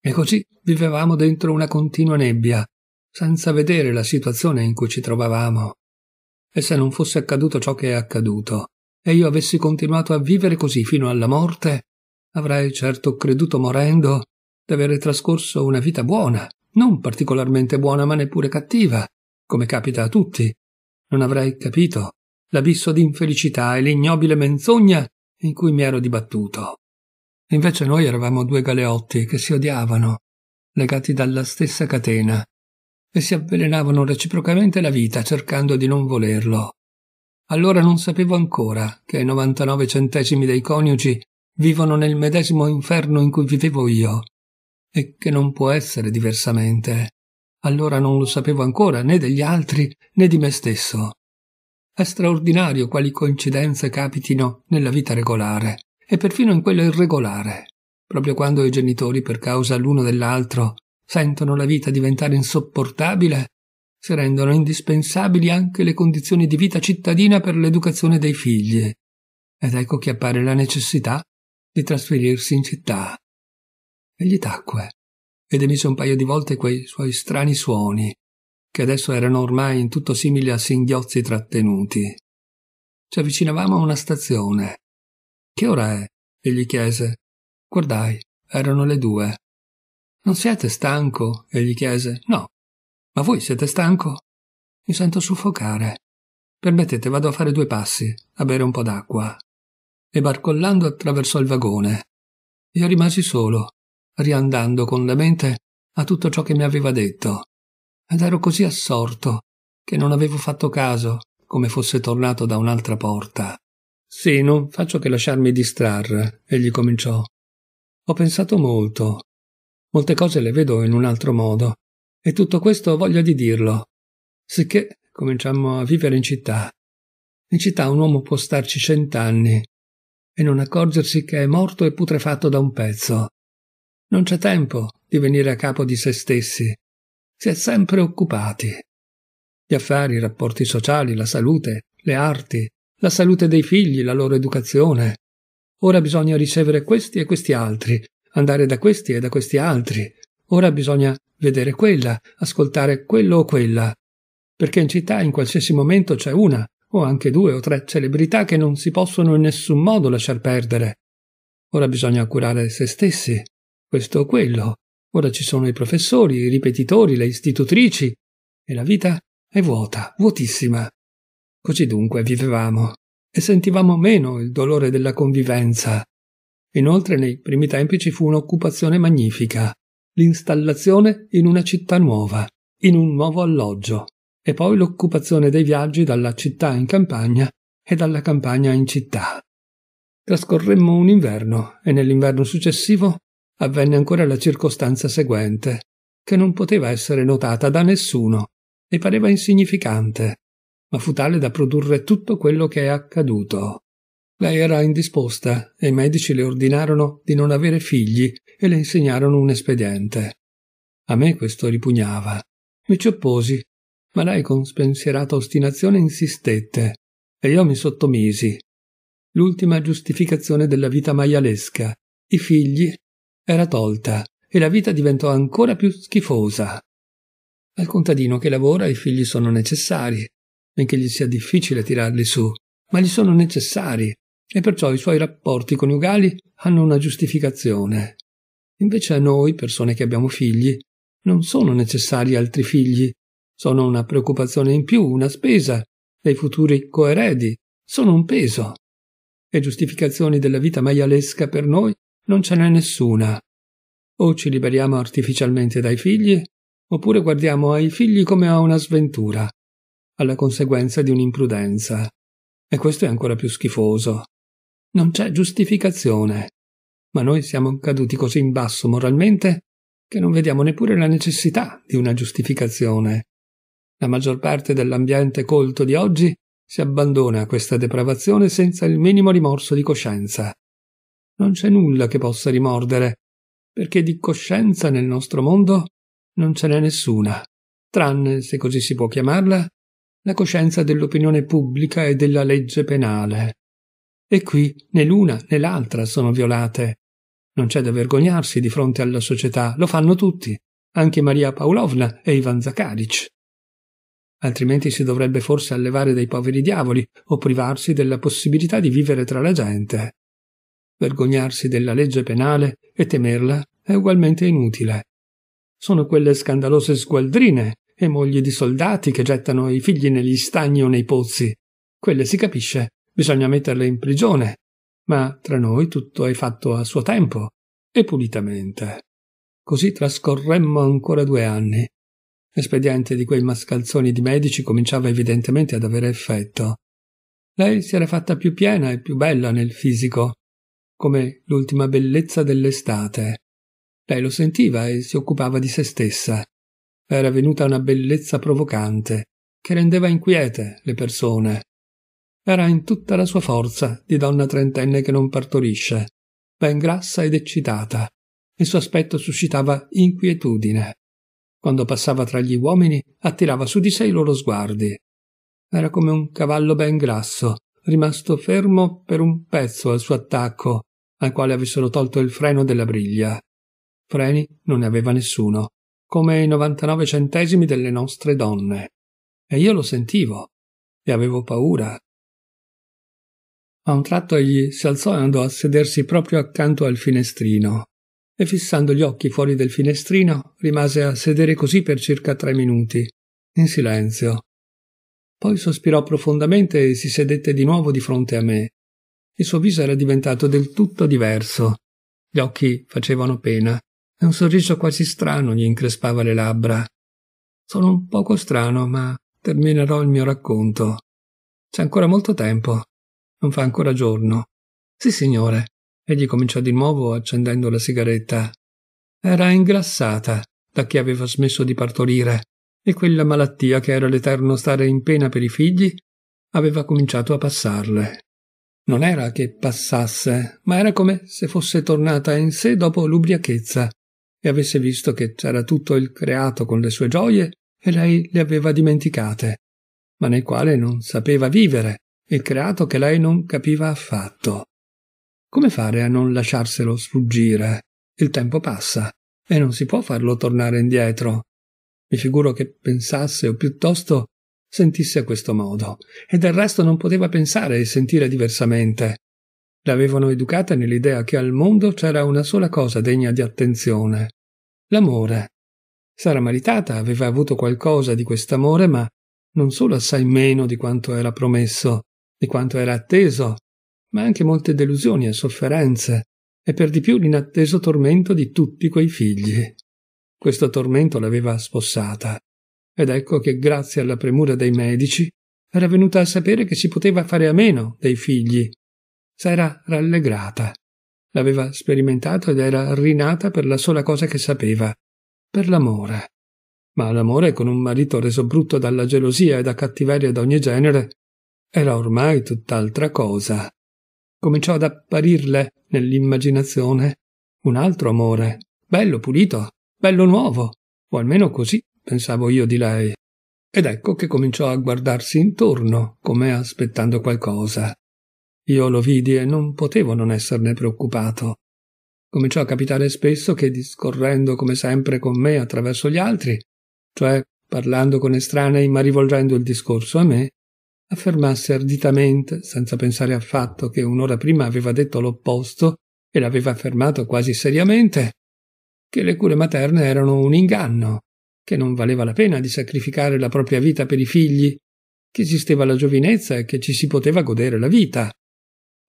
E così vivevamo dentro una continua nebbia, senza vedere la situazione in cui ci trovavamo. E se non fosse accaduto ciò che è accaduto, e io avessi continuato a vivere così fino alla morte, Avrei certo creduto morendo di d'avere trascorso una vita buona, non particolarmente buona ma neppure cattiva, come capita a tutti. Non avrei capito l'abisso di infelicità e l'ignobile menzogna in cui mi ero dibattuto. Invece noi eravamo due galeotti che si odiavano, legati dalla stessa catena, e si avvelenavano reciprocamente la vita cercando di non volerlo. Allora non sapevo ancora che ai 99 centesimi dei coniugi vivono nel medesimo inferno in cui vivevo io, e che non può essere diversamente. Allora non lo sapevo ancora né degli altri né di me stesso. È straordinario quali coincidenze capitino nella vita regolare e perfino in quella irregolare, proprio quando i genitori per causa l'uno dell'altro sentono la vita diventare insopportabile, si rendono indispensabili anche le condizioni di vita cittadina per l'educazione dei figli. Ed ecco che appare la necessità di trasferirsi in città. Egli tacque ed emise un paio di volte quei suoi strani suoni, che adesso erano ormai in tutto simili a singhiozzi trattenuti. Ci avvicinavamo a una stazione. Che ora è? egli chiese. Guardai, erano le due. Non siete stanco? egli chiese. No. Ma voi siete stanco? Mi sento soffocare. Permettete, vado a fare due passi, a bere un po' d'acqua e barcollando attraversò il vagone. Io rimasi solo, riandando con la mente a tutto ciò che mi aveva detto, ed ero così assorto che non avevo fatto caso come fosse tornato da un'altra porta. Sì, non faccio che lasciarmi distrarre, egli cominciò. Ho pensato molto. Molte cose le vedo in un altro modo, e tutto questo ho voglia di dirlo. Sicché cominciammo a vivere in città. In città un uomo può starci cent'anni e non accorgersi che è morto e putrefatto da un pezzo. Non c'è tempo di venire a capo di se stessi. Si è sempre occupati. Gli affari, i rapporti sociali, la salute, le arti, la salute dei figli, la loro educazione. Ora bisogna ricevere questi e questi altri, andare da questi e da questi altri. Ora bisogna vedere quella, ascoltare quello o quella. Perché in città in qualsiasi momento c'è una o anche due o tre celebrità che non si possono in nessun modo lasciar perdere. Ora bisogna curare se stessi, questo o quello. Ora ci sono i professori, i ripetitori, le istitutrici. E la vita è vuota, vuotissima. Così dunque vivevamo e sentivamo meno il dolore della convivenza. Inoltre nei primi tempi ci fu un'occupazione magnifica, l'installazione in una città nuova, in un nuovo alloggio, e poi l'occupazione dei viaggi dalla città in campagna e dalla campagna in città. Trascorremmo un inverno e nell'inverno successivo avvenne ancora la circostanza seguente, che non poteva essere notata da nessuno e pareva insignificante, ma fu tale da produrre tutto quello che è accaduto. Lei era indisposta e i medici le ordinarono di non avere figli e le insegnarono un espediente. A me questo ripugnava. Mi ci opposi ma lei con spensierata ostinazione insistette e io mi sottomisi. L'ultima giustificazione della vita maialesca, i figli, era tolta e la vita diventò ancora più schifosa. Al contadino che lavora i figli sono necessari, benché gli sia difficile tirarli su, ma gli sono necessari e perciò i suoi rapporti coniugali hanno una giustificazione. Invece a noi, persone che abbiamo figli, non sono necessari altri figli sono una preoccupazione in più, una spesa, dei futuri coeredi, sono un peso. E giustificazioni della vita maialesca per noi non ce n'è nessuna. O ci liberiamo artificialmente dai figli, oppure guardiamo ai figli come a una sventura, alla conseguenza di un'imprudenza. E questo è ancora più schifoso. Non c'è giustificazione. Ma noi siamo caduti così in basso moralmente che non vediamo neppure la necessità di una giustificazione. La maggior parte dell'ambiente colto di oggi si abbandona a questa depravazione senza il minimo rimorso di coscienza. Non c'è nulla che possa rimordere, perché di coscienza nel nostro mondo non ce n'è nessuna, tranne, se così si può chiamarla, la coscienza dell'opinione pubblica e della legge penale. E qui né l'una né l'altra sono violate. Non c'è da vergognarsi di fronte alla società, lo fanno tutti, anche Maria Paolovna e Ivan Zakaric altrimenti si dovrebbe forse allevare dai poveri diavoli o privarsi della possibilità di vivere tra la gente. Vergognarsi della legge penale e temerla è ugualmente inutile. Sono quelle scandalose sgualdrine e mogli di soldati che gettano i figli negli stagni o nei pozzi. Quelle si capisce, bisogna metterle in prigione. Ma tra noi tutto è fatto a suo tempo e pulitamente. Così trascorremmo ancora due anni, L'espediente di quei mascalzoni di medici cominciava evidentemente ad avere effetto. Lei si era fatta più piena e più bella nel fisico, come l'ultima bellezza dell'estate. Lei lo sentiva e si occupava di se stessa. Era venuta una bellezza provocante, che rendeva inquiete le persone. Era in tutta la sua forza di donna trentenne che non partorisce, ben grassa ed eccitata. Il suo aspetto suscitava inquietudine. Quando passava tra gli uomini attirava su di sé i loro sguardi. Era come un cavallo ben grasso, rimasto fermo per un pezzo al suo attacco, al quale avessero tolto il freno della briglia. Freni non ne aveva nessuno, come i 99 centesimi delle nostre donne. E io lo sentivo, e avevo paura. A un tratto egli si alzò e andò a sedersi proprio accanto al finestrino e fissando gli occhi fuori del finestrino rimase a sedere così per circa tre minuti, in silenzio. Poi sospirò profondamente e si sedette di nuovo di fronte a me. Il suo viso era diventato del tutto diverso. Gli occhi facevano pena e un sorriso quasi strano gli increspava le labbra. Sono un poco strano, ma terminerò il mio racconto. C'è ancora molto tempo. Non fa ancora giorno. Sì, signore, Egli cominciò di nuovo accendendo la sigaretta. Era ingrassata da che aveva smesso di partorire e quella malattia che era l'eterno stare in pena per i figli aveva cominciato a passarle. Non era che passasse, ma era come se fosse tornata in sé dopo l'ubriachezza e avesse visto che c'era tutto il creato con le sue gioie e lei le aveva dimenticate, ma nel quale non sapeva vivere, il creato che lei non capiva affatto. Come fare a non lasciarselo sfuggire? Il tempo passa e non si può farlo tornare indietro. Mi figuro che pensasse o piuttosto sentisse a questo modo, e del resto non poteva pensare e sentire diversamente. L'avevano educata nell'idea che al mondo c'era una sola cosa degna di attenzione, l'amore. S'era maritata, aveva avuto qualcosa di quest'amore, ma non solo assai meno di quanto era promesso, di quanto era atteso ma anche molte delusioni e sofferenze, e per di più l'inatteso tormento di tutti quei figli. Questo tormento l'aveva spossata, ed ecco che grazie alla premura dei medici era venuta a sapere che si poteva fare a meno dei figli. S'era rallegrata. L'aveva sperimentato ed era rinata per la sola cosa che sapeva, per l'amore. Ma l'amore con un marito reso brutto dalla gelosia e da cattiveria d'ogni genere era ormai tutt'altra cosa cominciò ad apparirle nell'immaginazione un altro amore, bello pulito, bello nuovo, o almeno così pensavo io di lei. Ed ecco che cominciò a guardarsi intorno, come aspettando qualcosa. Io lo vidi e non potevo non esserne preoccupato. Cominciò a capitare spesso che, discorrendo come sempre con me attraverso gli altri, cioè parlando con estranei ma rivolgendo il discorso a me, affermasse arditamente, senza pensare affatto che un'ora prima aveva detto l'opposto e l'aveva affermato quasi seriamente, che le cure materne erano un inganno, che non valeva la pena di sacrificare la propria vita per i figli, che esisteva la giovinezza e che ci si poteva godere la vita.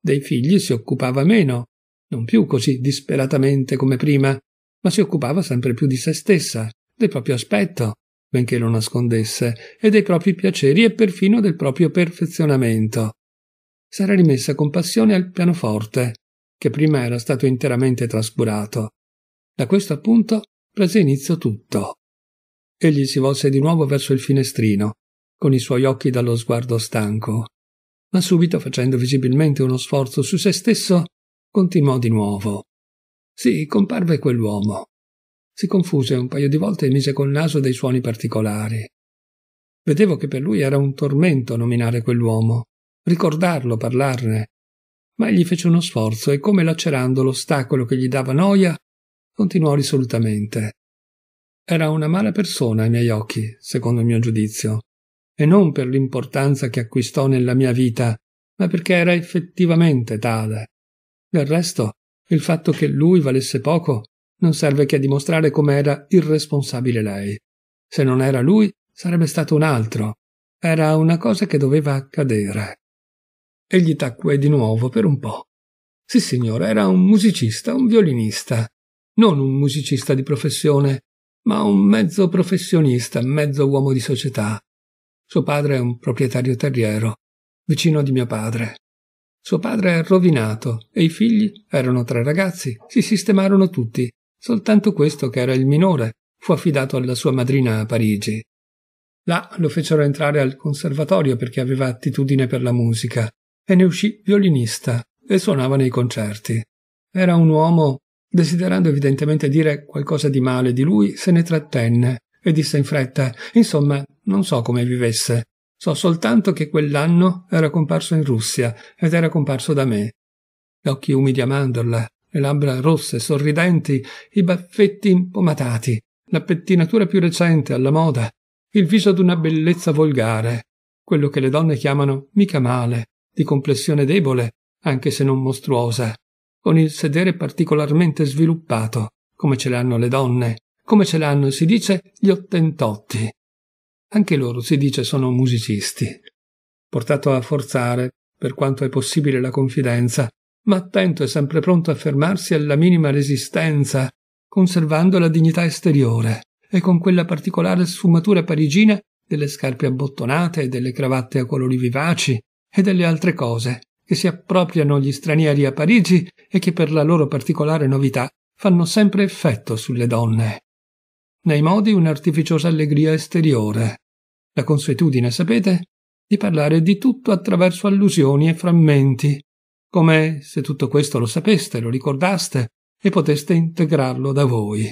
Dei figli si occupava meno, non più così disperatamente come prima, ma si occupava sempre più di se stessa, del proprio aspetto, benché lo nascondesse, e dei propri piaceri e perfino del proprio perfezionamento. S'era rimessa con passione al pianoforte, che prima era stato interamente trascurato. Da questo appunto prese inizio tutto. Egli si volse di nuovo verso il finestrino, con i suoi occhi dallo sguardo stanco, ma subito, facendo visibilmente uno sforzo su se stesso, continuò di nuovo. Sì, comparve quell'uomo, si confuse un paio di volte e mise col naso dei suoni particolari. Vedevo che per lui era un tormento nominare quell'uomo, ricordarlo, parlarne. Ma egli fece uno sforzo e, come lacerando l'ostacolo che gli dava noia, continuò risolutamente. Era una mala persona ai miei occhi, secondo il mio giudizio, e non per l'importanza che acquistò nella mia vita, ma perché era effettivamente tale. Del resto, il fatto che lui valesse poco non serve che a dimostrare come era irresponsabile lei. Se non era lui, sarebbe stato un altro. Era una cosa che doveva accadere. Egli tacque di nuovo per un po'. Sì, signore, era un musicista, un violinista. Non un musicista di professione, ma un mezzo professionista, mezzo uomo di società. Suo padre è un proprietario terriero, vicino di mio padre. Suo padre è rovinato e i figli erano tre ragazzi, si sistemarono tutti Soltanto questo, che era il minore, fu affidato alla sua madrina a Parigi. Là lo fecero entrare al conservatorio perché aveva attitudine per la musica e ne uscì violinista e suonava nei concerti. Era un uomo, desiderando evidentemente dire qualcosa di male di lui, se ne trattenne e disse in fretta: Insomma, non so come vivesse. So soltanto che quell'anno era comparso in Russia ed era comparso da me. Gli occhi umidi a mandorla, le labbra rosse, sorridenti, i baffetti impomatati, la pettinatura più recente, alla moda, il viso d'una bellezza volgare, quello che le donne chiamano mica male, di complessione debole, anche se non mostruosa, con il sedere particolarmente sviluppato, come ce l'hanno le donne, come ce l'hanno, si dice, gli ottentotti. Anche loro, si dice, sono musicisti. Portato a forzare, per quanto è possibile la confidenza, ma attento e sempre pronto a fermarsi alla minima resistenza, conservando la dignità esteriore e con quella particolare sfumatura parigina delle scarpe abbottonate e delle cravatte a colori vivaci e delle altre cose che si appropriano gli stranieri a Parigi e che per la loro particolare novità fanno sempre effetto sulle donne. Nei modi un'artificiosa allegria esteriore. La consuetudine, sapete, di parlare di tutto attraverso allusioni e frammenti, come se tutto questo lo sapeste, lo ricordaste e poteste integrarlo da voi.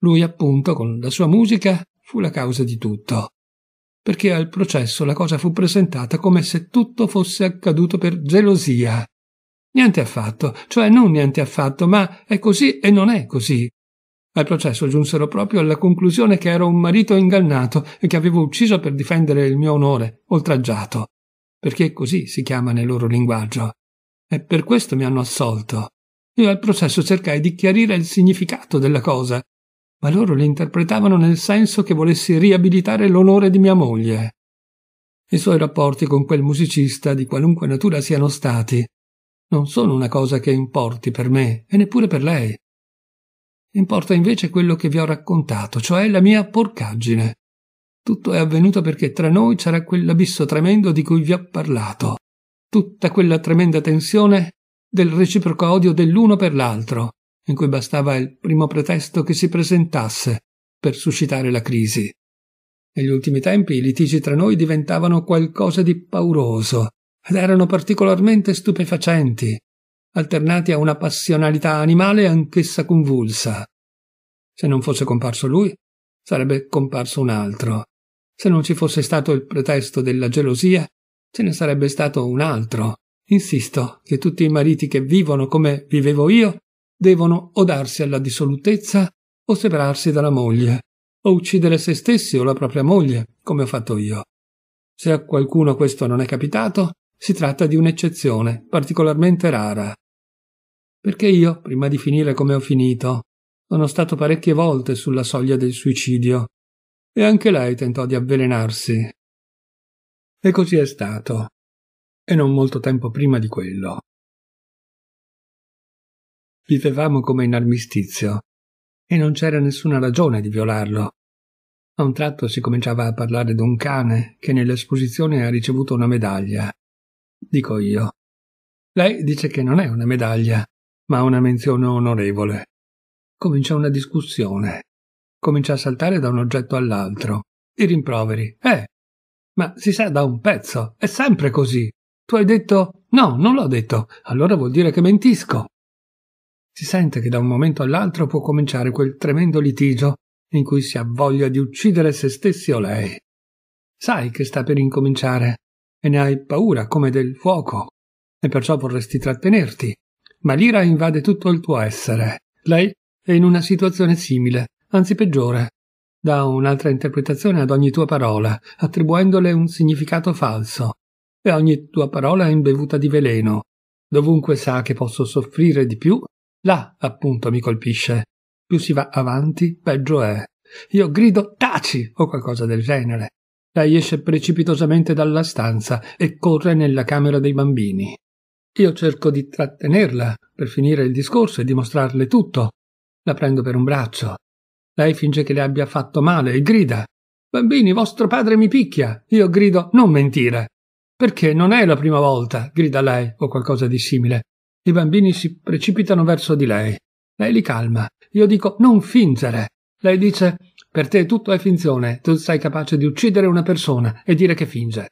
Lui appunto, con la sua musica, fu la causa di tutto, perché al processo la cosa fu presentata come se tutto fosse accaduto per gelosia. Niente affatto, cioè non niente affatto, ma è così e non è così. Al processo giunsero proprio alla conclusione che ero un marito ingannato e che avevo ucciso per difendere il mio onore, oltraggiato, perché così si chiama nel loro linguaggio e per questo mi hanno assolto. Io al processo cercai di chiarire il significato della cosa, ma loro l'interpretavano nel senso che volessi riabilitare l'onore di mia moglie. I suoi rapporti con quel musicista, di qualunque natura siano stati, non sono una cosa che importi per me e neppure per lei. Importa invece quello che vi ho raccontato, cioè la mia porcaggine. Tutto è avvenuto perché tra noi c'era quell'abisso tremendo di cui vi ho parlato tutta quella tremenda tensione del reciproco odio dell'uno per l'altro, in cui bastava il primo pretesto che si presentasse per suscitare la crisi. Negli ultimi tempi i litigi tra noi diventavano qualcosa di pauroso ed erano particolarmente stupefacenti, alternati a una passionalità animale anch'essa convulsa. Se non fosse comparso lui, sarebbe comparso un altro. Se non ci fosse stato il pretesto della gelosia, Ce ne sarebbe stato un altro. Insisto che tutti i mariti che vivono come vivevo io devono o darsi alla dissolutezza o separarsi dalla moglie, o uccidere se stessi o la propria moglie, come ho fatto io. Se a qualcuno questo non è capitato, si tratta di un'eccezione particolarmente rara. Perché io, prima di finire come ho finito, sono stato parecchie volte sulla soglia del suicidio, e anche lei tentò di avvelenarsi. E così è stato. E non molto tempo prima di quello. Vivevamo come in armistizio e non c'era nessuna ragione di violarlo. A un tratto si cominciava a parlare d'un cane che nell'esposizione ha ricevuto una medaglia. Dico io. Lei dice che non è una medaglia, ma una menzione onorevole. Comincia una discussione. Comincia a saltare da un oggetto all'altro. I rimproveri. Eh, ma si sa da un pezzo, è sempre così. Tu hai detto no, non l'ho detto, allora vuol dire che mentisco. Si sente che da un momento all'altro può cominciare quel tremendo litigio in cui si ha voglia di uccidere se stessi o lei. Sai che sta per incominciare e ne hai paura come del fuoco e perciò vorresti trattenerti, ma l'ira invade tutto il tuo essere. Lei è in una situazione simile, anzi peggiore dà un'altra interpretazione ad ogni tua parola, attribuendole un significato falso. E ogni tua parola è imbevuta di veleno. Dovunque sa che posso soffrire di più, là appunto mi colpisce. Più si va avanti, peggio è. Io grido taci o qualcosa del genere. Lei esce precipitosamente dalla stanza e corre nella camera dei bambini. Io cerco di trattenerla per finire il discorso e dimostrarle tutto. La prendo per un braccio. Lei finge che le abbia fatto male e grida Bambini, vostro padre mi picchia. Io grido non mentire. Perché non è la prima volta, grida lei o qualcosa di simile. I bambini si precipitano verso di lei. Lei li calma. Io dico non fingere. Lei dice per te tutto è finzione, tu sei capace di uccidere una persona e dire che finge.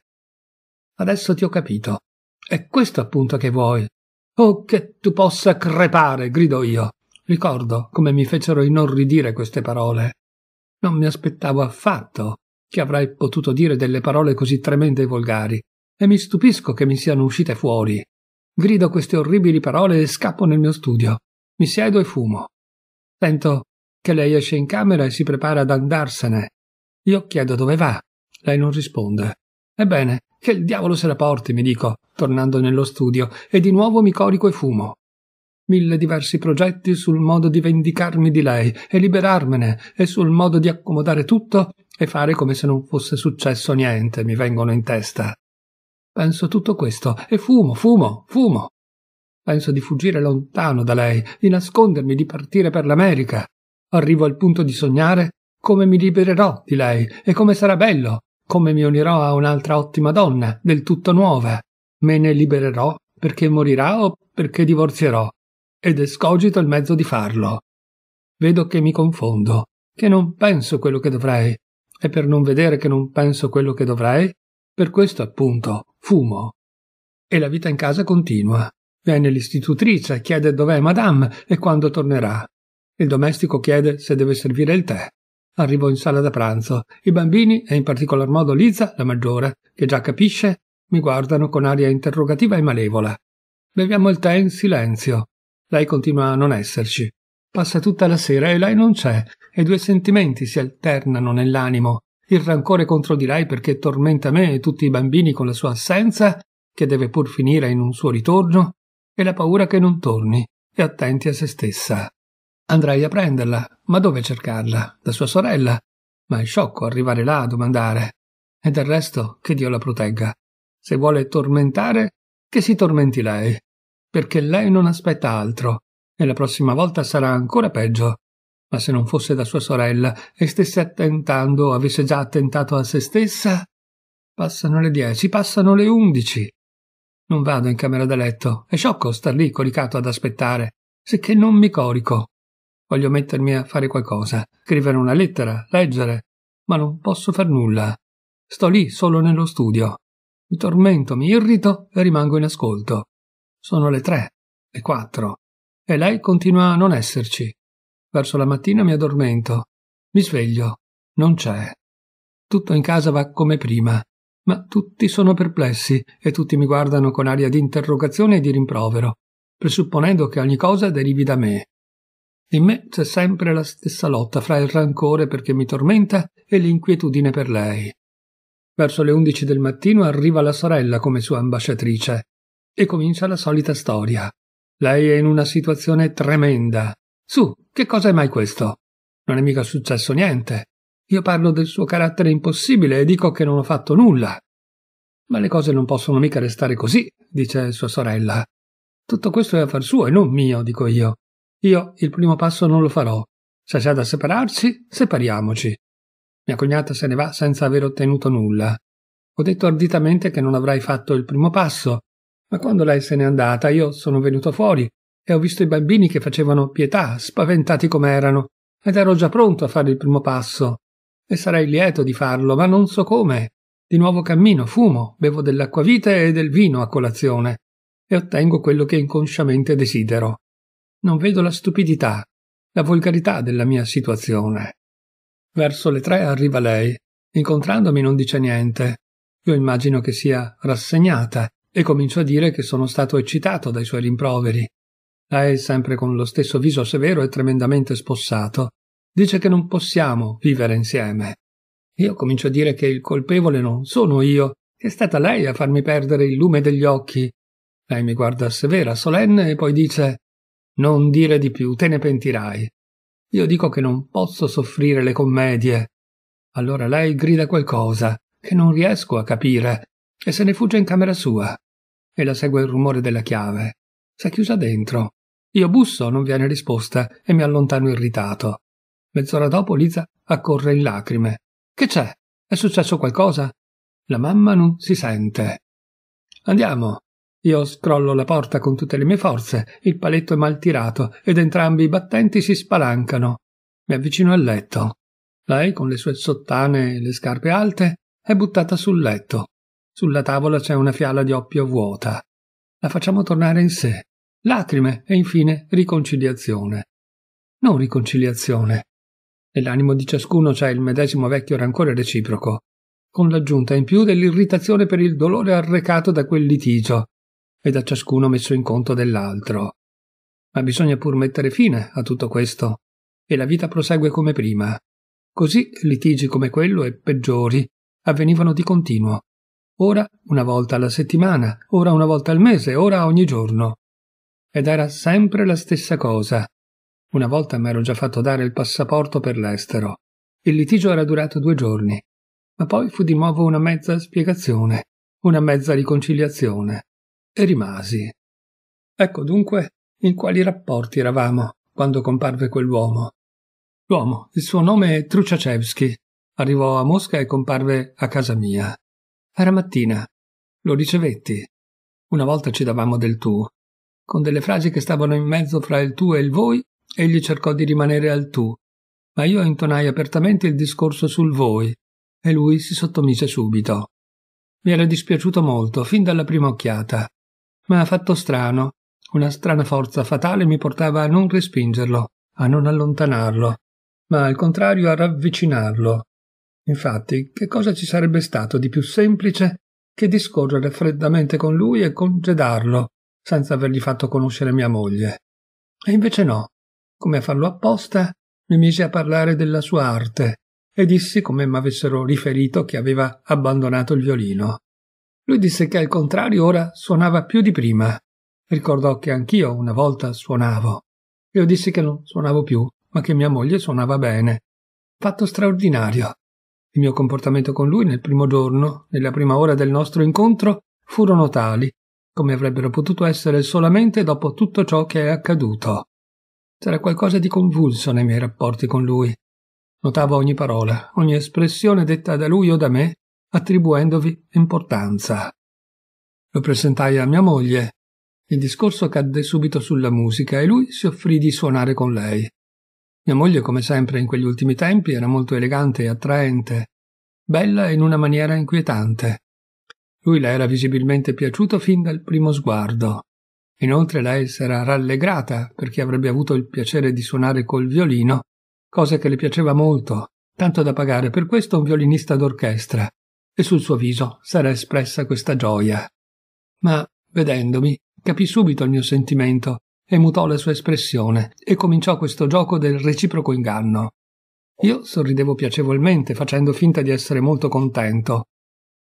Adesso ti ho capito. È questo appunto che vuoi. Oh, che tu possa crepare, grido io. Ricordo come mi fecero inorridire queste parole. Non mi aspettavo affatto che avrei potuto dire delle parole così tremende e volgari, e mi stupisco che mi siano uscite fuori. Grido queste orribili parole e scappo nel mio studio. Mi siedo e fumo. Sento che lei esce in camera e si prepara ad andarsene. Io chiedo dove va. Lei non risponde. Ebbene, che il diavolo se la porti, mi dico, tornando nello studio, e di nuovo mi corico e fumo mille diversi progetti sul modo di vendicarmi di lei e liberarmene e sul modo di accomodare tutto e fare come se non fosse successo niente mi vengono in testa. Penso tutto questo e fumo, fumo, fumo. Penso di fuggire lontano da lei, di nascondermi, di partire per l'America. Arrivo al punto di sognare come mi libererò di lei e come sarà bello, come mi unirò a un'altra ottima donna, del tutto nuova. Me ne libererò perché morirà o perché divorzierò, ed escogito il mezzo di farlo. Vedo che mi confondo, che non penso quello che dovrei, e per non vedere che non penso quello che dovrei, per questo appunto fumo. E la vita in casa continua. Viene l'istitutrice, chiede dov'è Madame e quando tornerà. Il domestico chiede se deve servire il tè. Arrivo in sala da pranzo. I bambini, e in particolar modo Liza, la maggiore, che già capisce, mi guardano con aria interrogativa e malevola. Beviamo il tè in silenzio. Lei continua a non esserci. Passa tutta la sera e lei non c'è, e due sentimenti si alternano nell'animo. Il rancore contro di lei perché tormenta me e tutti i bambini con la sua assenza, che deve pur finire in un suo ritorno, e la paura che non torni, e attenti a se stessa. Andrei a prenderla, ma dove cercarla? Da sua sorella? Ma è sciocco arrivare là a domandare. E del resto, che Dio la protegga. Se vuole tormentare, che si tormenti lei perché lei non aspetta altro, e la prossima volta sarà ancora peggio. Ma se non fosse da sua sorella e stesse attentando, avesse già attentato a se stessa. Passano le dieci, passano le undici. Non vado in camera da letto. È sciocco star lì coricato ad aspettare. Sicché non mi corico. Voglio mettermi a fare qualcosa, scrivere una lettera, leggere, ma non posso far nulla. Sto lì solo nello studio. Mi tormento, mi irrito e rimango in ascolto. Sono le tre, le quattro, e lei continua a non esserci. Verso la mattina mi addormento, mi sveglio, non c'è. Tutto in casa va come prima, ma tutti sono perplessi e tutti mi guardano con aria di interrogazione e di rimprovero, presupponendo che ogni cosa derivi da me. In me c'è sempre la stessa lotta fra il rancore perché mi tormenta e l'inquietudine per lei. Verso le undici del mattino arriva la sorella come sua ambasciatrice e comincia la solita storia. Lei è in una situazione tremenda. Su, che cosa è mai questo? Non è mica successo niente. Io parlo del suo carattere impossibile e dico che non ho fatto nulla. Ma le cose non possono mica restare così, dice sua sorella. Tutto questo è affar suo e non mio, dico io. Io il primo passo non lo farò. Se c'è da separarci, separiamoci. Mia cognata se ne va senza aver ottenuto nulla. Ho detto arditamente che non avrai fatto il primo passo ma quando lei se n'è andata, io sono venuto fuori e ho visto i bambini che facevano pietà, spaventati com'erano, ed ero già pronto a fare il primo passo. E sarei lieto di farlo, ma non so come. Di nuovo cammino, fumo, bevo dell'acquavite e del vino a colazione e ottengo quello che inconsciamente desidero. Non vedo la stupidità, la volgarità della mia situazione. Verso le tre arriva lei. Incontrandomi non dice niente. Io immagino che sia rassegnata, e comincio a dire che sono stato eccitato dai suoi rimproveri. Lei, sempre con lo stesso viso severo e tremendamente spossato, dice che non possiamo vivere insieme. Io comincio a dire che il colpevole non sono io, che è stata lei a farmi perdere il lume degli occhi. Lei mi guarda severa, solenne, e poi dice Non dire di più, te ne pentirai. Io dico che non posso soffrire le commedie. Allora lei grida qualcosa che non riesco a capire e se ne fugge in camera sua e la segue il rumore della chiave. S'è chiusa dentro. Io busso, non viene risposta e mi allontano irritato. Mezz'ora dopo Liza accorre in lacrime. Che c'è? È successo qualcosa? La mamma non si sente. Andiamo. Io scrollo la porta con tutte le mie forze, il paletto è mal tirato ed entrambi i battenti si spalancano. Mi avvicino al letto. Lei, con le sue sottane e le scarpe alte, è buttata sul letto. Sulla tavola c'è una fiala di oppio vuota. La facciamo tornare in sé. Lacrime e infine riconciliazione. Non riconciliazione. Nell'animo di ciascuno c'è il medesimo vecchio rancore reciproco, con l'aggiunta in più dell'irritazione per il dolore arrecato da quel litigio e da ciascuno messo in conto dell'altro. Ma bisogna pur mettere fine a tutto questo, e la vita prosegue come prima. Così litigi come quello e peggiori avvenivano di continuo, ora una volta alla settimana, ora una volta al mese, ora ogni giorno. Ed era sempre la stessa cosa. Una volta mi ero già fatto dare il passaporto per l'estero. Il litigio era durato due giorni, ma poi fu di nuovo una mezza spiegazione, una mezza riconciliazione. E rimasi. Ecco dunque in quali rapporti eravamo quando comparve quell'uomo. L'uomo, il suo nome è Truciacevski, arrivò a Mosca e comparve a casa mia. Era mattina. Lo ricevetti. Una volta ci davamo del tu, con delle frasi che stavano in mezzo fra il tu e il voi, egli cercò di rimanere al tu, ma io intonai apertamente il discorso sul voi, e lui si sottomise subito. Mi era dispiaciuto molto, fin dalla prima occhiata, ma ha fatto strano, una strana forza fatale mi portava a non respingerlo, a non allontanarlo, ma al contrario a ravvicinarlo, Infatti, che cosa ci sarebbe stato di più semplice che discorrere freddamente con lui e congedarlo, senza avergli fatto conoscere mia moglie? E invece no. Come a farlo apposta, mi misi a parlare della sua arte e dissi come m'avessero riferito che aveva abbandonato il violino. Lui disse che al contrario ora suonava più di prima. Ricordò che anch'io una volta suonavo. Io dissi che non suonavo più, ma che mia moglie suonava bene. Fatto straordinario. Il mio comportamento con lui nel primo giorno, nella prima ora del nostro incontro, furono tali, come avrebbero potuto essere solamente dopo tutto ciò che è accaduto. C'era qualcosa di convulso nei miei rapporti con lui. Notavo ogni parola, ogni espressione detta da lui o da me, attribuendovi importanza. Lo presentai a mia moglie. Il discorso cadde subito sulla musica e lui si offrì di suonare con lei. Mia moglie, come sempre in quegli ultimi tempi, era molto elegante e attraente, bella in una maniera inquietante. Lui le era visibilmente piaciuto fin dal primo sguardo. Inoltre lei s'era rallegrata perché avrebbe avuto il piacere di suonare col violino, cosa che le piaceva molto, tanto da pagare per questo un violinista d'orchestra, e sul suo viso s'era espressa questa gioia. Ma, vedendomi, capì subito il mio sentimento e mutò la sua espressione e cominciò questo gioco del reciproco inganno. Io sorridevo piacevolmente, facendo finta di essere molto contento.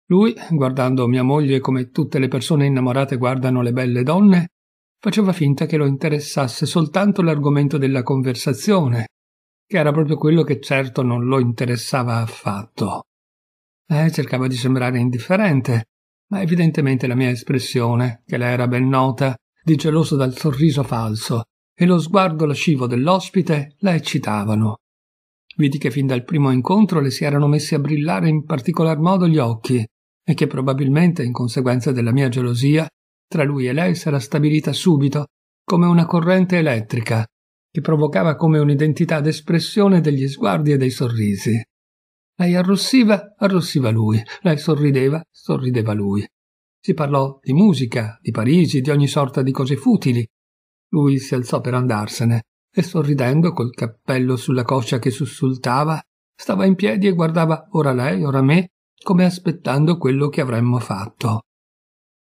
Lui, guardando mia moglie come tutte le persone innamorate guardano le belle donne, faceva finta che lo interessasse soltanto l'argomento della conversazione, che era proprio quello che certo non lo interessava affatto. Eh, cercava di sembrare indifferente, ma evidentemente la mia espressione, che le era ben nota, di geloso dal sorriso falso, e lo sguardo lascivo dell'ospite la eccitavano. Vidi che fin dal primo incontro le si erano messi a brillare in particolar modo gli occhi, e che probabilmente, in conseguenza della mia gelosia, tra lui e lei s'era stabilita subito come una corrente elettrica, che provocava come un'identità d'espressione degli sguardi e dei sorrisi. Lei arrossiva, arrossiva lui, lei sorrideva, sorrideva lui. Si parlò di musica, di Parigi, di ogni sorta di cose futili. Lui si alzò per andarsene e sorridendo col cappello sulla coscia che sussultava, stava in piedi e guardava ora lei, ora me, come aspettando quello che avremmo fatto.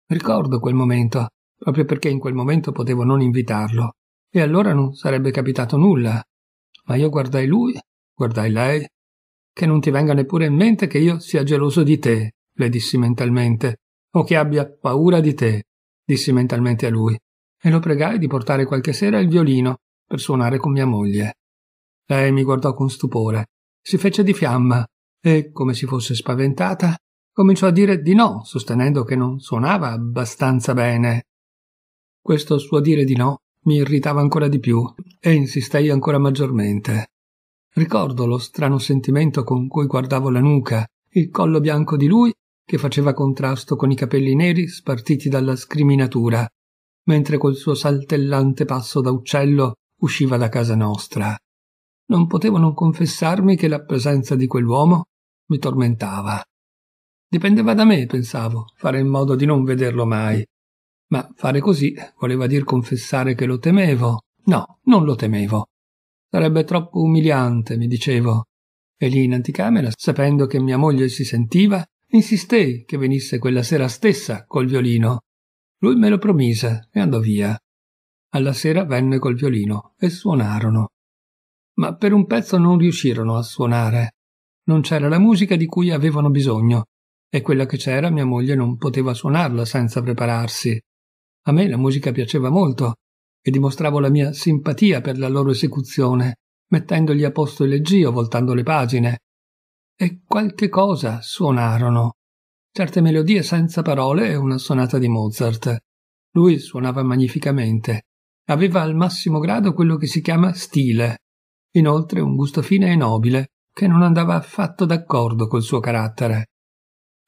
Ricordo quel momento, proprio perché in quel momento potevo non invitarlo, e allora non sarebbe capitato nulla. Ma io guardai lui, guardai lei. Che non ti venga neppure in mente che io sia geloso di te, le dissi mentalmente o che abbia paura di te, dissi mentalmente a lui, e lo pregai di portare qualche sera il violino per suonare con mia moglie. Lei mi guardò con stupore, si fece di fiamma e, come si fosse spaventata, cominciò a dire di no, sostenendo che non suonava abbastanza bene. Questo suo dire di no mi irritava ancora di più e insistei ancora maggiormente. Ricordo lo strano sentimento con cui guardavo la nuca, il collo bianco di lui che faceva contrasto con i capelli neri spartiti dalla scriminatura, mentre col suo saltellante passo da uccello usciva da casa nostra. Non potevo non confessarmi che la presenza di quell'uomo mi tormentava. Dipendeva da me, pensavo, fare in modo di non vederlo mai. Ma fare così voleva dir confessare che lo temevo. No, non lo temevo. Sarebbe troppo umiliante, mi dicevo. E lì in anticamera, sapendo che mia moglie si sentiva, Insistei che venisse quella sera stessa col violino. Lui me lo promise e andò via. Alla sera venne col violino e suonarono. Ma per un pezzo non riuscirono a suonare. Non c'era la musica di cui avevano bisogno e quella che c'era mia moglie non poteva suonarla senza prepararsi. A me la musica piaceva molto e dimostravo la mia simpatia per la loro esecuzione, mettendogli a posto il leggio, voltando le pagine, e qualche cosa suonarono. Certe melodie senza parole e una sonata di Mozart. Lui suonava magnificamente. Aveva al massimo grado quello che si chiama stile. Inoltre un gusto fine e nobile che non andava affatto d'accordo col suo carattere.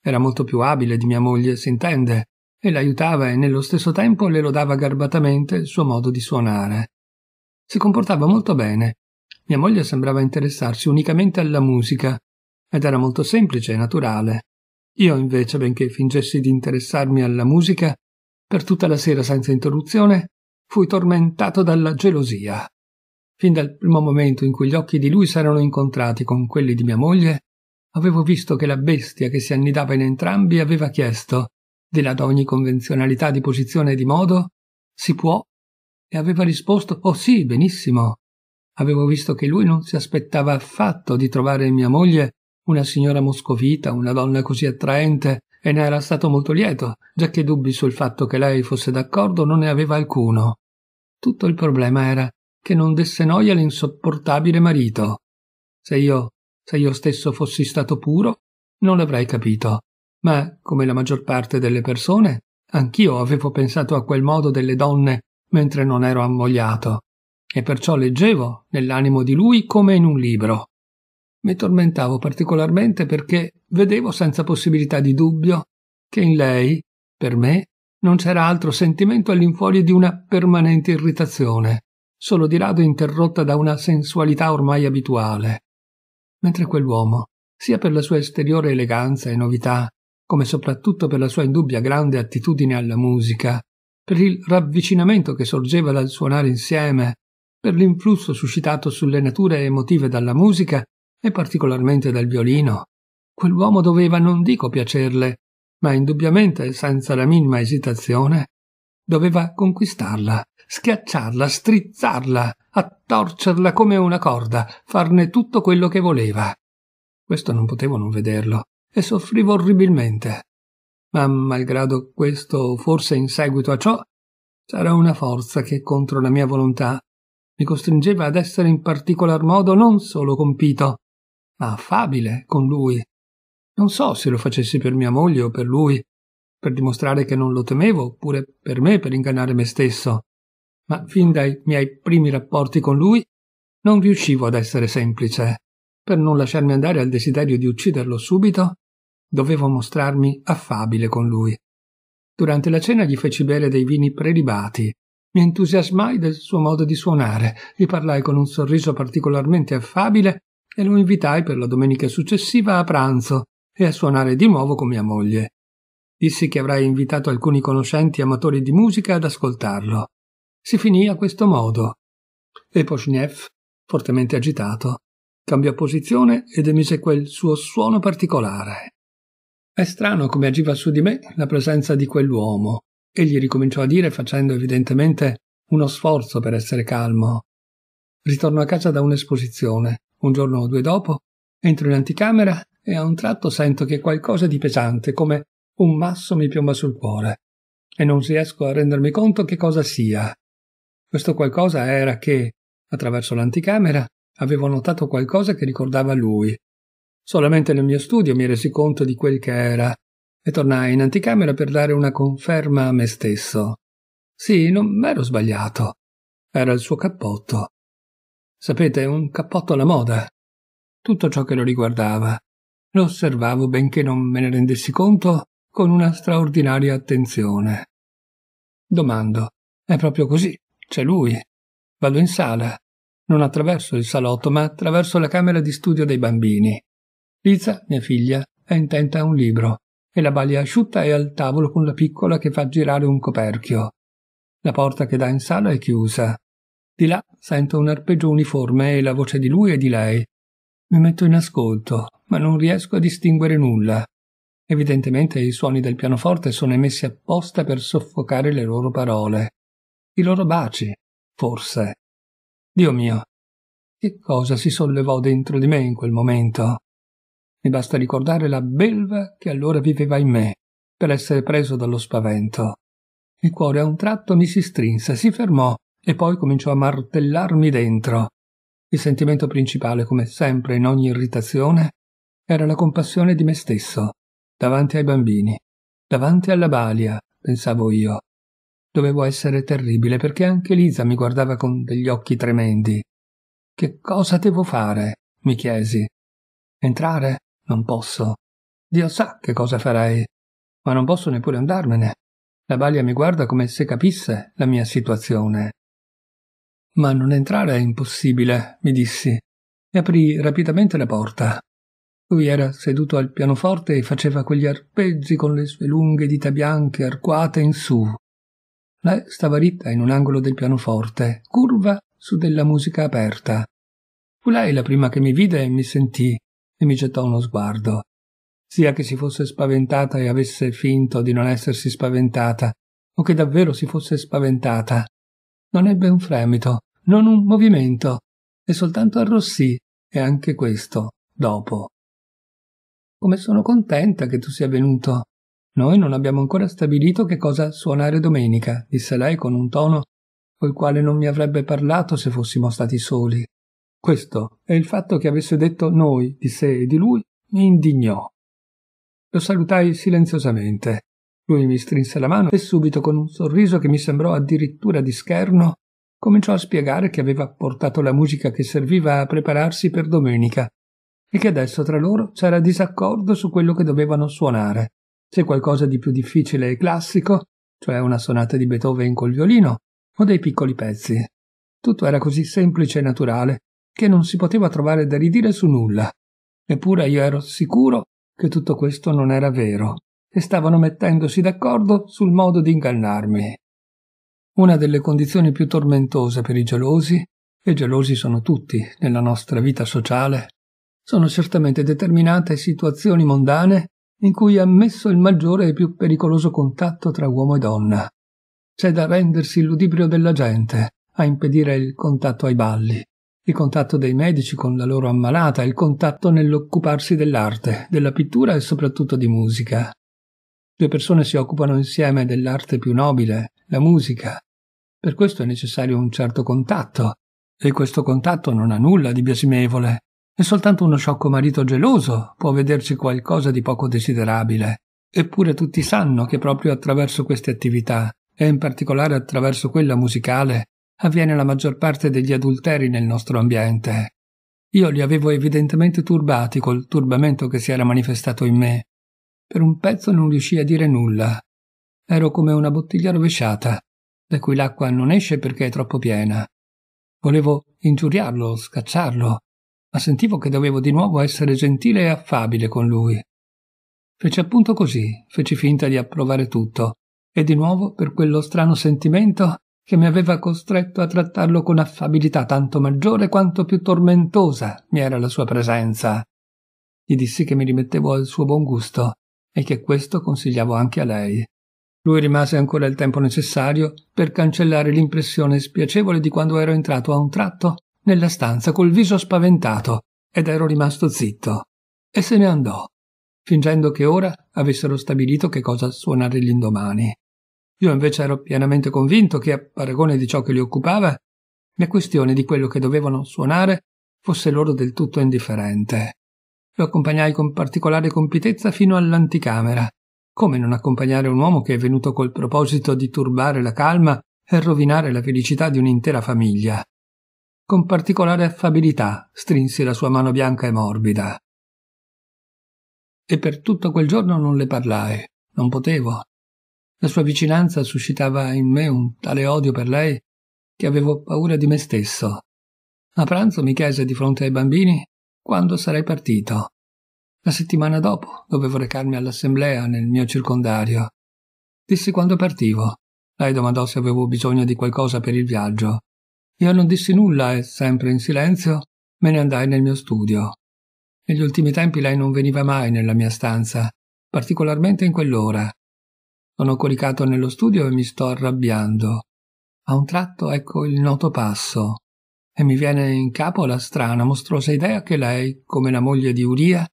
Era molto più abile di mia moglie, si intende, e l'aiutava e nello stesso tempo le lodava garbatamente il suo modo di suonare. Si comportava molto bene. Mia moglie sembrava interessarsi unicamente alla musica ed era molto semplice e naturale. Io invece, benché fingessi di interessarmi alla musica, per tutta la sera senza interruzione, fui tormentato dalla gelosia. Fin dal primo momento in cui gli occhi di lui s'erano incontrati con quelli di mia moglie, avevo visto che la bestia che si annidava in entrambi aveva chiesto, di là da ogni convenzionalità di posizione e di modo, si può? E aveva risposto, oh sì, benissimo. Avevo visto che lui non si aspettava affatto di trovare mia moglie una signora moscovita, una donna così attraente, e ne era stato molto lieto, giacché dubbi sul fatto che lei fosse d'accordo non ne aveva alcuno. Tutto il problema era che non desse noia all'insopportabile marito. Se io, se io stesso fossi stato puro, non l'avrei capito. Ma, come la maggior parte delle persone, anch'io avevo pensato a quel modo delle donne mentre non ero ammogliato, e perciò leggevo nell'animo di lui come in un libro mi tormentavo particolarmente perché vedevo senza possibilità di dubbio che in lei, per me, non c'era altro sentimento all'infuori di una permanente irritazione, solo di rado interrotta da una sensualità ormai abituale. Mentre quell'uomo, sia per la sua esteriore eleganza e novità, come soprattutto per la sua indubbia grande attitudine alla musica, per il ravvicinamento che sorgeva dal suonare insieme, per l'influsso suscitato sulle nature emotive dalla musica, e particolarmente del violino. Quell'uomo doveva, non dico piacerle, ma indubbiamente, senza la minima esitazione, doveva conquistarla, schiacciarla, strizzarla, attorcerla come una corda, farne tutto quello che voleva. Questo non potevo non vederlo, e soffrivo orribilmente. Ma malgrado questo, forse in seguito a ciò, c'era una forza che contro la mia volontà mi costringeva ad essere in particolar modo non solo compito, ma affabile con lui. Non so se lo facessi per mia moglie o per lui, per dimostrare che non lo temevo, oppure per me per ingannare me stesso. Ma fin dai miei primi rapporti con lui non riuscivo ad essere semplice. Per non lasciarmi andare al desiderio di ucciderlo subito, dovevo mostrarmi affabile con lui. Durante la cena gli feci bere dei vini prelibati. Mi entusiasmai del suo modo di suonare, gli parlai con un sorriso particolarmente affabile e lo invitai per la domenica successiva a pranzo e a suonare di nuovo con mia moglie. Dissi che avrei invitato alcuni conoscenti amatori di musica ad ascoltarlo. Si finì a questo modo. E Pochnev, fortemente agitato, cambiò posizione ed emise quel suo suono particolare. È strano come agiva su di me la presenza di quell'uomo. Egli ricominciò a dire facendo evidentemente uno sforzo per essere calmo. Ritorno a casa da un'esposizione un giorno o due dopo entro in anticamera e a un tratto sento che qualcosa di pesante, come un masso, mi piomba sul cuore e non riesco a rendermi conto che cosa sia. Questo qualcosa era che, attraverso l'anticamera, avevo notato qualcosa che ricordava lui. Solamente nel mio studio mi resi conto di quel che era e tornai in anticamera per dare una conferma a me stesso. Sì, non m'ero sbagliato. Era il suo cappotto. Sapete, un cappotto alla moda. Tutto ciò che lo riguardava. Lo osservavo, benché non me ne rendessi conto, con una straordinaria attenzione. Domando, è proprio così, c'è lui. Vado in sala. Non attraverso il salotto, ma attraverso la camera di studio dei bambini. Liza, mia figlia, è intenta a un libro e la balia asciutta è al tavolo con la piccola che fa girare un coperchio. La porta che dà in sala è chiusa. Di là sento un arpeggio uniforme e la voce di lui e di lei. Mi metto in ascolto, ma non riesco a distinguere nulla. Evidentemente i suoni del pianoforte sono emessi apposta per soffocare le loro parole. I loro baci, forse. Dio mio, che cosa si sollevò dentro di me in quel momento? Mi basta ricordare la belva che allora viveva in me, per essere preso dallo spavento. Il cuore a un tratto mi si strinse, si fermò e poi cominciò a martellarmi dentro. Il sentimento principale, come sempre in ogni irritazione, era la compassione di me stesso, davanti ai bambini, davanti alla balia, pensavo io. Dovevo essere terribile perché anche Lisa mi guardava con degli occhi tremendi. Che cosa devo fare? mi chiesi. Entrare? Non posso. Dio sa che cosa farei, ma non posso neppure andarmene. La balia mi guarda come se capisse la mia situazione. Ma non entrare è impossibile, mi dissi, e aprì rapidamente la porta. Lui era seduto al pianoforte e faceva quegli arpeggi con le sue lunghe dita bianche arcuate in su. Lei stava ritta in un angolo del pianoforte, curva su della musica aperta. Fu lei la prima che mi vide e mi sentì, e mi gettò uno sguardo. Sia che si fosse spaventata e avesse finto di non essersi spaventata, o che davvero si fosse spaventata, non ebbe un fremito, non un movimento, e soltanto arrossì, e anche questo dopo. Come sono contenta che tu sia venuto. Noi non abbiamo ancora stabilito che cosa suonare domenica, disse lei con un tono col quale non mi avrebbe parlato se fossimo stati soli. Questo e il fatto che avesse detto noi di sé e di lui mi indignò. Lo salutai silenziosamente. Lui mi strinse la mano e subito con un sorriso che mi sembrò addirittura di scherno cominciò a spiegare che aveva portato la musica che serviva a prepararsi per domenica e che adesso tra loro c'era disaccordo su quello che dovevano suonare, se qualcosa di più difficile e classico, cioè una sonata di Beethoven col violino, o dei piccoli pezzi. Tutto era così semplice e naturale che non si poteva trovare da ridire su nulla. Eppure io ero sicuro che tutto questo non era vero e stavano mettendosi d'accordo sul modo di ingannarmi. Una delle condizioni più tormentose per i gelosi, e gelosi sono tutti nella nostra vita sociale, sono certamente determinate situazioni mondane in cui è ammesso il maggiore e più pericoloso contatto tra uomo e donna. C'è da rendersi il ludibrio della gente a impedire il contatto ai balli, il contatto dei medici con la loro ammalata, il contatto nell'occuparsi dell'arte, della pittura e soprattutto di musica. Due persone si occupano insieme dell'arte più nobile, la musica, per questo è necessario un certo contatto, e questo contatto non ha nulla di biasimevole, e soltanto uno sciocco marito geloso può vederci qualcosa di poco desiderabile. Eppure tutti sanno che proprio attraverso queste attività, e in particolare attraverso quella musicale, avviene la maggior parte degli adulteri nel nostro ambiente. Io li avevo evidentemente turbati col turbamento che si era manifestato in me. Per un pezzo non riuscii a dire nulla. Ero come una bottiglia rovesciata da cui l'acqua non esce perché è troppo piena. Volevo ingiuriarlo, scacciarlo, ma sentivo che dovevo di nuovo essere gentile e affabile con lui. Feci appunto così, feci finta di approvare tutto, e di nuovo per quello strano sentimento che mi aveva costretto a trattarlo con affabilità tanto maggiore quanto più tormentosa mi era la sua presenza. Gli dissi che mi rimettevo al suo buon gusto e che questo consigliavo anche a lei. Lui rimase ancora il tempo necessario per cancellare l'impressione spiacevole di quando ero entrato a un tratto nella stanza col viso spaventato ed ero rimasto zitto. E se ne andò, fingendo che ora avessero stabilito che cosa suonare l'indomani. Io invece ero pienamente convinto che, a paragone di ciò che li occupava, la questione di quello che dovevano suonare fosse loro del tutto indifferente. Lo accompagnai con particolare compitezza fino all'anticamera, come non accompagnare un uomo che è venuto col proposito di turbare la calma e rovinare la felicità di un'intera famiglia? Con particolare affabilità strinse la sua mano bianca e morbida. E per tutto quel giorno non le parlai, non potevo. La sua vicinanza suscitava in me un tale odio per lei che avevo paura di me stesso. A pranzo mi chiese di fronte ai bambini quando sarei partito. La settimana dopo dovevo recarmi all'assemblea nel mio circondario. Dissi quando partivo. Lei domandò se avevo bisogno di qualcosa per il viaggio. Io non dissi nulla e, sempre in silenzio, me ne andai nel mio studio. Negli ultimi tempi lei non veniva mai nella mia stanza, particolarmente in quell'ora. Sono coricato nello studio e mi sto arrabbiando. A un tratto ecco il noto passo e mi viene in capo la strana, mostruosa idea che lei, come la moglie di Uria,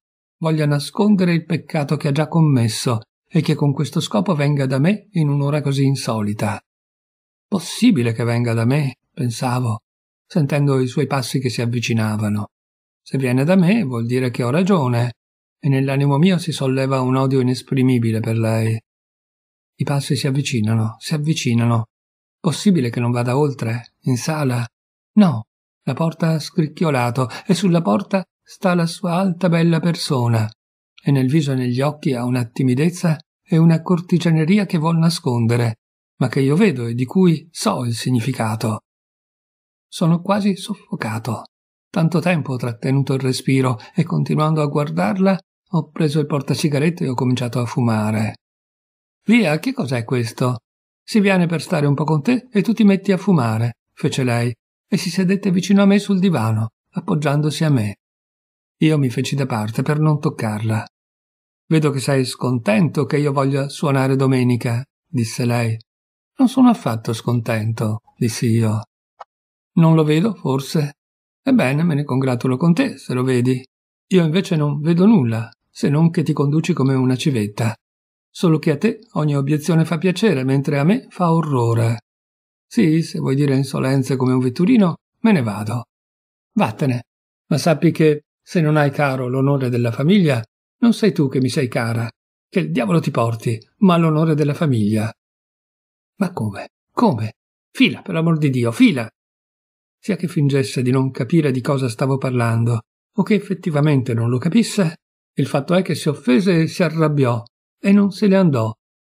voglia nascondere il peccato che ha già commesso e che con questo scopo venga da me in un'ora così insolita. Possibile che venga da me, pensavo, sentendo i suoi passi che si avvicinavano. Se viene da me vuol dire che ho ragione, e nell'animo mio si solleva un odio inesprimibile per lei. I passi si avvicinano, si avvicinano. Possibile che non vada oltre, in sala? No, la porta ha scricchiolato e sulla porta sta la sua alta bella persona, e nel viso e negli occhi ha una timidezza e una cortigianeria che vuol nascondere, ma che io vedo e di cui so il significato. Sono quasi soffocato. Tanto tempo ho trattenuto il respiro e continuando a guardarla ho preso il portacigarette e ho cominciato a fumare. Via, che cos'è questo? Si viene per stare un po' con te e tu ti metti a fumare, fece lei, e si sedette vicino a me sul divano, appoggiandosi a me. Io mi feci da parte per non toccarla. Vedo che sei scontento che io voglia suonare domenica, disse lei. Non sono affatto scontento, dissi io. Non lo vedo, forse? Ebbene, me ne congratulo con te, se lo vedi. Io invece non vedo nulla, se non che ti conduci come una civetta. Solo che a te ogni obiezione fa piacere, mentre a me fa orrore. Sì, se vuoi dire insolenze come un vetturino, me ne vado. Vattene, ma sappi che se non hai caro l'onore della famiglia, non sei tu che mi sei cara. Che il diavolo ti porti, ma l'onore della famiglia. Ma come? Come? Fila, per l'amor di Dio, fila! Sia che fingesse di non capire di cosa stavo parlando, o che effettivamente non lo capisse, il fatto è che si offese e si arrabbiò, e non se ne andò,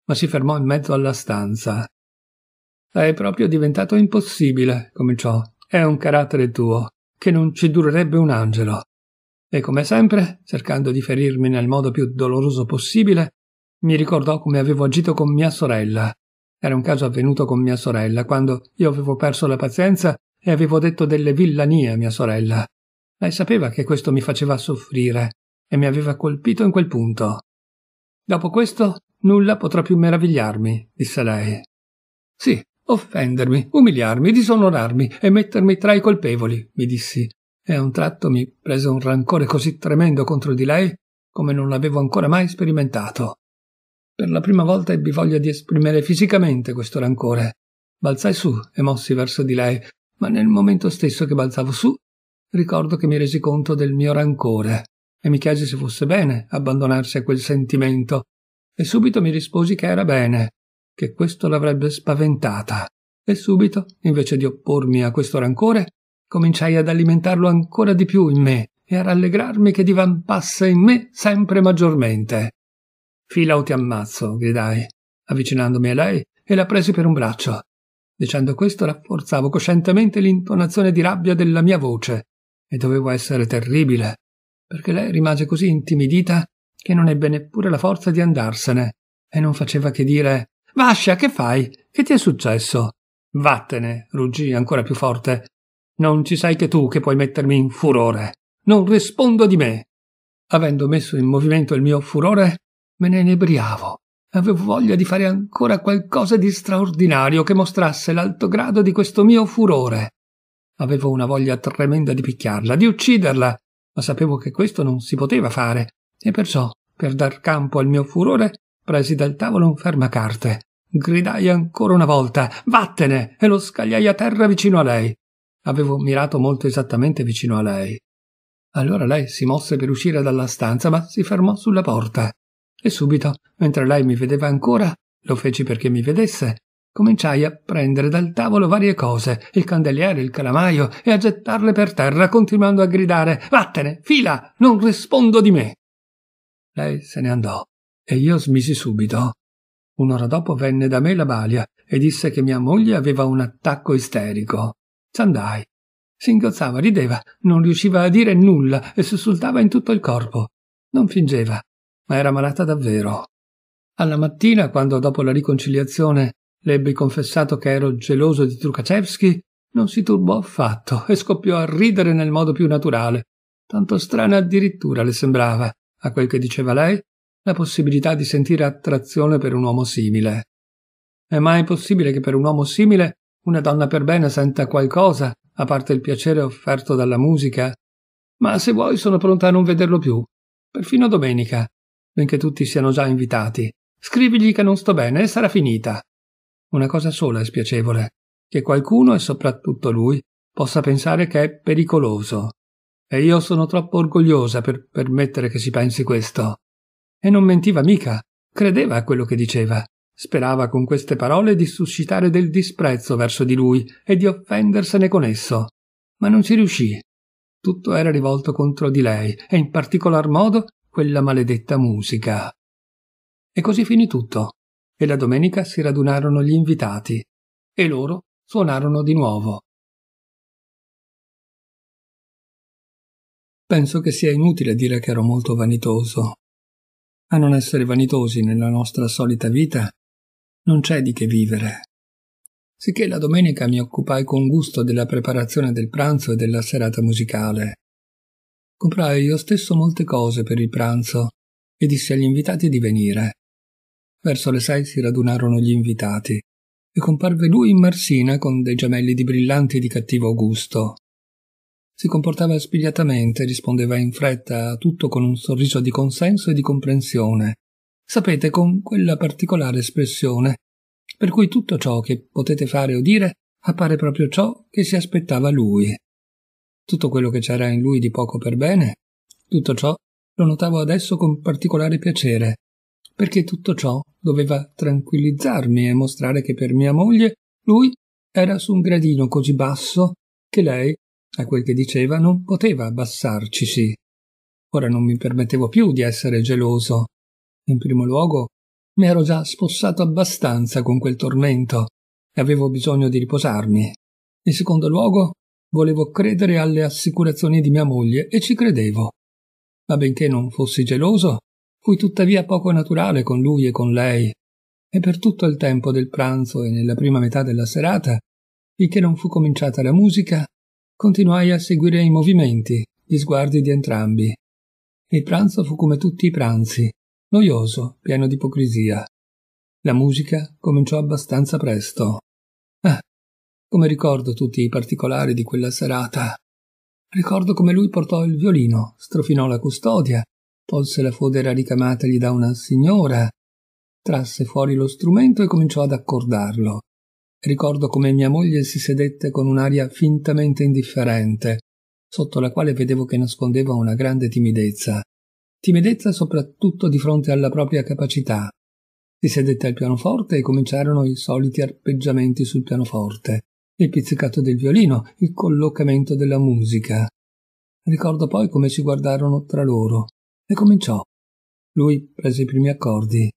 ma si fermò in mezzo alla stanza. È proprio diventato impossibile, cominciò. È un carattere tuo, che non ci durerebbe un angelo. E come sempre, cercando di ferirmi nel modo più doloroso possibile, mi ricordò come avevo agito con mia sorella. Era un caso avvenuto con mia sorella, quando io avevo perso la pazienza e avevo detto delle villanie a mia sorella. Lei sapeva che questo mi faceva soffrire e mi aveva colpito in quel punto. Dopo questo, nulla potrà più meravigliarmi, disse lei. Sì, offendermi, umiliarmi, disonorarmi e mettermi tra i colpevoli, mi dissi, e a un tratto mi prese un rancore così tremendo contro di lei come non l'avevo ancora mai sperimentato. Per la prima volta ebbi voglia di esprimere fisicamente questo rancore. Balzai su e mossi verso di lei, ma nel momento stesso che balzavo su, ricordo che mi resi conto del mio rancore e mi chiesi se fosse bene abbandonarsi a quel sentimento, e subito mi risposi che era bene, che questo l'avrebbe spaventata, e subito, invece di oppormi a questo rancore, cominciai ad alimentarlo ancora di più in me e a rallegrarmi che divampasse in me sempre maggiormente. Fila o ti ammazzo, gridai, avvicinandomi a lei e la presi per un braccio. Dicendo questo rafforzavo coscientemente l'intonazione di rabbia della mia voce, e dovevo essere terribile, perché lei rimase così intimidita che non ebbe neppure la forza di andarsene, e non faceva che dire Vascia, che fai? Che ti è successo? Vattene, ruggì ancora più forte, non ci sei che tu che puoi mettermi in furore. Non rispondo di me. Avendo messo in movimento il mio furore, me ne inebriavo. Avevo voglia di fare ancora qualcosa di straordinario che mostrasse l'alto grado di questo mio furore. Avevo una voglia tremenda di picchiarla, di ucciderla, ma sapevo che questo non si poteva fare, e perciò, per dar campo al mio furore, presi dal tavolo un fermacarte. Gridai ancora una volta, vattene, e lo scagliai a terra vicino a lei. Avevo mirato molto esattamente vicino a lei. Allora lei si mosse per uscire dalla stanza, ma si fermò sulla porta. E subito, mentre lei mi vedeva ancora, lo feci perché mi vedesse, cominciai a prendere dal tavolo varie cose, il candeliere, il calamaio, e a gettarle per terra, continuando a gridare Vattene, fila, non rispondo di me. Lei se ne andò, e io smisi subito. Un'ora dopo venne da me la balia e disse che mia moglie aveva un attacco isterico. S'andai. Singhiozzava, rideva, non riusciva a dire nulla e sussultava in tutto il corpo. Non fingeva, ma era malata davvero. Alla mattina, quando dopo la riconciliazione le ebbi confessato che ero geloso di Trukacevski, non si turbò affatto e scoppiò a ridere nel modo più naturale. Tanto strana addirittura le sembrava, a quel che diceva lei, la possibilità di sentire attrazione per un uomo simile. È mai possibile che per un uomo simile una donna per bene senta qualcosa, a parte il piacere offerto dalla musica. Ma se vuoi sono pronta a non vederlo più, perfino domenica, benché tutti siano già invitati. Scrivigli che non sto bene e sarà finita. Una cosa sola è spiacevole, che qualcuno, e soprattutto lui, possa pensare che è pericoloso. E io sono troppo orgogliosa per permettere che si pensi questo. E non mentiva mica, credeva a quello che diceva. Sperava con queste parole di suscitare del disprezzo verso di lui e di offendersene con esso, ma non ci riuscì. Tutto era rivolto contro di lei e in particolar modo quella maledetta musica. E così finì tutto. E la domenica si radunarono gli invitati e loro suonarono di nuovo. Penso che sia inutile dire che ero molto vanitoso. A non essere vanitosi nella nostra solita vita non c'è di che vivere. Sicché la domenica mi occupai con gusto della preparazione del pranzo e della serata musicale. Comprai io stesso molte cose per il pranzo e dissi agli invitati di venire. Verso le sei si radunarono gli invitati e comparve lui in marsina con dei gemelli di brillanti di cattivo gusto. Si comportava spigliatamente, rispondeva in fretta a tutto con un sorriso di consenso e di comprensione, sapete, con quella particolare espressione, per cui tutto ciò che potete fare o dire appare proprio ciò che si aspettava lui. Tutto quello che c'era in lui di poco per bene, tutto ciò lo notavo adesso con particolare piacere, perché tutto ciò doveva tranquillizzarmi e mostrare che per mia moglie lui era su un gradino così basso che lei, a quel che diceva, non poteva abbassarcisi. Ora non mi permettevo più di essere geloso, in primo luogo, mi ero già spossato abbastanza con quel tormento e avevo bisogno di riposarmi. In secondo luogo, volevo credere alle assicurazioni di mia moglie e ci credevo. Ma benché non fossi geloso, fui tuttavia poco naturale con lui e con lei, e per tutto il tempo del pranzo e nella prima metà della serata, finché non fu cominciata la musica, continuai a seguire i movimenti, gli sguardi di entrambi. Il pranzo fu come tutti i pranzi, noioso, pieno di ipocrisia. La musica cominciò abbastanza presto. Ah, come ricordo tutti i particolari di quella serata. Ricordo come lui portò il violino, strofinò la custodia, tolse la fodera ricamatagli da una signora, trasse fuori lo strumento e cominciò ad accordarlo. Ricordo come mia moglie si sedette con un'aria fintamente indifferente, sotto la quale vedevo che nascondeva una grande timidezza timidezza soprattutto di fronte alla propria capacità. Si sedette al pianoforte e cominciarono i soliti arpeggiamenti sul pianoforte, il pizzicato del violino, il collocamento della musica. Ricordo poi come si guardarono tra loro e cominciò. Lui prese i primi accordi.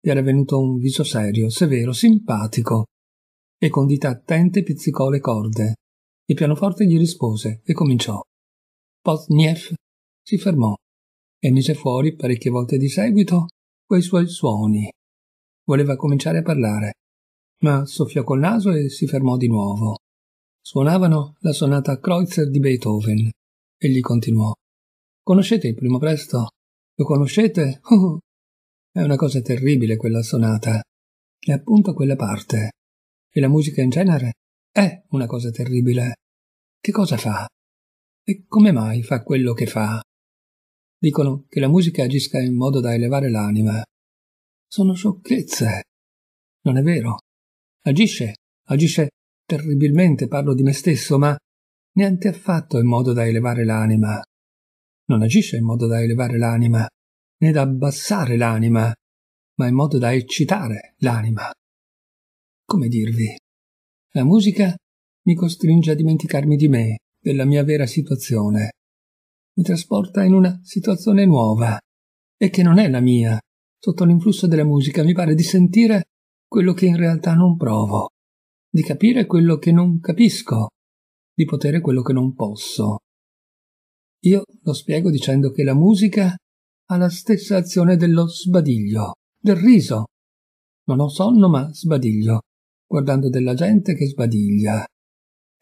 Gli era venuto un viso serio, severo, simpatico e con dita attente pizzicò le corde. Il pianoforte gli rispose e cominciò. Pozniev si fermò e mise fuori parecchie volte di seguito quei suoi suoni. Voleva cominciare a parlare, ma soffiò col naso e si fermò di nuovo. Suonavano la sonata Kreutzer di Beethoven. Egli continuò. Conoscete il primo presto? Lo conoscete? Oh, oh. è una cosa terribile quella sonata. È appunto quella parte. E la musica in genere è una cosa terribile. Che cosa fa? E come mai fa quello che fa? Dicono che la musica agisca in modo da elevare l'anima. Sono sciocchezze. Non è vero. Agisce, agisce terribilmente, parlo di me stesso, ma neanche affatto in modo da elevare l'anima. Non agisce in modo da elevare l'anima, né da abbassare l'anima, ma in modo da eccitare l'anima. Come dirvi? La musica mi costringe a dimenticarmi di me, della mia vera situazione mi trasporta in una situazione nuova e che non è la mia. Sotto l'influsso della musica mi pare di sentire quello che in realtà non provo, di capire quello che non capisco, di potere quello che non posso. Io lo spiego dicendo che la musica ha la stessa azione dello sbadiglio, del riso. Non ho sonno ma sbadiglio, guardando della gente che sbadiglia.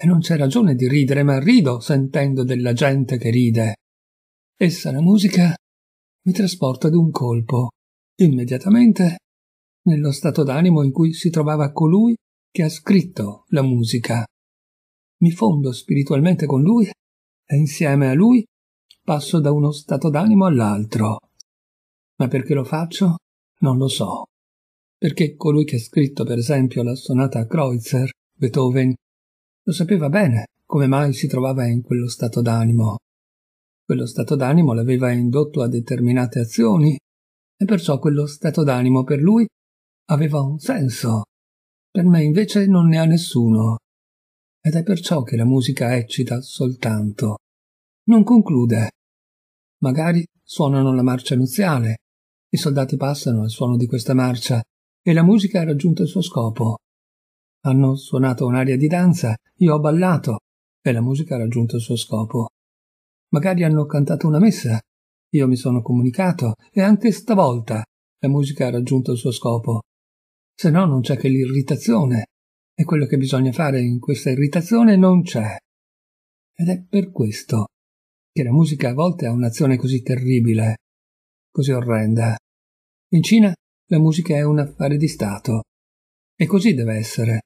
E non c'è ragione di ridere, ma rido sentendo della gente che ride. Essa, la musica, mi trasporta d'un colpo, immediatamente, nello stato d'animo in cui si trovava colui che ha scritto la musica. Mi fondo spiritualmente con lui e insieme a lui passo da uno stato d'animo all'altro. Ma perché lo faccio? Non lo so. Perché colui che ha scritto, per esempio, la sonata a Kreutzer, Beethoven, lo sapeva bene come mai si trovava in quello stato d'animo. Quello stato d'animo l'aveva indotto a determinate azioni e perciò quello stato d'animo per lui aveva un senso. Per me invece non ne ha nessuno. Ed è perciò che la musica eccita soltanto. Non conclude. Magari suonano la marcia nuziale, i soldati passano al suono di questa marcia e la musica ha raggiunto il suo scopo hanno suonato un'aria di danza, io ho ballato e la musica ha raggiunto il suo scopo. Magari hanno cantato una messa, io mi sono comunicato e anche stavolta la musica ha raggiunto il suo scopo. Se no non c'è che l'irritazione e quello che bisogna fare in questa irritazione non c'è. Ed è per questo che la musica a volte ha un'azione così terribile, così orrenda. In Cina la musica è un affare di Stato. E così deve essere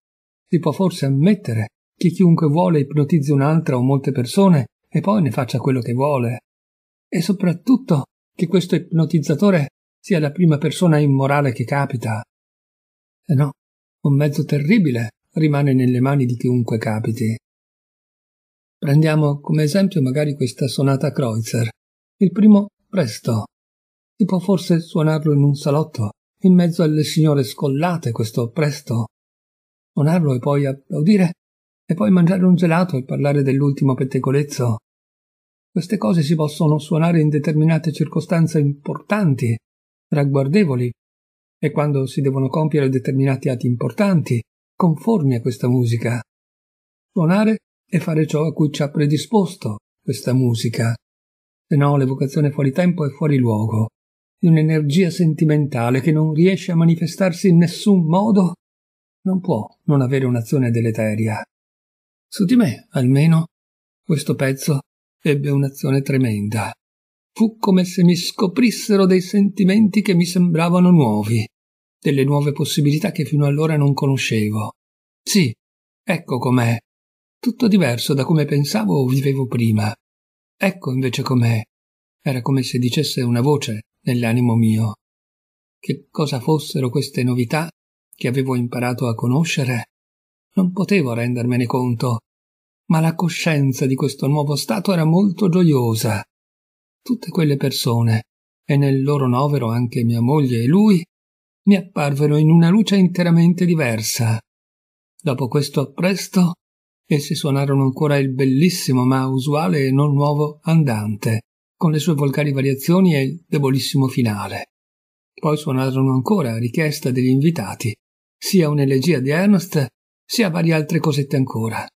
si può forse ammettere che chiunque vuole ipnotizzi un'altra o molte persone e poi ne faccia quello che vuole. E soprattutto che questo ipnotizzatore sia la prima persona immorale che capita. E eh no, un mezzo terribile rimane nelle mani di chiunque capiti. Prendiamo come esempio magari questa sonata Kreutzer, il primo presto. Si può forse suonarlo in un salotto, in mezzo alle signore scollate questo presto, suonarlo e poi applaudire e poi mangiare un gelato e parlare dell'ultimo pettegolezzo. Queste cose si possono suonare in determinate circostanze importanti, ragguardevoli, e quando si devono compiere determinati atti importanti, conformi a questa musica. Suonare e fare ciò a cui ci ha predisposto questa musica. Se no, l'evocazione fuori tempo è fuori luogo, di un'energia sentimentale che non riesce a manifestarsi in nessun modo non può non avere un'azione deleteria. Su di me, almeno, questo pezzo ebbe un'azione tremenda. Fu come se mi scoprissero dei sentimenti che mi sembravano nuovi, delle nuove possibilità che fino allora non conoscevo. Sì, ecco com'è. Tutto diverso da come pensavo o vivevo prima. Ecco invece com'è. Era come se dicesse una voce nell'animo mio. Che cosa fossero queste novità che avevo imparato a conoscere, non potevo rendermene conto, ma la coscienza di questo nuovo stato era molto gioiosa. Tutte quelle persone, e nel loro novero anche mia moglie e lui, mi apparvero in una luce interamente diversa. Dopo questo appresto, essi suonarono ancora il bellissimo ma usuale e non nuovo andante, con le sue volgari variazioni e il debolissimo finale. Poi suonarono ancora a richiesta degli invitati sia un'elegia di Ernst, sia varie altre cosette ancora.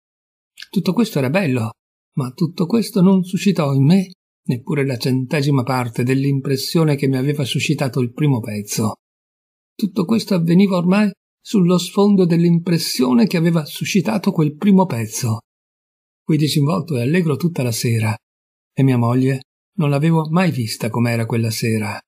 Tutto questo era bello, ma tutto questo non suscitò in me neppure la centesima parte dell'impressione che mi aveva suscitato il primo pezzo. Tutto questo avveniva ormai sullo sfondo dell'impressione che aveva suscitato quel primo pezzo. Qui disinvolto e allegro tutta la sera, e mia moglie non l'avevo mai vista com'era quella sera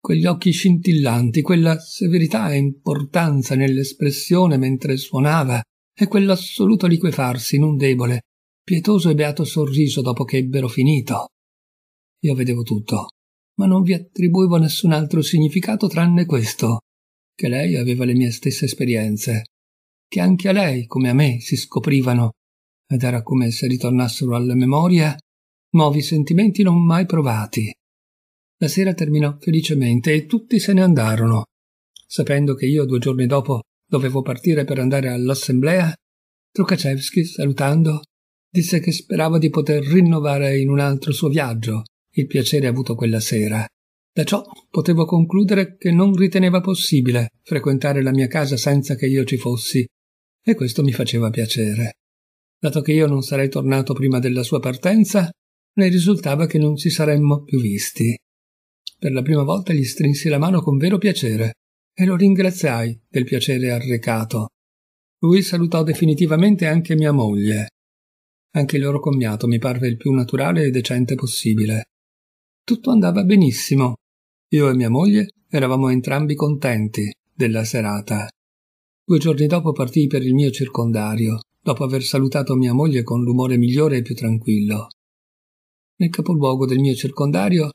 quegli occhi scintillanti, quella severità e importanza nell'espressione mentre suonava e quell'assoluto liquefarsi in un debole, pietoso e beato sorriso dopo che ebbero finito. Io vedevo tutto, ma non vi attribuivo nessun altro significato tranne questo, che lei aveva le mie stesse esperienze, che anche a lei, come a me, si scoprivano, ed era come se ritornassero alla memoria nuovi sentimenti non mai provati la sera terminò felicemente e tutti se ne andarono. Sapendo che io due giorni dopo dovevo partire per andare all'assemblea, Trukacevski, salutando, disse che sperava di poter rinnovare in un altro suo viaggio il piacere avuto quella sera. Da ciò potevo concludere che non riteneva possibile frequentare la mia casa senza che io ci fossi, e questo mi faceva piacere. Dato che io non sarei tornato prima della sua partenza, ne risultava che non ci saremmo più visti. Per la prima volta gli strinsi la mano con vero piacere e lo ringraziai del piacere arrecato. Lui salutò definitivamente anche mia moglie. Anche il loro commiato mi parve il più naturale e decente possibile. Tutto andava benissimo. Io e mia moglie eravamo entrambi contenti della serata. Due giorni dopo partii per il mio circondario, dopo aver salutato mia moglie con l'umore migliore e più tranquillo. Nel capoluogo del mio circondario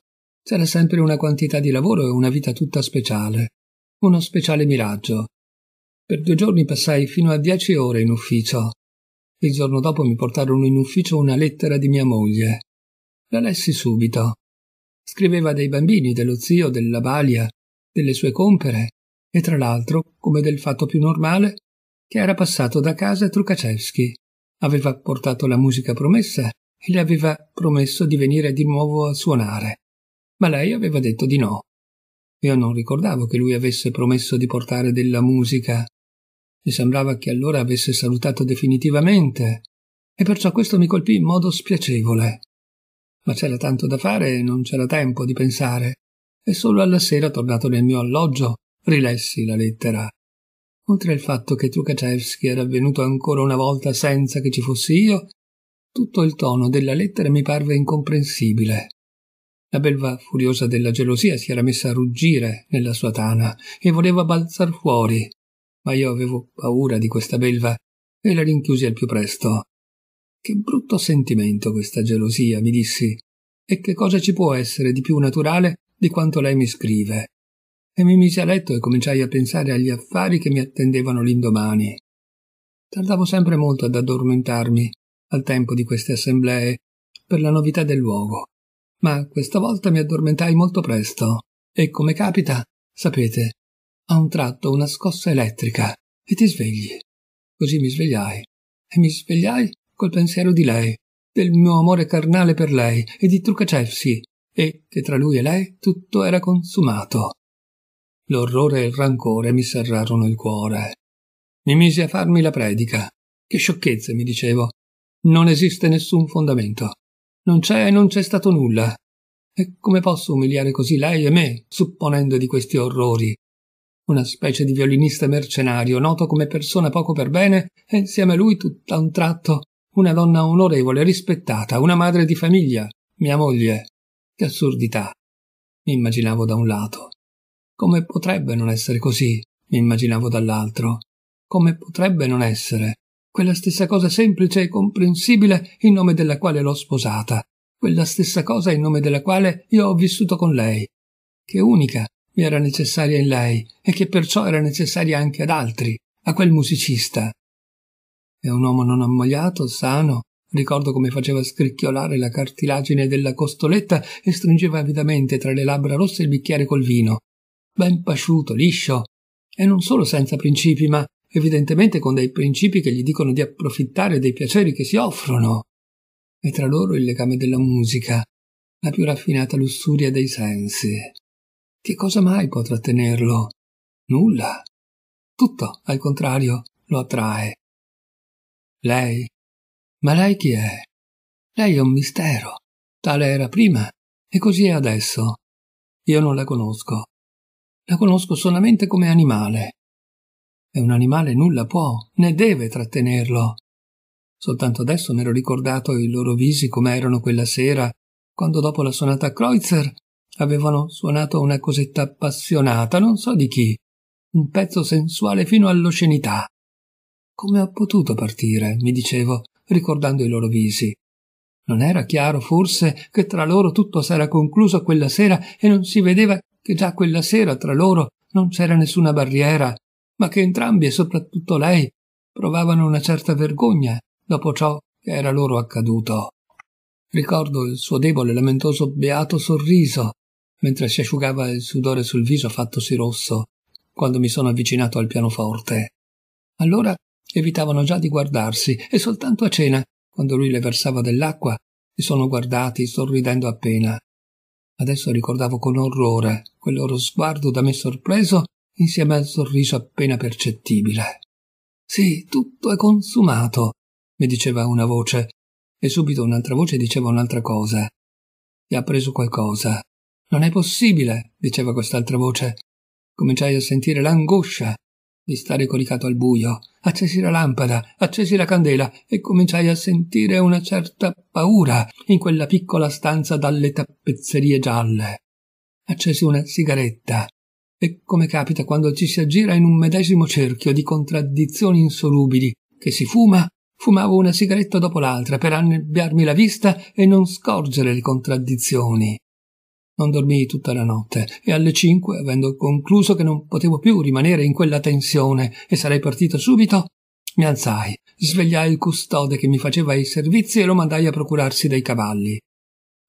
c'era sempre una quantità di lavoro e una vita tutta speciale. Uno speciale miraggio. Per due giorni passai fino a dieci ore in ufficio. Il giorno dopo mi portarono in ufficio una lettera di mia moglie. La lessi subito. Scriveva dei bambini, dello zio, della balia, delle sue compere e tra l'altro, come del fatto più normale, che era passato da casa Trukacevski. Aveva portato la musica promessa e le aveva promesso di venire di nuovo a suonare ma lei aveva detto di no. Io non ricordavo che lui avesse promesso di portare della musica. Mi sembrava che allora avesse salutato definitivamente, e perciò questo mi colpì in modo spiacevole. Ma c'era tanto da fare e non c'era tempo di pensare, e solo alla sera, tornato nel mio alloggio, rilessi la lettera. Oltre al fatto che Trukacevski era venuto ancora una volta senza che ci fossi io, tutto il tono della lettera mi parve incomprensibile. La belva, furiosa della gelosia, si era messa a ruggire nella sua tana e voleva balzar fuori, ma io avevo paura di questa belva e la rinchiusi al più presto. Che brutto sentimento questa gelosia, mi dissi, e che cosa ci può essere di più naturale di quanto lei mi scrive? E mi misi a letto e cominciai a pensare agli affari che mi attendevano l'indomani. Tardavo sempre molto ad addormentarmi al tempo di queste assemblee per la novità del luogo ma questa volta mi addormentai molto presto e come capita, sapete, a un tratto una scossa elettrica e ti svegli. Così mi svegliai e mi svegliai col pensiero di lei, del mio amore carnale per lei e di Trucacefsi e che tra lui e lei tutto era consumato. L'orrore e il rancore mi serrarono il cuore. Mi misi a farmi la predica. Che sciocchezze, mi dicevo. Non esiste nessun fondamento. Non c'è e non c'è stato nulla. E come posso umiliare così lei e me, supponendo di questi orrori? Una specie di violinista mercenario, noto come persona poco per bene, e insieme a lui tutt'a un tratto una donna onorevole, rispettata, una madre di famiglia, mia moglie. Che assurdità. Mi immaginavo da un lato. Come potrebbe non essere così? Mi immaginavo dall'altro. Come potrebbe non essere? quella stessa cosa semplice e comprensibile in nome della quale l'ho sposata, quella stessa cosa in nome della quale io ho vissuto con lei, che unica mi era necessaria in lei e che perciò era necessaria anche ad altri, a quel musicista. È un uomo non ammogliato, sano, ricordo come faceva scricchiolare la cartilagine della costoletta e stringeva avidamente tra le labbra rosse il bicchiere col vino, ben pasciuto, liscio, e non solo senza principi, ma evidentemente con dei principi che gli dicono di approfittare dei piaceri che si offrono, e tra loro il legame della musica, la più raffinata lussuria dei sensi. Che cosa mai può trattenerlo? Nulla. Tutto, al contrario, lo attrae. Lei? Ma lei chi è? Lei è un mistero. Tale era prima e così è adesso. Io non la conosco. La conosco solamente come animale, e un animale nulla può né deve trattenerlo. Soltanto adesso m'ero ricordato i loro visi come erano quella sera, quando dopo la sonata Kreutzer avevano suonato una cosetta appassionata, non so di chi, un pezzo sensuale fino all'oscenità. Come ho potuto partire? mi dicevo, ricordando i loro visi. Non era chiaro, forse, che tra loro tutto s'era concluso quella sera e non si vedeva che già quella sera tra loro non c'era nessuna barriera, ma che entrambi e soprattutto lei provavano una certa vergogna dopo ciò che era loro accaduto. Ricordo il suo debole lamentoso beato sorriso mentre si asciugava il sudore sul viso fattosi rosso quando mi sono avvicinato al pianoforte. Allora evitavano già di guardarsi e soltanto a cena, quando lui le versava dell'acqua, si sono guardati sorridendo appena. Adesso ricordavo con orrore quel loro sguardo da me sorpreso insieme al sorriso appena percettibile. Sì, tutto è consumato, mi diceva una voce, e subito un'altra voce diceva un'altra cosa. Ti ha preso qualcosa. Non è possibile, diceva quest'altra voce. Cominciai a sentire l'angoscia di stare coricato al buio. Accesi la lampada, accesi la candela e cominciai a sentire una certa paura in quella piccola stanza dalle tappezzerie gialle. Accesi una sigaretta e come capita quando ci si aggira in un medesimo cerchio di contraddizioni insolubili, che si fuma, fumavo una sigaretta dopo l'altra per annebbiarmi la vista e non scorgere le contraddizioni. Non dormii tutta la notte e alle cinque, avendo concluso che non potevo più rimanere in quella tensione e sarei partito subito, mi alzai, svegliai il custode che mi faceva i servizi e lo mandai a procurarsi dei cavalli.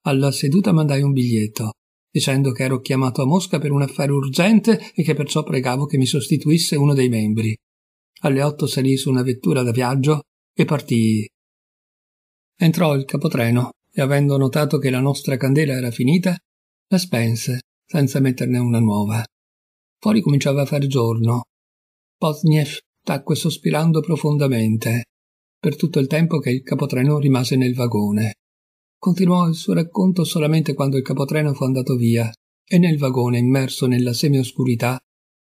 Alla seduta mandai un biglietto dicendo che ero chiamato a Mosca per un affare urgente e che perciò pregavo che mi sostituisse uno dei membri. Alle otto salì su una vettura da viaggio e partii. Entrò il capotreno e, avendo notato che la nostra candela era finita, la spense, senza metterne una nuova. Fuori cominciava a far giorno. Pozniev tacque sospirando profondamente, per tutto il tempo che il capotreno rimase nel vagone. Continuò il suo racconto solamente quando il capotreno fu andato via e nel vagone immerso nella semioscurità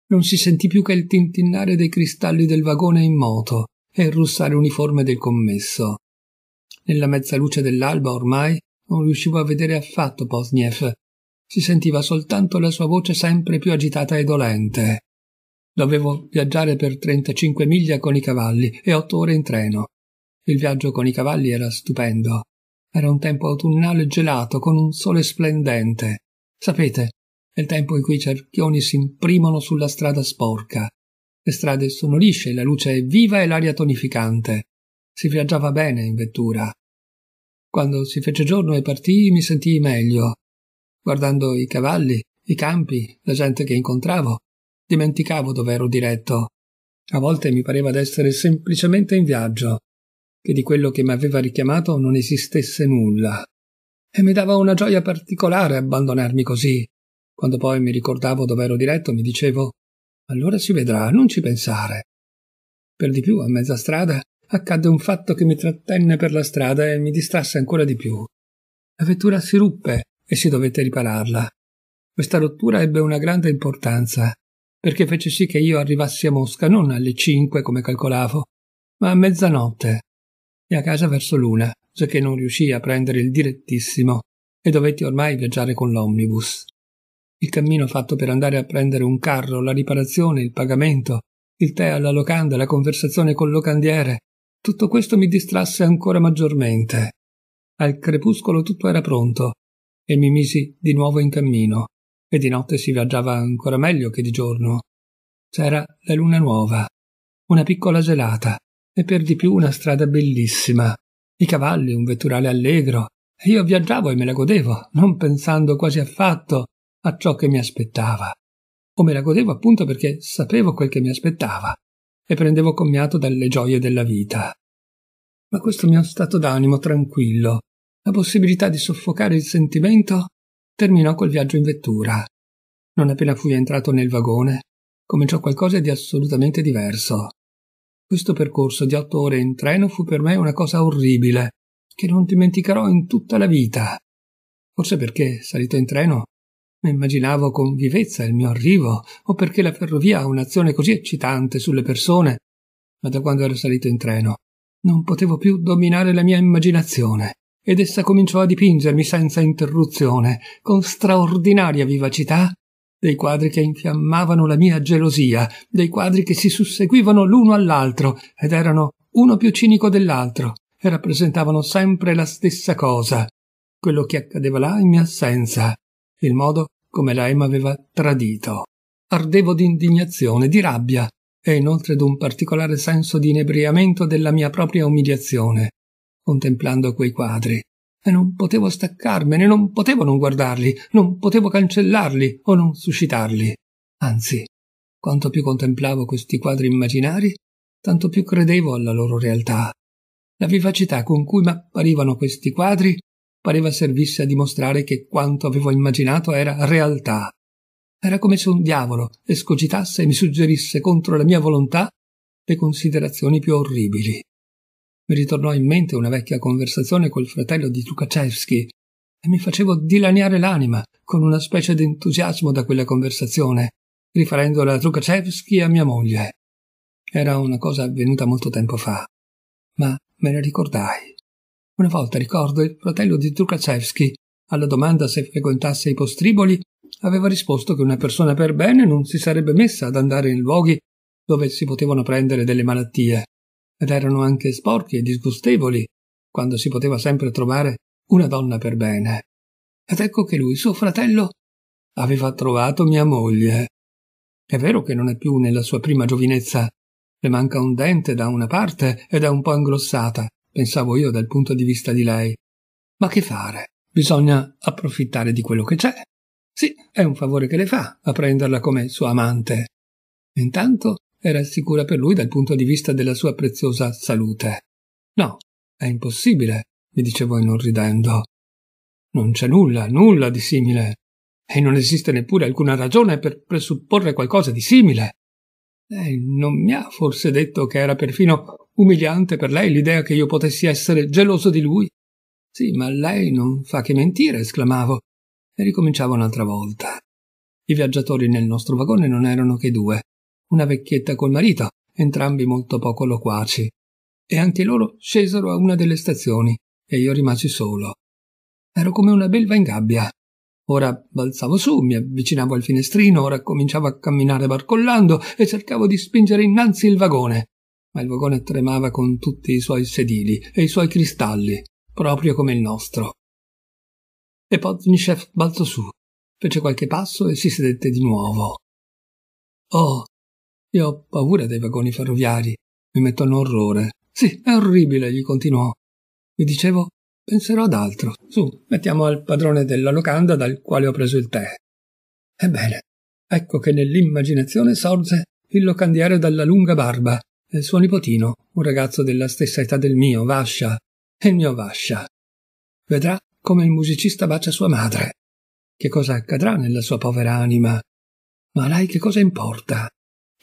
non si sentì più che il tintinnare dei cristalli del vagone in moto e il russare uniforme del commesso. Nella mezza luce dell'alba ormai non riuscivo a vedere affatto Posniev. Si sentiva soltanto la sua voce sempre più agitata e dolente. Dovevo viaggiare per 35 miglia con i cavalli e 8 ore in treno. Il viaggio con i cavalli era stupendo. Era un tempo autunnale gelato, con un sole splendente. Sapete, è il tempo in cui i cerchioni si imprimono sulla strada sporca. Le strade sono lisce, la luce è viva e l'aria tonificante. Si viaggiava bene in vettura. Quando si fece giorno e partii mi sentii meglio. Guardando i cavalli, i campi, la gente che incontravo, dimenticavo dove ero diretto. A volte mi pareva d'essere semplicemente in viaggio, che di quello che mi aveva richiamato non esistesse nulla. E mi dava una gioia particolare abbandonarmi così. Quando poi mi ricordavo dov'ero diretto, mi dicevo allora si vedrà, non ci pensare. Per di più, a mezza strada, accadde un fatto che mi trattenne per la strada e mi distrasse ancora di più. La vettura si ruppe e si dovette ripararla. Questa rottura ebbe una grande importanza, perché fece sì che io arrivassi a Mosca non alle cinque come calcolavo, ma a mezzanotte e a casa verso l'una, giacché non riuscii a prendere il direttissimo e dovetti ormai viaggiare con l'omnibus. Il cammino fatto per andare a prendere un carro, la riparazione, il pagamento, il tè alla locanda, la conversazione col locandiere, tutto questo mi distrasse ancora maggiormente. Al crepuscolo tutto era pronto e mi misi di nuovo in cammino e di notte si viaggiava ancora meglio che di giorno. C'era la luna nuova, una piccola gelata e per di più una strada bellissima, i cavalli, un vetturale allegro. E io viaggiavo e me la godevo, non pensando quasi affatto a ciò che mi aspettava. O me la godevo appunto perché sapevo quel che mi aspettava e prendevo commiato dalle gioie della vita. Ma questo mio stato d'animo tranquillo, la possibilità di soffocare il sentimento, terminò col viaggio in vettura. Non appena fui entrato nel vagone, cominciò qualcosa di assolutamente diverso. Questo percorso di otto ore in treno fu per me una cosa orribile, che non dimenticherò in tutta la vita. Forse perché, salito in treno, mi immaginavo con vivezza il mio arrivo, o perché la ferrovia ha un'azione così eccitante sulle persone, ma da quando ero salito in treno non potevo più dominare la mia immaginazione, ed essa cominciò a dipingermi senza interruzione, con straordinaria vivacità, dei quadri che infiammavano la mia gelosia, dei quadri che si susseguivano l'uno all'altro ed erano uno più cinico dell'altro e rappresentavano sempre la stessa cosa, quello che accadeva là in mia assenza, il modo come lei m'aveva tradito. Ardevo d'indignazione, di rabbia e inoltre d'un particolare senso di inebriamento della mia propria umiliazione, contemplando quei quadri e non potevo staccarmene, non potevo non guardarli, non potevo cancellarli o non suscitarli. Anzi, quanto più contemplavo questi quadri immaginari, tanto più credevo alla loro realtà. La vivacità con cui m'apparivano questi quadri pareva servisse a dimostrare che quanto avevo immaginato era realtà. Era come se un diavolo escogitasse e mi suggerisse contro la mia volontà le considerazioni più orribili. Mi ritornò in mente una vecchia conversazione col fratello di Tukaczewski e mi facevo dilaniare l'anima con una specie di entusiasmo da quella conversazione, riferendola a Tukaczewski e a mia moglie. Era una cosa avvenuta molto tempo fa, ma me ne ricordai. Una volta ricordo il fratello di Tukaczewski, alla domanda se frequentasse i postriboli, aveva risposto che una persona per bene non si sarebbe messa ad andare in luoghi dove si potevano prendere delle malattie ed erano anche sporchi e disgustevoli, quando si poteva sempre trovare una donna per bene. Ed ecco che lui, suo fratello, aveva trovato mia moglie. È vero che non è più nella sua prima giovinezza. Le manca un dente da una parte ed è un po' ingrossata, pensavo io dal punto di vista di lei. Ma che fare? Bisogna approfittare di quello che c'è. Sì, è un favore che le fa a prenderla come sua amante. Intanto era sicura per lui dal punto di vista della sua preziosa salute. No, è impossibile, mi dicevo inorridendo. Non c'è nulla, nulla di simile. E non esiste neppure alcuna ragione per presupporre qualcosa di simile. Lei non mi ha forse detto che era perfino umiliante per lei l'idea che io potessi essere geloso di lui? Sì, ma lei non fa che mentire, esclamavo, e ricominciavo un'altra volta. I viaggiatori nel nostro vagone non erano che due, una vecchietta col marito, entrambi molto poco loquaci. E anche loro scesero a una delle stazioni e io rimasi solo. Ero come una belva in gabbia. Ora balzavo su, mi avvicinavo al finestrino, ora cominciavo a camminare barcollando e cercavo di spingere innanzi il vagone. Ma il vagone tremava con tutti i suoi sedili e i suoi cristalli, proprio come il nostro. E Podnishev balzò su, fece qualche passo e si sedette di nuovo. Oh, io ho paura dei vagoni ferroviari. Mi mettono orrore. Sì, è orribile, gli continuò. Mi dicevo, penserò ad altro. Su, mettiamo al padrone della locanda dal quale ho preso il tè. Ebbene, ecco che nell'immaginazione sorge il locandiere dalla lunga barba e il suo nipotino, un ragazzo della stessa età del mio, Vascia, e il mio Vascia. Vedrà come il musicista bacia sua madre. Che cosa accadrà nella sua povera anima? Ma a lei che cosa importa?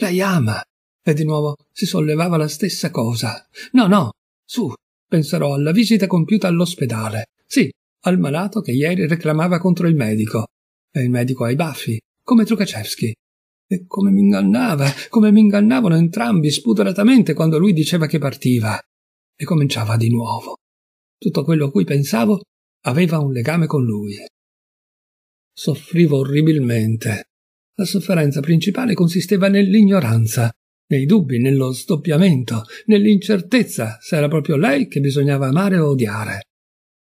Lei ama. E di nuovo si sollevava la stessa cosa. No, no, su, penserò alla visita compiuta all'ospedale. Sì, al malato che ieri reclamava contro il medico. E il medico ai baffi, come Trukacevski. E come mi ingannava, come mi ingannavano entrambi spudoratamente quando lui diceva che partiva. E cominciava di nuovo. Tutto quello a cui pensavo aveva un legame con lui. Soffrivo orribilmente la sofferenza principale consisteva nell'ignoranza, nei dubbi, nello sdoppiamento, nell'incertezza se era proprio lei che bisognava amare o odiare.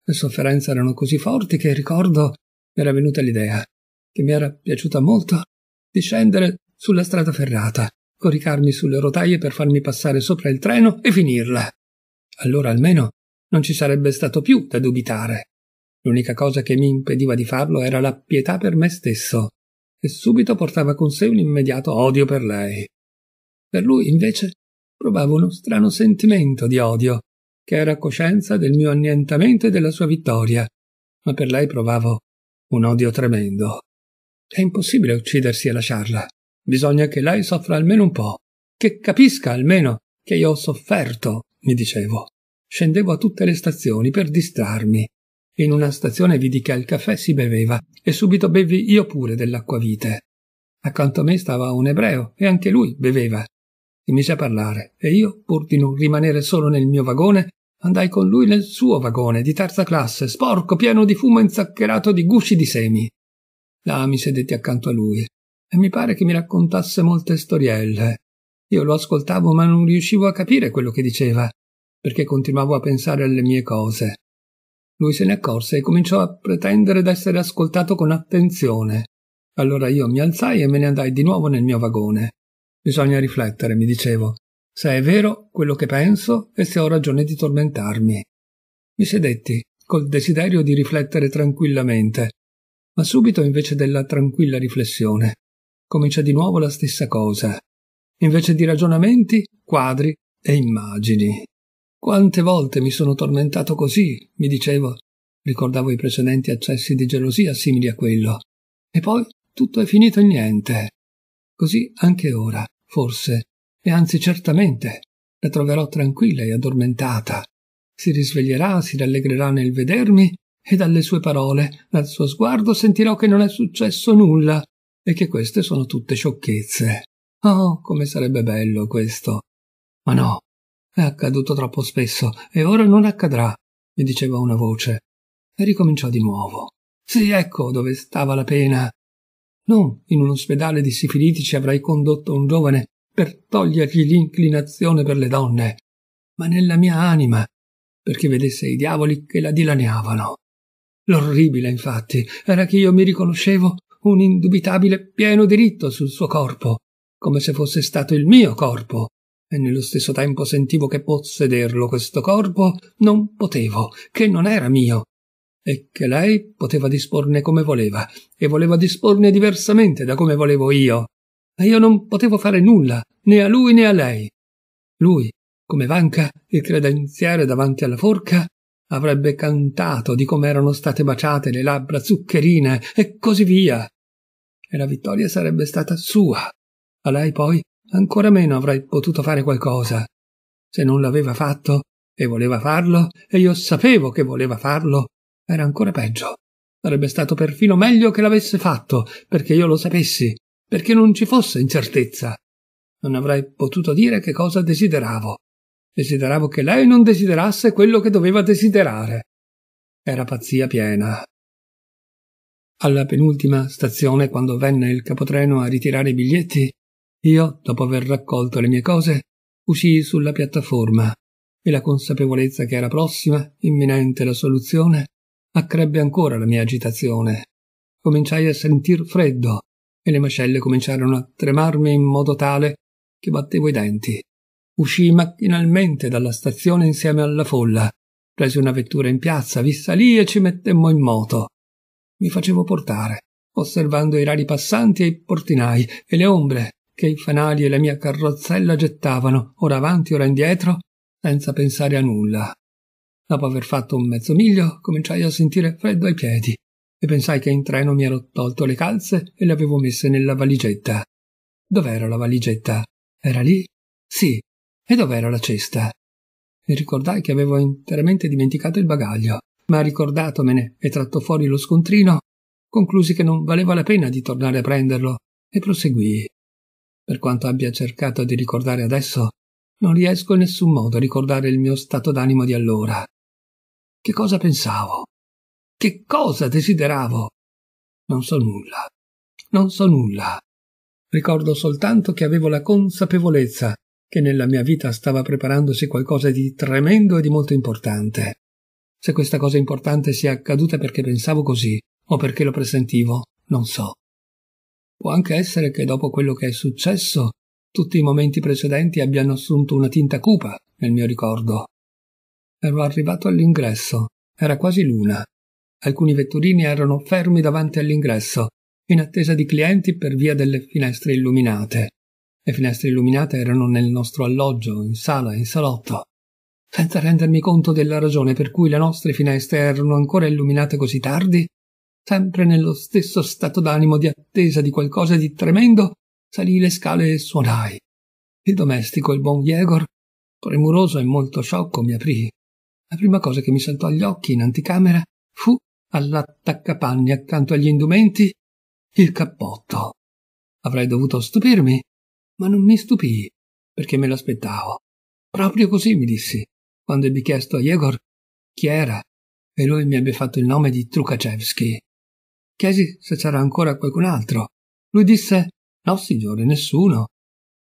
Le sofferenze erano così forti che ricordo mi era venuta l'idea, che mi era piaciuta molto, di scendere sulla strada ferrata, coricarmi sulle rotaie per farmi passare sopra il treno e finirla. Allora almeno non ci sarebbe stato più da dubitare. L'unica cosa che mi impediva di farlo era la pietà per me stesso, e subito portava con sé un immediato odio per lei. Per lui, invece, provavo uno strano sentimento di odio, che era coscienza del mio annientamento e della sua vittoria, ma per lei provavo un odio tremendo. È impossibile uccidersi e lasciarla. Bisogna che lei soffra almeno un po', che capisca almeno che io ho sofferto, mi dicevo. Scendevo a tutte le stazioni per distrarmi, in una stazione vidi che al caffè si beveva e subito bevvi io pure dell'acquavite. Accanto a me stava un ebreo e anche lui beveva. Si mise a parlare e io, pur di non rimanere solo nel mio vagone, andai con lui nel suo vagone di terza classe, sporco, pieno di fumo inzaccherato di gusci di semi. Là mi sedetti accanto a lui e mi pare che mi raccontasse molte storielle. Io lo ascoltavo ma non riuscivo a capire quello che diceva, perché continuavo a pensare alle mie cose. Lui se ne accorse e cominciò a pretendere d'essere ascoltato con attenzione. Allora io mi alzai e me ne andai di nuovo nel mio vagone. Bisogna riflettere, mi dicevo, se è vero quello che penso e se ho ragione di tormentarmi. Mi sedetti, col desiderio di riflettere tranquillamente, ma subito invece della tranquilla riflessione comincia di nuovo la stessa cosa. Invece di ragionamenti, quadri e immagini. Quante volte mi sono tormentato così, mi dicevo. Ricordavo i precedenti accessi di gelosia simili a quello. E poi tutto è finito in niente. Così anche ora, forse, e anzi certamente, la troverò tranquilla e addormentata. Si risveglierà, si rallegrerà nel vedermi e dalle sue parole, dal suo sguardo sentirò che non è successo nulla e che queste sono tutte sciocchezze. Oh, come sarebbe bello questo. Ma no, è accaduto troppo spesso e ora non accadrà, mi diceva una voce. E ricominciò di nuovo. Sì, ecco dove stava la pena. Non in un ospedale di sifilitici avrai condotto un giovane per togliergli l'inclinazione per le donne, ma nella mia anima, perché vedesse i diavoli che la dilaniavano. L'orribile, infatti, era che io mi riconoscevo un indubitabile pieno diritto sul suo corpo, come se fosse stato il mio corpo, e nello stesso tempo sentivo che possederlo questo corpo non potevo, che non era mio, e che lei poteva disporne come voleva, e voleva disporne diversamente da come volevo io. Ma io non potevo fare nulla, né a lui né a lei. Lui, come Vanca, il credenziere davanti alla forca, avrebbe cantato di come erano state baciate le labbra zuccherine e così via. E la vittoria sarebbe stata sua. A lei poi ancora meno avrei potuto fare qualcosa. Se non l'aveva fatto e voleva farlo, e io sapevo che voleva farlo, era ancora peggio. Sarebbe stato perfino meglio che l'avesse fatto, perché io lo sapessi, perché non ci fosse incertezza. Non avrei potuto dire che cosa desideravo. Desideravo che lei non desiderasse quello che doveva desiderare. Era pazzia piena. Alla penultima stazione, quando venne il capotreno a ritirare i biglietti, io, dopo aver raccolto le mie cose, uscii sulla piattaforma e la consapevolezza che era prossima, imminente la soluzione, accrebbe ancora la mia agitazione. Cominciai a sentir freddo e le mascelle cominciarono a tremarmi in modo tale che battevo i denti. Uscii macchinalmente dalla stazione insieme alla folla, presi una vettura in piazza, vi salì e ci mettemmo in moto. Mi facevo portare, osservando i rari passanti e i portinai e le ombre che i fanali e la mia carrozzella gettavano, ora avanti, ora indietro, senza pensare a nulla. Dopo aver fatto un mezzo miglio, cominciai a sentire freddo ai piedi e pensai che in treno mi ero tolto le calze e le avevo messe nella valigetta. Dov'era la valigetta? Era lì? Sì. E dov'era la cesta? Mi ricordai che avevo interamente dimenticato il bagaglio, ma ricordatomene e tratto fuori lo scontrino, conclusi che non valeva la pena di tornare a prenderlo e proseguii. Per quanto abbia cercato di ricordare adesso, non riesco in nessun modo a ricordare il mio stato d'animo di allora. Che cosa pensavo? Che cosa desideravo? Non so nulla. Non so nulla. Ricordo soltanto che avevo la consapevolezza che nella mia vita stava preparandosi qualcosa di tremendo e di molto importante. Se questa cosa importante sia accaduta perché pensavo così o perché lo presentivo, non so. Può anche essere che dopo quello che è successo, tutti i momenti precedenti abbiano assunto una tinta cupa nel mio ricordo. Ero arrivato all'ingresso, era quasi luna. Alcuni vetturini erano fermi davanti all'ingresso, in attesa di clienti per via delle finestre illuminate. Le finestre illuminate erano nel nostro alloggio, in sala, in salotto. Senza rendermi conto della ragione per cui le nostre finestre erano ancora illuminate così tardi, sempre nello stesso stato d'animo di attesa di qualcosa di tremendo, salii le scale e suonai. Il domestico, il buon Jegor, premuroso e molto sciocco, mi aprì. La prima cosa che mi saltò agli occhi in anticamera fu all'attaccapanni accanto agli indumenti il cappotto. Avrei dovuto stupirmi, ma non mi stupì, perché me l'aspettavo. Proprio così mi dissi, quando ebbi chiesto a Jegor chi era, e lui mi abbia fatto il nome di Trukachevsky. Chiesi se c'era ancora qualcun altro. Lui disse No, signore, nessuno.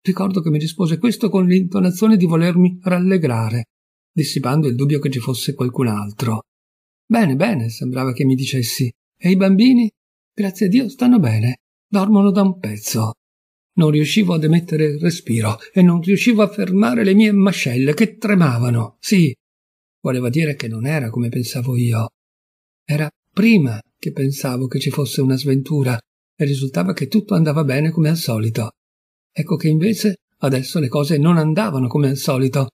Ricordo che mi rispose questo con l'intonazione di volermi rallegrare, dissipando il dubbio che ci fosse qualcun altro. Bene, bene, sembrava che mi dicessi. E i bambini? Grazie a Dio stanno bene. Dormono da un pezzo. Non riuscivo ad emettere il respiro e non riuscivo a fermare le mie mascelle che tremavano. Sì, voleva dire che non era come pensavo io. Era prima che pensavo che ci fosse una sventura e risultava che tutto andava bene come al solito. Ecco che invece adesso le cose non andavano come al solito,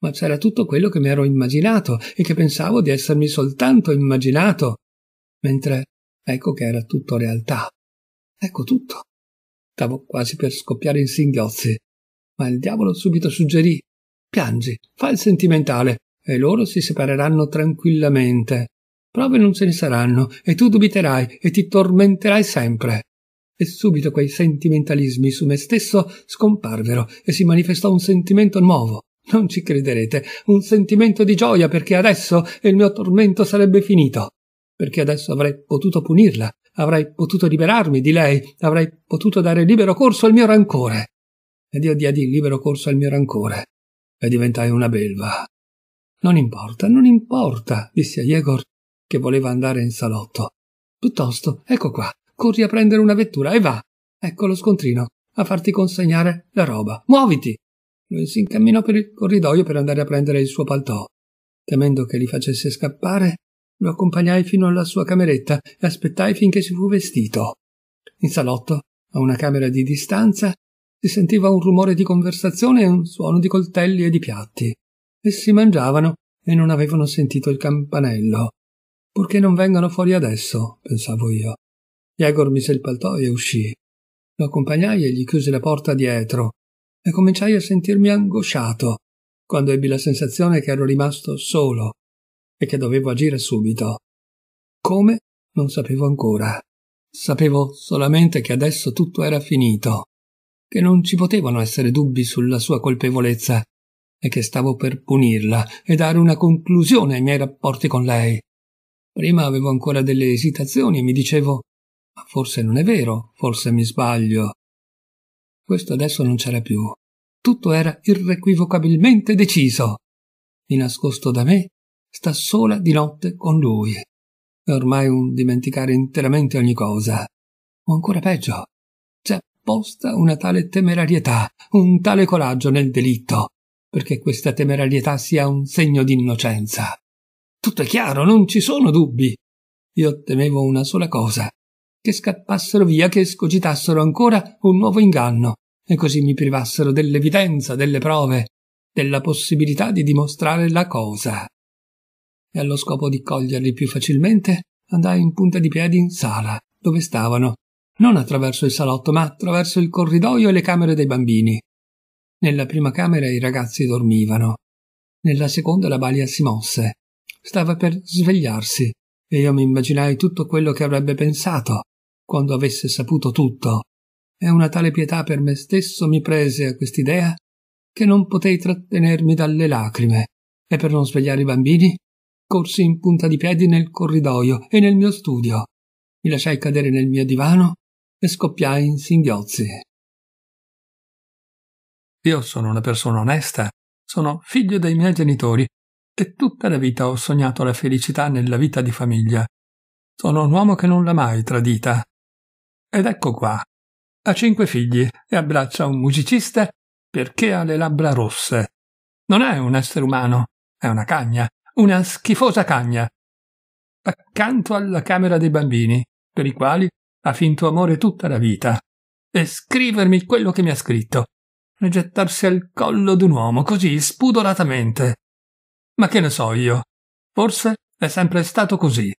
ma c'era tutto quello che mi ero immaginato e che pensavo di essermi soltanto immaginato, mentre ecco che era tutto realtà. Ecco tutto. Stavo quasi per scoppiare in singhiozzi, ma il diavolo subito suggerì Piangi, fa il sentimentale, e loro si separeranno tranquillamente. Prove non ce ne saranno, e tu dubiterai e ti tormenterai sempre. E subito quei sentimentalismi su me stesso scomparvero e si manifestò un sentimento nuovo. Non ci crederete, un sentimento di gioia perché adesso il mio tormento sarebbe finito. Perché adesso avrei potuto punirla, avrei potuto liberarmi di lei, avrei potuto dare libero corso al mio rancore. Ed io diedi libero corso al mio rancore e diventai una belva. Non importa, non importa, disse a Yegor che voleva andare in salotto. Piuttosto, ecco qua, corri a prendere una vettura e va. Ecco lo scontrino, a farti consegnare la roba. Muoviti! Lui si incamminò per il corridoio per andare a prendere il suo paltò. Temendo che li facesse scappare, lo accompagnai fino alla sua cameretta e aspettai finché si fu vestito. In salotto, a una camera di distanza, si sentiva un rumore di conversazione e un suono di coltelli e di piatti. Essi mangiavano e non avevano sentito il campanello. Purché non vengano fuori adesso, pensavo io. Jegor mise il paltò e uscì. Lo accompagnai e gli chiusi la porta dietro e cominciai a sentirmi angosciato quando ebbi la sensazione che ero rimasto solo e che dovevo agire subito. Come? Non sapevo ancora. Sapevo solamente che adesso tutto era finito, che non ci potevano essere dubbi sulla sua colpevolezza e che stavo per punirla e dare una conclusione ai miei rapporti con lei. Prima avevo ancora delle esitazioni e mi dicevo ma forse non è vero, forse mi sbaglio. Questo adesso non c'era più. Tutto era irrequivocabilmente deciso. Di nascosto da me, sta sola di notte con lui. È ormai un dimenticare interamente ogni cosa. O ancora peggio, c'è apposta una tale temerarietà, un tale coraggio nel delitto, perché questa temerarietà sia un segno di innocenza. Tutto è chiaro, non ci sono dubbi. Io temevo una sola cosa, che scappassero via, che escogitassero ancora un nuovo inganno, e così mi privassero dell'evidenza, delle prove, della possibilità di dimostrare la cosa. E allo scopo di coglierli più facilmente, andai in punta di piedi in sala, dove stavano, non attraverso il salotto, ma attraverso il corridoio e le camere dei bambini. Nella prima camera i ragazzi dormivano. Nella seconda la balia si mosse. Stava per svegliarsi e io mi immaginai tutto quello che avrebbe pensato quando avesse saputo tutto. E una tale pietà per me stesso mi prese a quest'idea che non potei trattenermi dalle lacrime e per non svegliare i bambini corsi in punta di piedi nel corridoio e nel mio studio. Mi lasciai cadere nel mio divano e scoppiai in singhiozzi. Io sono una persona onesta, sono figlio dei miei genitori e tutta la vita ho sognato la felicità nella vita di famiglia. Sono un uomo che non l'ha mai tradita. Ed ecco qua. Ha cinque figli e abbraccia un musicista perché ha le labbra rosse. Non è un essere umano, è una cagna, una schifosa cagna. Accanto alla camera dei bambini, per i quali ha finto amore tutta la vita, e scrivermi quello che mi ha scritto, e gettarsi al collo d'un uomo così spudoratamente. Ma che ne so io? Forse è sempre stato così.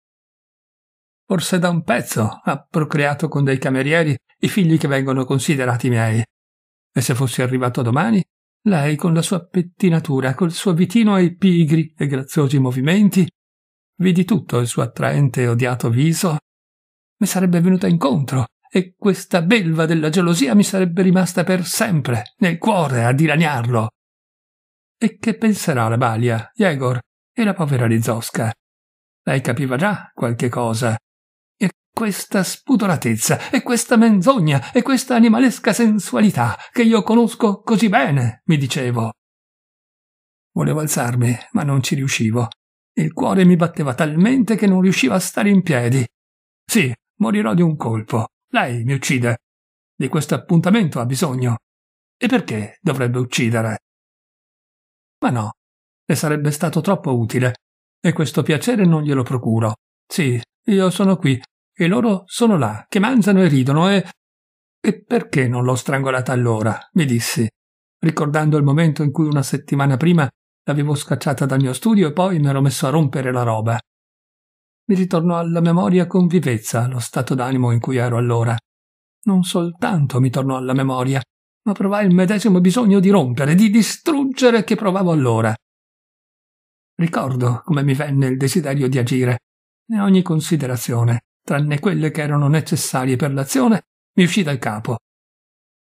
Forse da un pezzo ha procreato con dei camerieri i figli che vengono considerati miei. E se fossi arrivato domani, lei con la sua pettinatura, col suo vitino ai pigri e graziosi movimenti, vidi tutto il suo attraente e odiato viso, mi sarebbe venuta incontro e questa belva della gelosia mi sarebbe rimasta per sempre nel cuore a dilaniarlo. E che penserà la balia, Yegor e la povera Lizosca? Lei capiva già qualche cosa. E questa spudoratezza, e questa menzogna, e questa animalesca sensualità che io conosco così bene, mi dicevo. Volevo alzarmi, ma non ci riuscivo. Il cuore mi batteva talmente che non riuscivo a stare in piedi. Sì, morirò di un colpo. Lei mi uccide. Di questo appuntamento ha bisogno. E perché dovrebbe uccidere? Ma no, le sarebbe stato troppo utile, e questo piacere non glielo procuro. Sì, io sono qui, e loro sono là, che mangiano e ridono, e... E perché non l'ho strangolata allora? mi dissi, ricordando il momento in cui una settimana prima l'avevo scacciata dal mio studio e poi mi ero messo a rompere la roba. Mi ritornò alla memoria con vivezza lo stato d'animo in cui ero allora. Non soltanto mi tornò alla memoria, ma provai il medesimo bisogno di rompere, di distruggere che provavo allora. Ricordo come mi venne il desiderio di agire, e ogni considerazione, tranne quelle che erano necessarie per l'azione, mi uscì dal capo.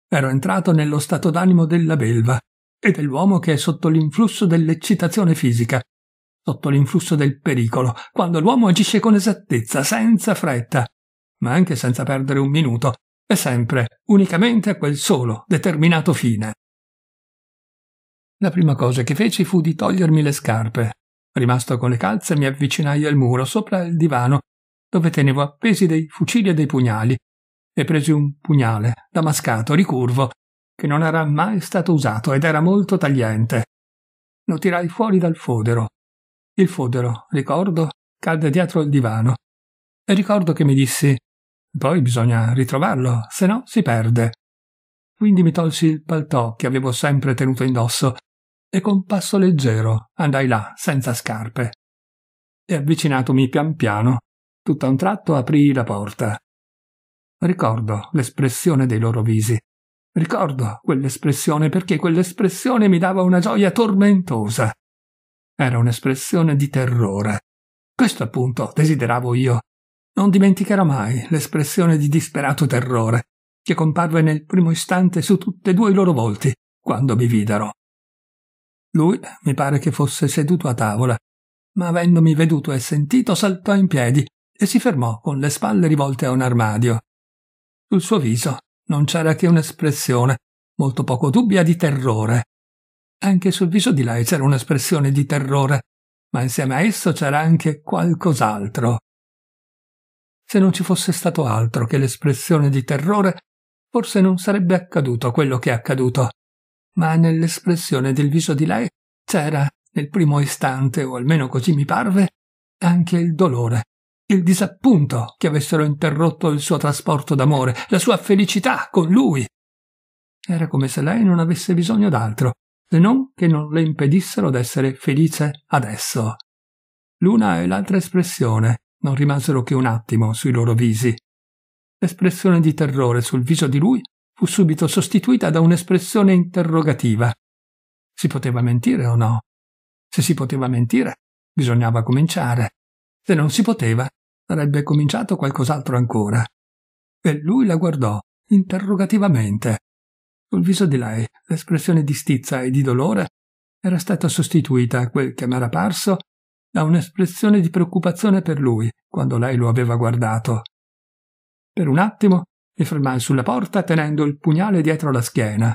Ero entrato nello stato d'animo della belva e dell'uomo che è sotto l'influsso dell'eccitazione fisica, sotto l'influsso del pericolo, quando l'uomo agisce con esattezza, senza fretta, ma anche senza perdere un minuto, e sempre, unicamente a quel solo, determinato fine. La prima cosa che feci fu di togliermi le scarpe. Rimasto con le calze mi avvicinai al muro sopra il divano, dove tenevo appesi dei fucili e dei pugnali, e presi un pugnale, damascato, ricurvo, che non era mai stato usato ed era molto tagliente. Lo tirai fuori dal fodero. Il fodero, ricordo, cadde dietro il divano. E ricordo che mi dissi poi bisogna ritrovarlo, se no si perde. Quindi mi tolsi il paltò che avevo sempre tenuto indosso e con passo leggero andai là, senza scarpe. E avvicinatomi pian piano, tutto a un tratto aprii la porta. Ricordo l'espressione dei loro visi. Ricordo quell'espressione perché quell'espressione mi dava una gioia tormentosa. Era un'espressione di terrore. Questo appunto desideravo io, non dimenticherò mai l'espressione di disperato terrore che comparve nel primo istante su tutte e due i loro volti quando mi videro. Lui mi pare che fosse seduto a tavola, ma avendomi veduto e sentito saltò in piedi e si fermò con le spalle rivolte a un armadio. Sul suo viso non c'era che un'espressione, molto poco dubbia, di terrore. Anche sul viso di lei c'era un'espressione di terrore, ma insieme a esso c'era anche qualcos'altro. Se non ci fosse stato altro che l'espressione di terrore, forse non sarebbe accaduto quello che è accaduto. Ma nell'espressione del viso di lei c'era, nel primo istante, o almeno così mi parve, anche il dolore, il disappunto che avessero interrotto il suo trasporto d'amore, la sua felicità con lui. Era come se lei non avesse bisogno d'altro, se non che non le impedissero d'essere felice adesso. L'una e l'altra espressione, non rimasero che un attimo sui loro visi. L'espressione di terrore sul viso di lui fu subito sostituita da un'espressione interrogativa. Si poteva mentire o no? Se si poteva mentire, bisognava cominciare. Se non si poteva, sarebbe cominciato qualcos'altro ancora. E lui la guardò interrogativamente. Sul viso di lei l'espressione di stizza e di dolore era stata sostituita a quel che m'era parso da un'espressione di preoccupazione per lui quando lei lo aveva guardato. Per un attimo mi fermai sulla porta tenendo il pugnale dietro la schiena.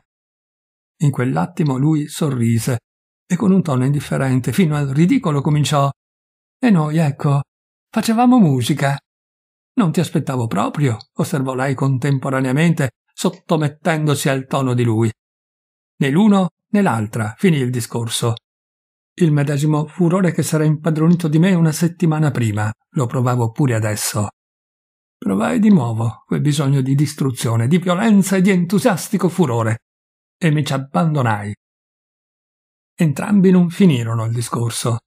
In quell'attimo lui sorrise e con un tono indifferente fino al ridicolo cominciò E noi, ecco, facevamo musica. Non ti aspettavo proprio, osservò lei contemporaneamente, sottomettendosi al tono di lui. Né l'uno né l'altra finì il discorso. Il medesimo furore che s'era impadronito di me una settimana prima lo provavo pure adesso. Provai di nuovo quel bisogno di distruzione, di violenza e di entusiastico furore, e mi ci abbandonai. Entrambi non finirono il discorso.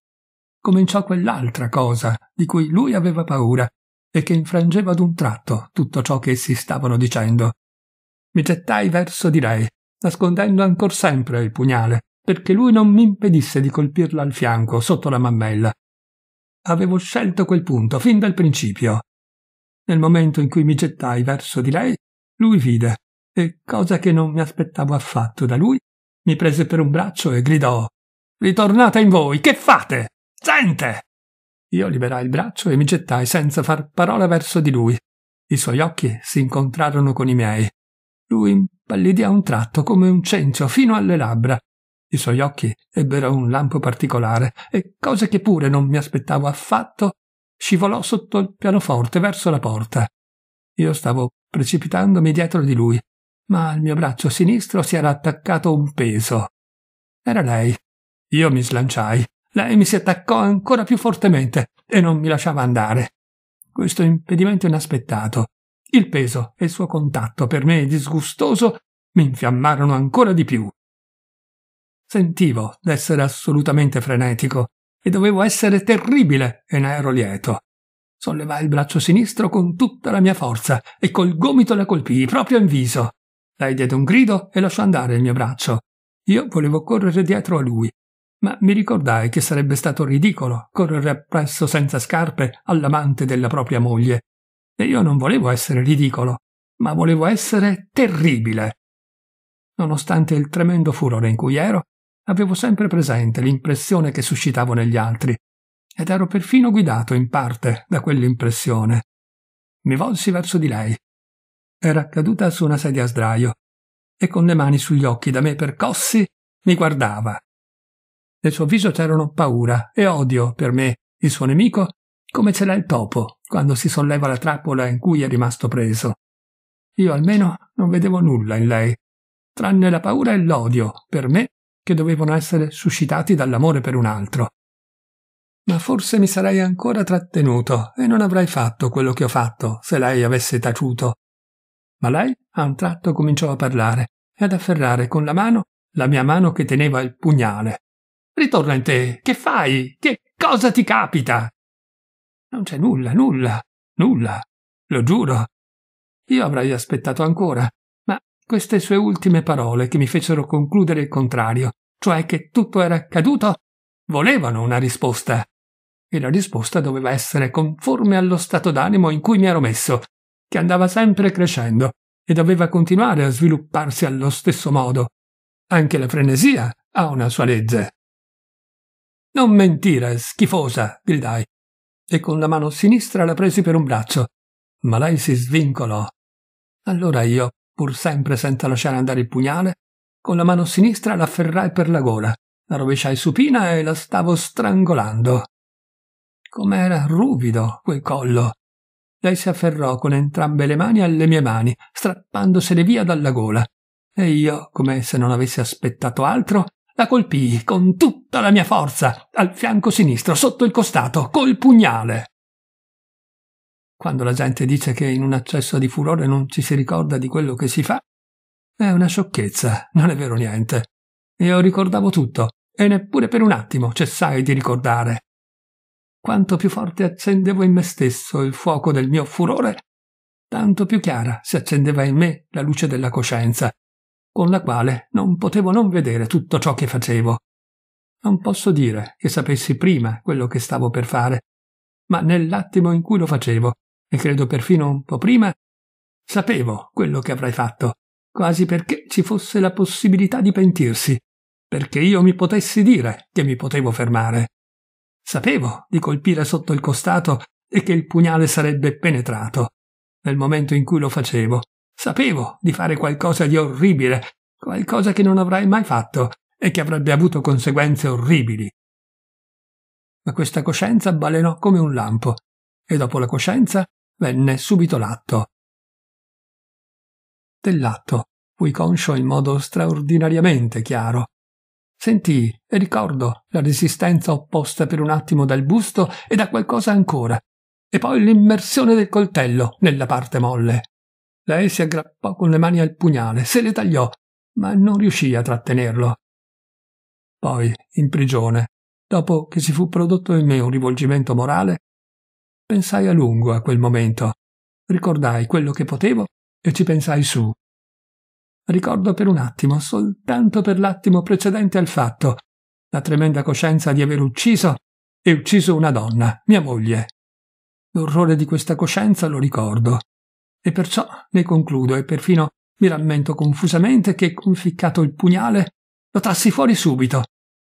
Cominciò quell'altra cosa di cui lui aveva paura e che infrangeva ad un tratto tutto ciò che essi stavano dicendo. Mi gettai verso di lei, nascondendo ancor sempre il pugnale, perché lui non mi impedisse di colpirla al fianco, sotto la mammella. Avevo scelto quel punto fin dal principio. Nel momento in cui mi gettai verso di lei, lui vide, e cosa che non mi aspettavo affatto da lui, mi prese per un braccio e gridò Ritornate in voi, che fate? Gente! Io liberai il braccio e mi gettai senza far parola verso di lui. I suoi occhi si incontrarono con i miei. Lui impallidì a un tratto come un cencio fino alle labbra i suoi occhi ebbero un lampo particolare e, cose che pure non mi aspettavo affatto, scivolò sotto il pianoforte verso la porta. Io stavo precipitandomi dietro di lui, ma al mio braccio sinistro si era attaccato un peso. Era lei. Io mi slanciai. Lei mi si attaccò ancora più fortemente e non mi lasciava andare. Questo impedimento inaspettato, il peso e il suo contatto per me disgustoso mi infiammarono ancora di più. Sentivo d'essere assolutamente frenetico e dovevo essere terribile e ne ero lieto. Sollevai il braccio sinistro con tutta la mia forza e col gomito la colpii proprio in viso. Lei diede un grido e lasciò andare il mio braccio. Io volevo correre dietro a lui, ma mi ricordai che sarebbe stato ridicolo correre appresso senza scarpe all'amante della propria moglie. E io non volevo essere ridicolo, ma volevo essere terribile. Nonostante il tremendo furore in cui ero, avevo sempre presente l'impressione che suscitavo negli altri ed ero perfino guidato in parte da quell'impressione. Mi volsi verso di lei. Era caduta su una sedia a sdraio e con le mani sugli occhi da me percossi mi guardava. Nel suo viso c'erano paura e odio per me, il suo nemico, come ce l'ha il topo quando si solleva la trappola in cui è rimasto preso. Io almeno non vedevo nulla in lei, tranne la paura e l'odio per me che dovevano essere suscitati dall'amore per un altro. Ma forse mi sarei ancora trattenuto e non avrei fatto quello che ho fatto se lei avesse taciuto. Ma lei a un tratto cominciò a parlare e ad afferrare con la mano la mia mano che teneva il pugnale. Ritorna in te. Che fai? Che cosa ti capita? Non c'è nulla, nulla, nulla. Lo giuro. Io avrei aspettato ancora, queste sue ultime parole che mi fecero concludere il contrario, cioè che tutto era accaduto, volevano una risposta. E la risposta doveva essere conforme allo stato d'animo in cui mi ero messo, che andava sempre crescendo e doveva continuare a svilupparsi allo stesso modo. Anche la frenesia ha una sua legge. Non mentire, schifosa, gridai, e con la mano sinistra la presi per un braccio, ma lei si svincolò. Allora io pur sempre senza lasciare andare il pugnale, con la mano sinistra l'afferrai per la gola, la rovesciai supina e la stavo strangolando. Com'era ruvido quel collo! Lei si afferrò con entrambe le mani alle mie mani, strappandosele via dalla gola, e io, come se non avessi aspettato altro, la colpii con tutta la mia forza, al fianco sinistro, sotto il costato, col pugnale. Quando la gente dice che in un accesso di furore non ci si ricorda di quello che si fa, è una sciocchezza, non è vero niente. Io ricordavo tutto, e neppure per un attimo cessai di ricordare. Quanto più forte accendevo in me stesso il fuoco del mio furore, tanto più chiara si accendeva in me la luce della coscienza, con la quale non potevo non vedere tutto ciò che facevo. Non posso dire che sapessi prima quello che stavo per fare, ma nell'attimo in cui lo facevo e credo perfino un po' prima, sapevo quello che avrei fatto, quasi perché ci fosse la possibilità di pentirsi, perché io mi potessi dire che mi potevo fermare. Sapevo di colpire sotto il costato e che il pugnale sarebbe penetrato. Nel momento in cui lo facevo, sapevo di fare qualcosa di orribile, qualcosa che non avrei mai fatto e che avrebbe avuto conseguenze orribili. Ma questa coscienza balenò come un lampo, e dopo la coscienza venne subito l'atto. Dell'atto fui conscio in modo straordinariamente chiaro. Sentì e ricordo, la resistenza opposta per un attimo dal busto e da qualcosa ancora, e poi l'immersione del coltello nella parte molle. Lei si aggrappò con le mani al pugnale, se le tagliò, ma non riuscì a trattenerlo. Poi, in prigione, dopo che si fu prodotto in me un rivolgimento morale, Pensai a lungo a quel momento. Ricordai quello che potevo e ci pensai su. Ricordo per un attimo, soltanto per l'attimo precedente al fatto, la tremenda coscienza di aver ucciso e ucciso una donna, mia moglie. L'orrore di questa coscienza lo ricordo e perciò ne concludo e perfino mi rammento confusamente che, conficcato il pugnale, lo trassi fuori subito,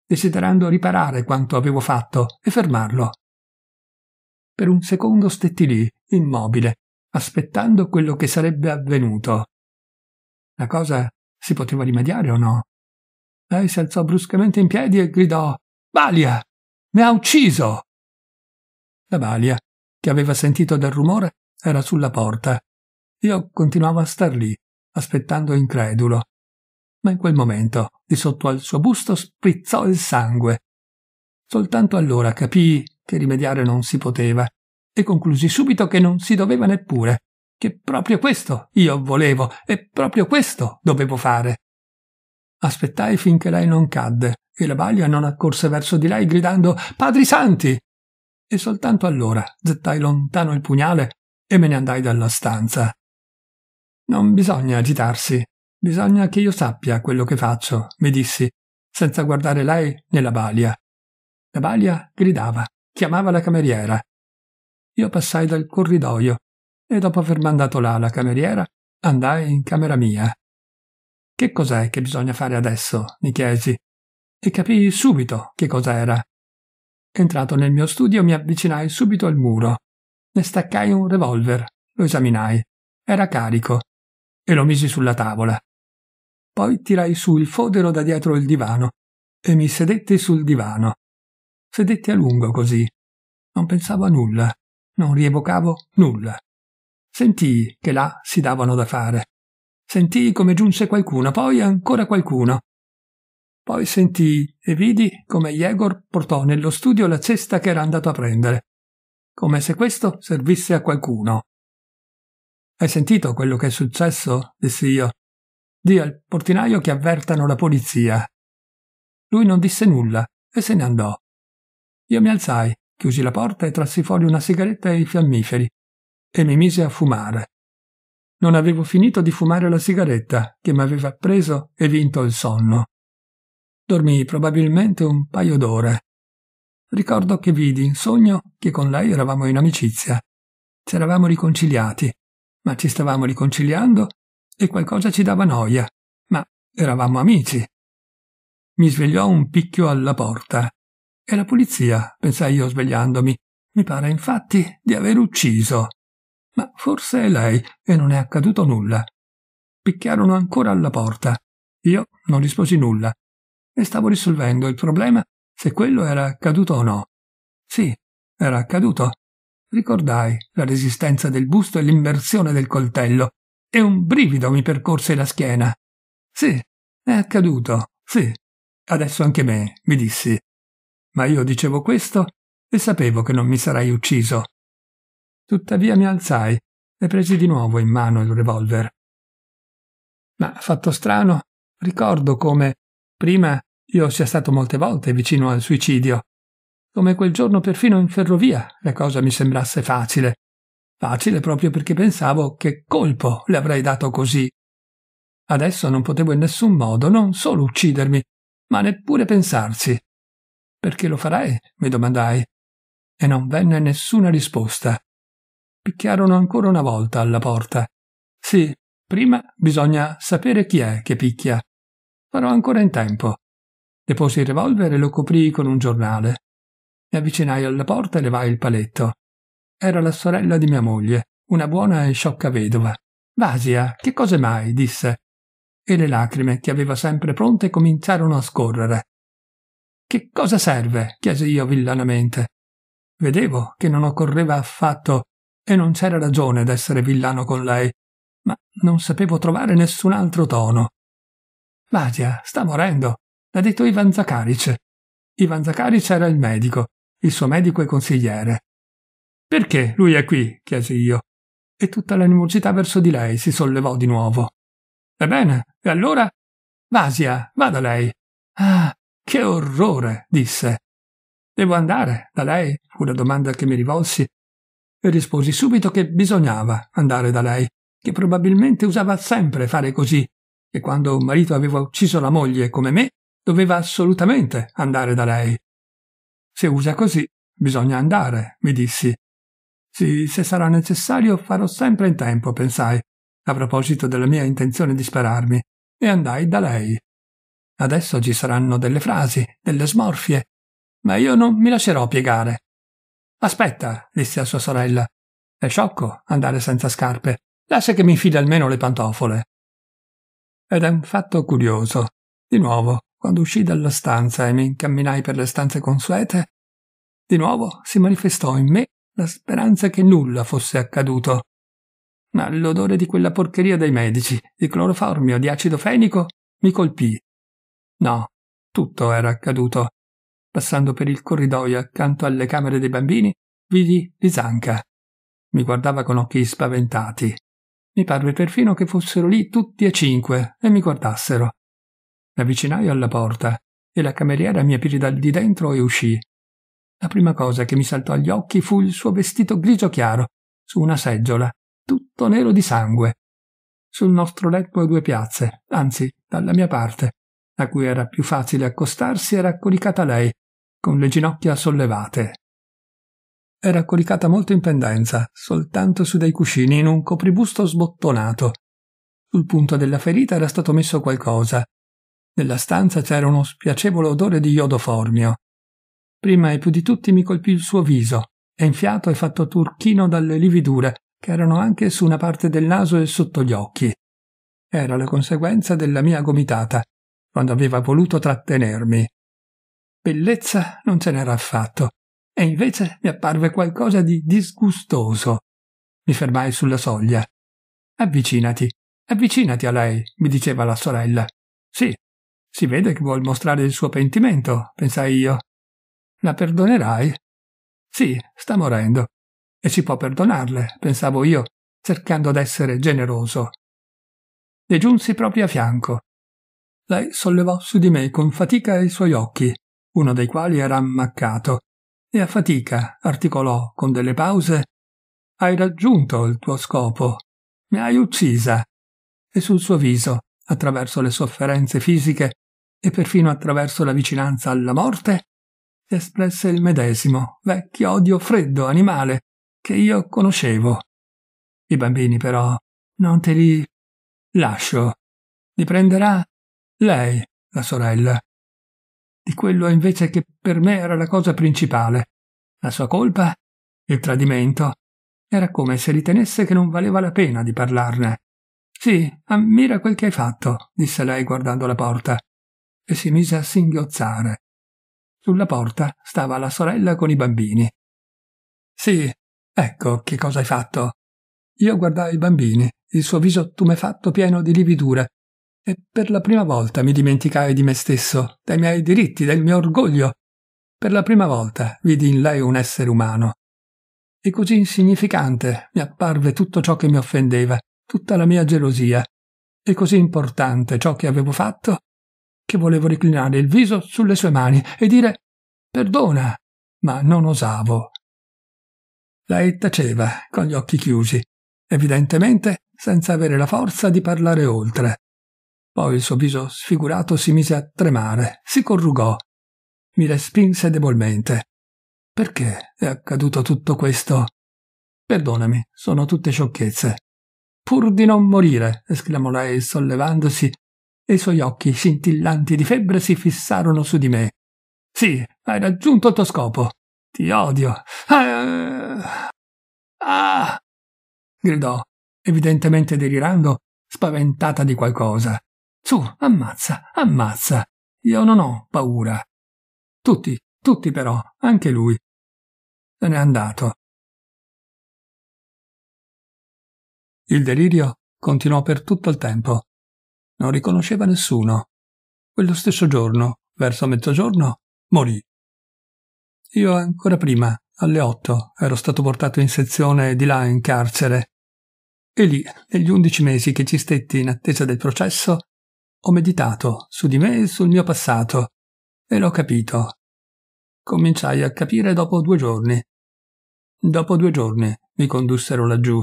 desiderando riparare quanto avevo fatto e fermarlo. Per un secondo stetti lì, immobile, aspettando quello che sarebbe avvenuto. La cosa si poteva rimediare o no? Lei si alzò bruscamente in piedi e gridò Balia! Mi ha ucciso! La Balia, che aveva sentito del rumore, era sulla porta. Io continuavo a star lì, aspettando incredulo. Ma in quel momento, di sotto al suo busto, sprizzò il sangue. Soltanto allora capii che rimediare non si poteva, e conclusi subito che non si doveva neppure, che proprio questo io volevo e proprio questo dovevo fare. Aspettai finché lei non cadde e la baglia non accorse verso di lei gridando Padri Santi! E soltanto allora gettai lontano il pugnale e me ne andai dalla stanza. Non bisogna agitarsi, bisogna che io sappia quello che faccio, mi dissi, senza guardare lei né la balia. La balia gridava chiamava la cameriera. Io passai dal corridoio e dopo aver mandato là la cameriera andai in camera mia. Che cos'è che bisogna fare adesso? mi chiesi e capii subito che cos'era. Entrato nel mio studio mi avvicinai subito al muro. Ne staccai un revolver, lo esaminai. Era carico e lo misi sulla tavola. Poi tirai su il fodero da dietro il divano e mi sedetti sul divano. Sedetti a lungo così. Non pensavo a nulla, non rievocavo nulla. Sentii che là si davano da fare. Sentii come giunse qualcuno, poi ancora qualcuno. Poi sentii e vidi come Yegor portò nello studio la cesta che era andato a prendere, come se questo servisse a qualcuno. Hai sentito quello che è successo? dissi io. Dì al portinaio che avvertano la polizia. Lui non disse nulla e se ne andò. Io mi alzai, chiusi la porta e trassi fuori una sigaretta e i fiammiferi, e mi mise a fumare. Non avevo finito di fumare la sigaretta che mi aveva preso e vinto il sonno. Dormii probabilmente un paio d'ore. Ricordo che vidi in sogno che con lei eravamo in amicizia. Ci eravamo riconciliati, ma ci stavamo riconciliando e qualcosa ci dava noia, ma eravamo amici. Mi svegliò un picchio alla porta. È la polizia, pensai io svegliandomi. Mi pare infatti di aver ucciso. Ma forse è lei e non è accaduto nulla. Picchiarono ancora alla porta. Io non risposi nulla e stavo risolvendo il problema se quello era accaduto o no. Sì, era accaduto. Ricordai la resistenza del busto e l'immersione del coltello e un brivido mi percorse la schiena. Sì, è accaduto, sì. Adesso anche me, mi dissi, ma io dicevo questo e sapevo che non mi sarei ucciso. Tuttavia mi alzai e presi di nuovo in mano il revolver. Ma fatto strano, ricordo come prima io sia stato molte volte vicino al suicidio, come quel giorno perfino in ferrovia la cosa mi sembrasse facile, facile proprio perché pensavo che colpo le avrei dato così. Adesso non potevo in nessun modo non solo uccidermi, ma neppure pensarci. Perché lo farai? mi domandai. E non venne nessuna risposta. Picchiarono ancora una volta alla porta. Sì, prima bisogna sapere chi è che picchia. Farò ancora in tempo. Deposi il revolver e lo coprii con un giornale. Mi avvicinai alla porta e levai il paletto. Era la sorella di mia moglie, una buona e sciocca vedova. Vasia, che cose mai? disse. E le lacrime che aveva sempre pronte cominciarono a scorrere. Che cosa serve? chiese io villanamente. Vedevo che non occorreva affatto e non c'era ragione d'essere villano con lei, ma non sapevo trovare nessun altro tono. Vasia sta morendo, l'ha detto Ivan Zakaric. Ivan Zakaric era il medico, il suo medico e consigliere. Perché lui è qui? chiesi io. E tutta l'animosità verso di lei si sollevò di nuovo. Ebbene, e allora? Vasia, vada lei. Ah, che orrore, disse. Devo andare da lei? fu la domanda che mi rivolsi. E risposi subito che bisognava andare da lei, che probabilmente usava sempre fare così, che quando un marito aveva ucciso la moglie come me, doveva assolutamente andare da lei. Se usa così, bisogna andare, mi dissi. Sì, se sarà necessario farò sempre in tempo, pensai, a proposito della mia intenzione di sperarmi, e andai da lei. Adesso ci saranno delle frasi, delle smorfie, ma io non mi lascerò piegare. Aspetta, disse a sua sorella. È sciocco andare senza scarpe. Lascia che mi infili almeno le pantofole. Ed è un fatto curioso. Di nuovo, quando uscii dalla stanza e mi incamminai per le stanze consuete, di nuovo si manifestò in me la speranza che nulla fosse accaduto. Ma l'odore di quella porcheria dei medici, di cloroformio, di acido fenico, mi colpì No, tutto era accaduto. Passando per il corridoio accanto alle camere dei bambini, vidi Lisanka. Mi guardava con occhi spaventati. Mi parve perfino che fossero lì tutti e cinque e mi guardassero. Mi avvicinai alla porta e la cameriera mi aprì dal di dentro e uscì. La prima cosa che mi saltò agli occhi fu il suo vestito grigio chiaro, su una seggiola, tutto nero di sangue. Sul nostro letto a due piazze, anzi, dalla mia parte, a cui era più facile accostarsi, era coricata lei, con le ginocchia sollevate. Era coricata molto in pendenza, soltanto su dei cuscini, in un copribusto sbottonato. Sul punto della ferita era stato messo qualcosa. Nella stanza c'era uno spiacevole odore di iodoformio. Prima e più di tutti mi colpì il suo viso, enfiato e fatto turchino dalle lividure che erano anche su una parte del naso e sotto gli occhi. Era la conseguenza della mia gomitata, quando aveva voluto trattenermi. Bellezza non ce n'era affatto, e invece mi apparve qualcosa di disgustoso. Mi fermai sulla soglia. Avvicinati, avvicinati a lei, mi diceva la sorella. Sì, si vede che vuol mostrare il suo pentimento, pensai io. La perdonerai? Sì, sta morendo. E si può perdonarle, pensavo io, cercando d'essere generoso. Le giunsi proprio a fianco lei sollevò su di me con fatica i suoi occhi, uno dei quali era ammaccato, e a fatica articolò con delle pause Hai raggiunto il tuo scopo, mi hai uccisa. E sul suo viso, attraverso le sofferenze fisiche e perfino attraverso la vicinanza alla morte, si espresse il medesimo vecchio odio freddo animale che io conoscevo. I bambini però non te li lascio. Li prenderà lei, la sorella. Di quello invece che per me era la cosa principale. La sua colpa? Il tradimento. Era come se ritenesse che non valeva la pena di parlarne. Sì, ammira quel che hai fatto, disse lei guardando la porta, e si mise a singhiozzare. Sulla porta stava la sorella con i bambini. Sì, ecco che cosa hai fatto. Io guardai i bambini, il suo viso tumefatto pieno di lividura, e per la prima volta mi dimenticai di me stesso, dei miei diritti, del mio orgoglio. Per la prima volta vidi in lei un essere umano. E così insignificante mi apparve tutto ciò che mi offendeva, tutta la mia gelosia, e così importante ciò che avevo fatto, che volevo reclinare il viso sulle sue mani e dire perdona, ma non osavo. Lei taceva, con gli occhi chiusi, evidentemente senza avere la forza di parlare oltre. Poi il suo viso sfigurato si mise a tremare, si corrugò. Mi respinse debolmente. Perché è accaduto tutto questo? Perdonami, sono tutte sciocchezze. Pur di non morire, esclamò lei sollevandosi, e i suoi occhi scintillanti di febbre si fissarono su di me. Sì, hai raggiunto il tuo scopo. Ti odio. Ah! ah! gridò, evidentemente delirando, spaventata di qualcosa. Su, ammazza, ammazza. Io non ho paura. Tutti, tutti però, anche lui. Se n'è andato. Il delirio continuò per tutto il tempo. Non riconosceva nessuno. Quello stesso giorno, verso mezzogiorno, morì. Io ancora prima, alle otto, ero stato portato in sezione di là in carcere. E lì, negli undici mesi che ci stetti in attesa del processo, ho meditato su di me e sul mio passato e l'ho capito. Cominciai a capire dopo due giorni. Dopo due giorni mi condussero laggiù.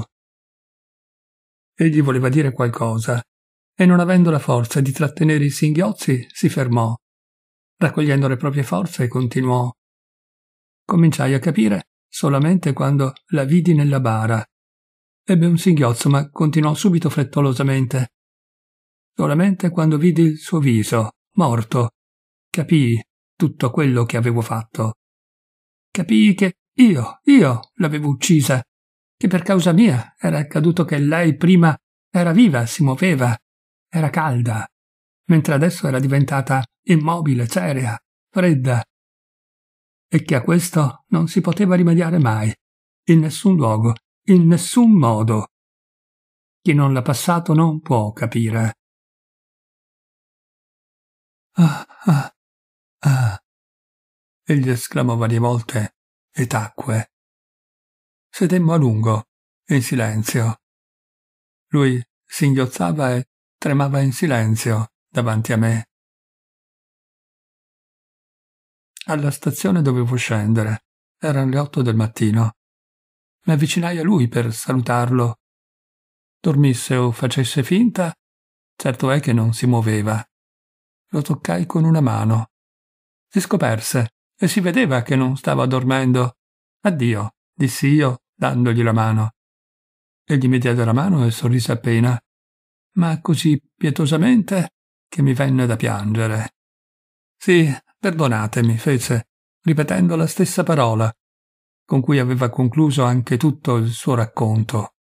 Egli voleva dire qualcosa e non avendo la forza di trattenere i singhiozzi si fermò. Raccogliendo le proprie forze continuò. Cominciai a capire solamente quando la vidi nella bara. Ebbe un singhiozzo ma continuò subito frettolosamente solamente quando vidi il suo viso, morto, capii tutto quello che avevo fatto. Capii che io, io l'avevo uccisa, che per causa mia era accaduto che lei prima era viva, si muoveva, era calda, mentre adesso era diventata immobile, cerea, fredda, e che a questo non si poteva rimediare mai, in nessun luogo, in nessun modo. Chi non l'ha passato non può capire. Ah, ah, ah, Egli esclamò varie volte e tacque. Sedemmo a lungo, in silenzio. Lui singhiozzava e tremava in silenzio davanti a me. Alla stazione dovevo scendere. Erano le otto del mattino. Mi avvicinai a lui per salutarlo. Dormisse o facesse finta, certo è che non si muoveva. Lo toccai con una mano. Si scoperse e si vedeva che non stava dormendo. Addio, dissi io, dandogli la mano. Egli mi diede la mano e sorrise appena, ma così pietosamente che mi venne da piangere. Sì, perdonatemi, fece, ripetendo la stessa parola con cui aveva concluso anche tutto il suo racconto.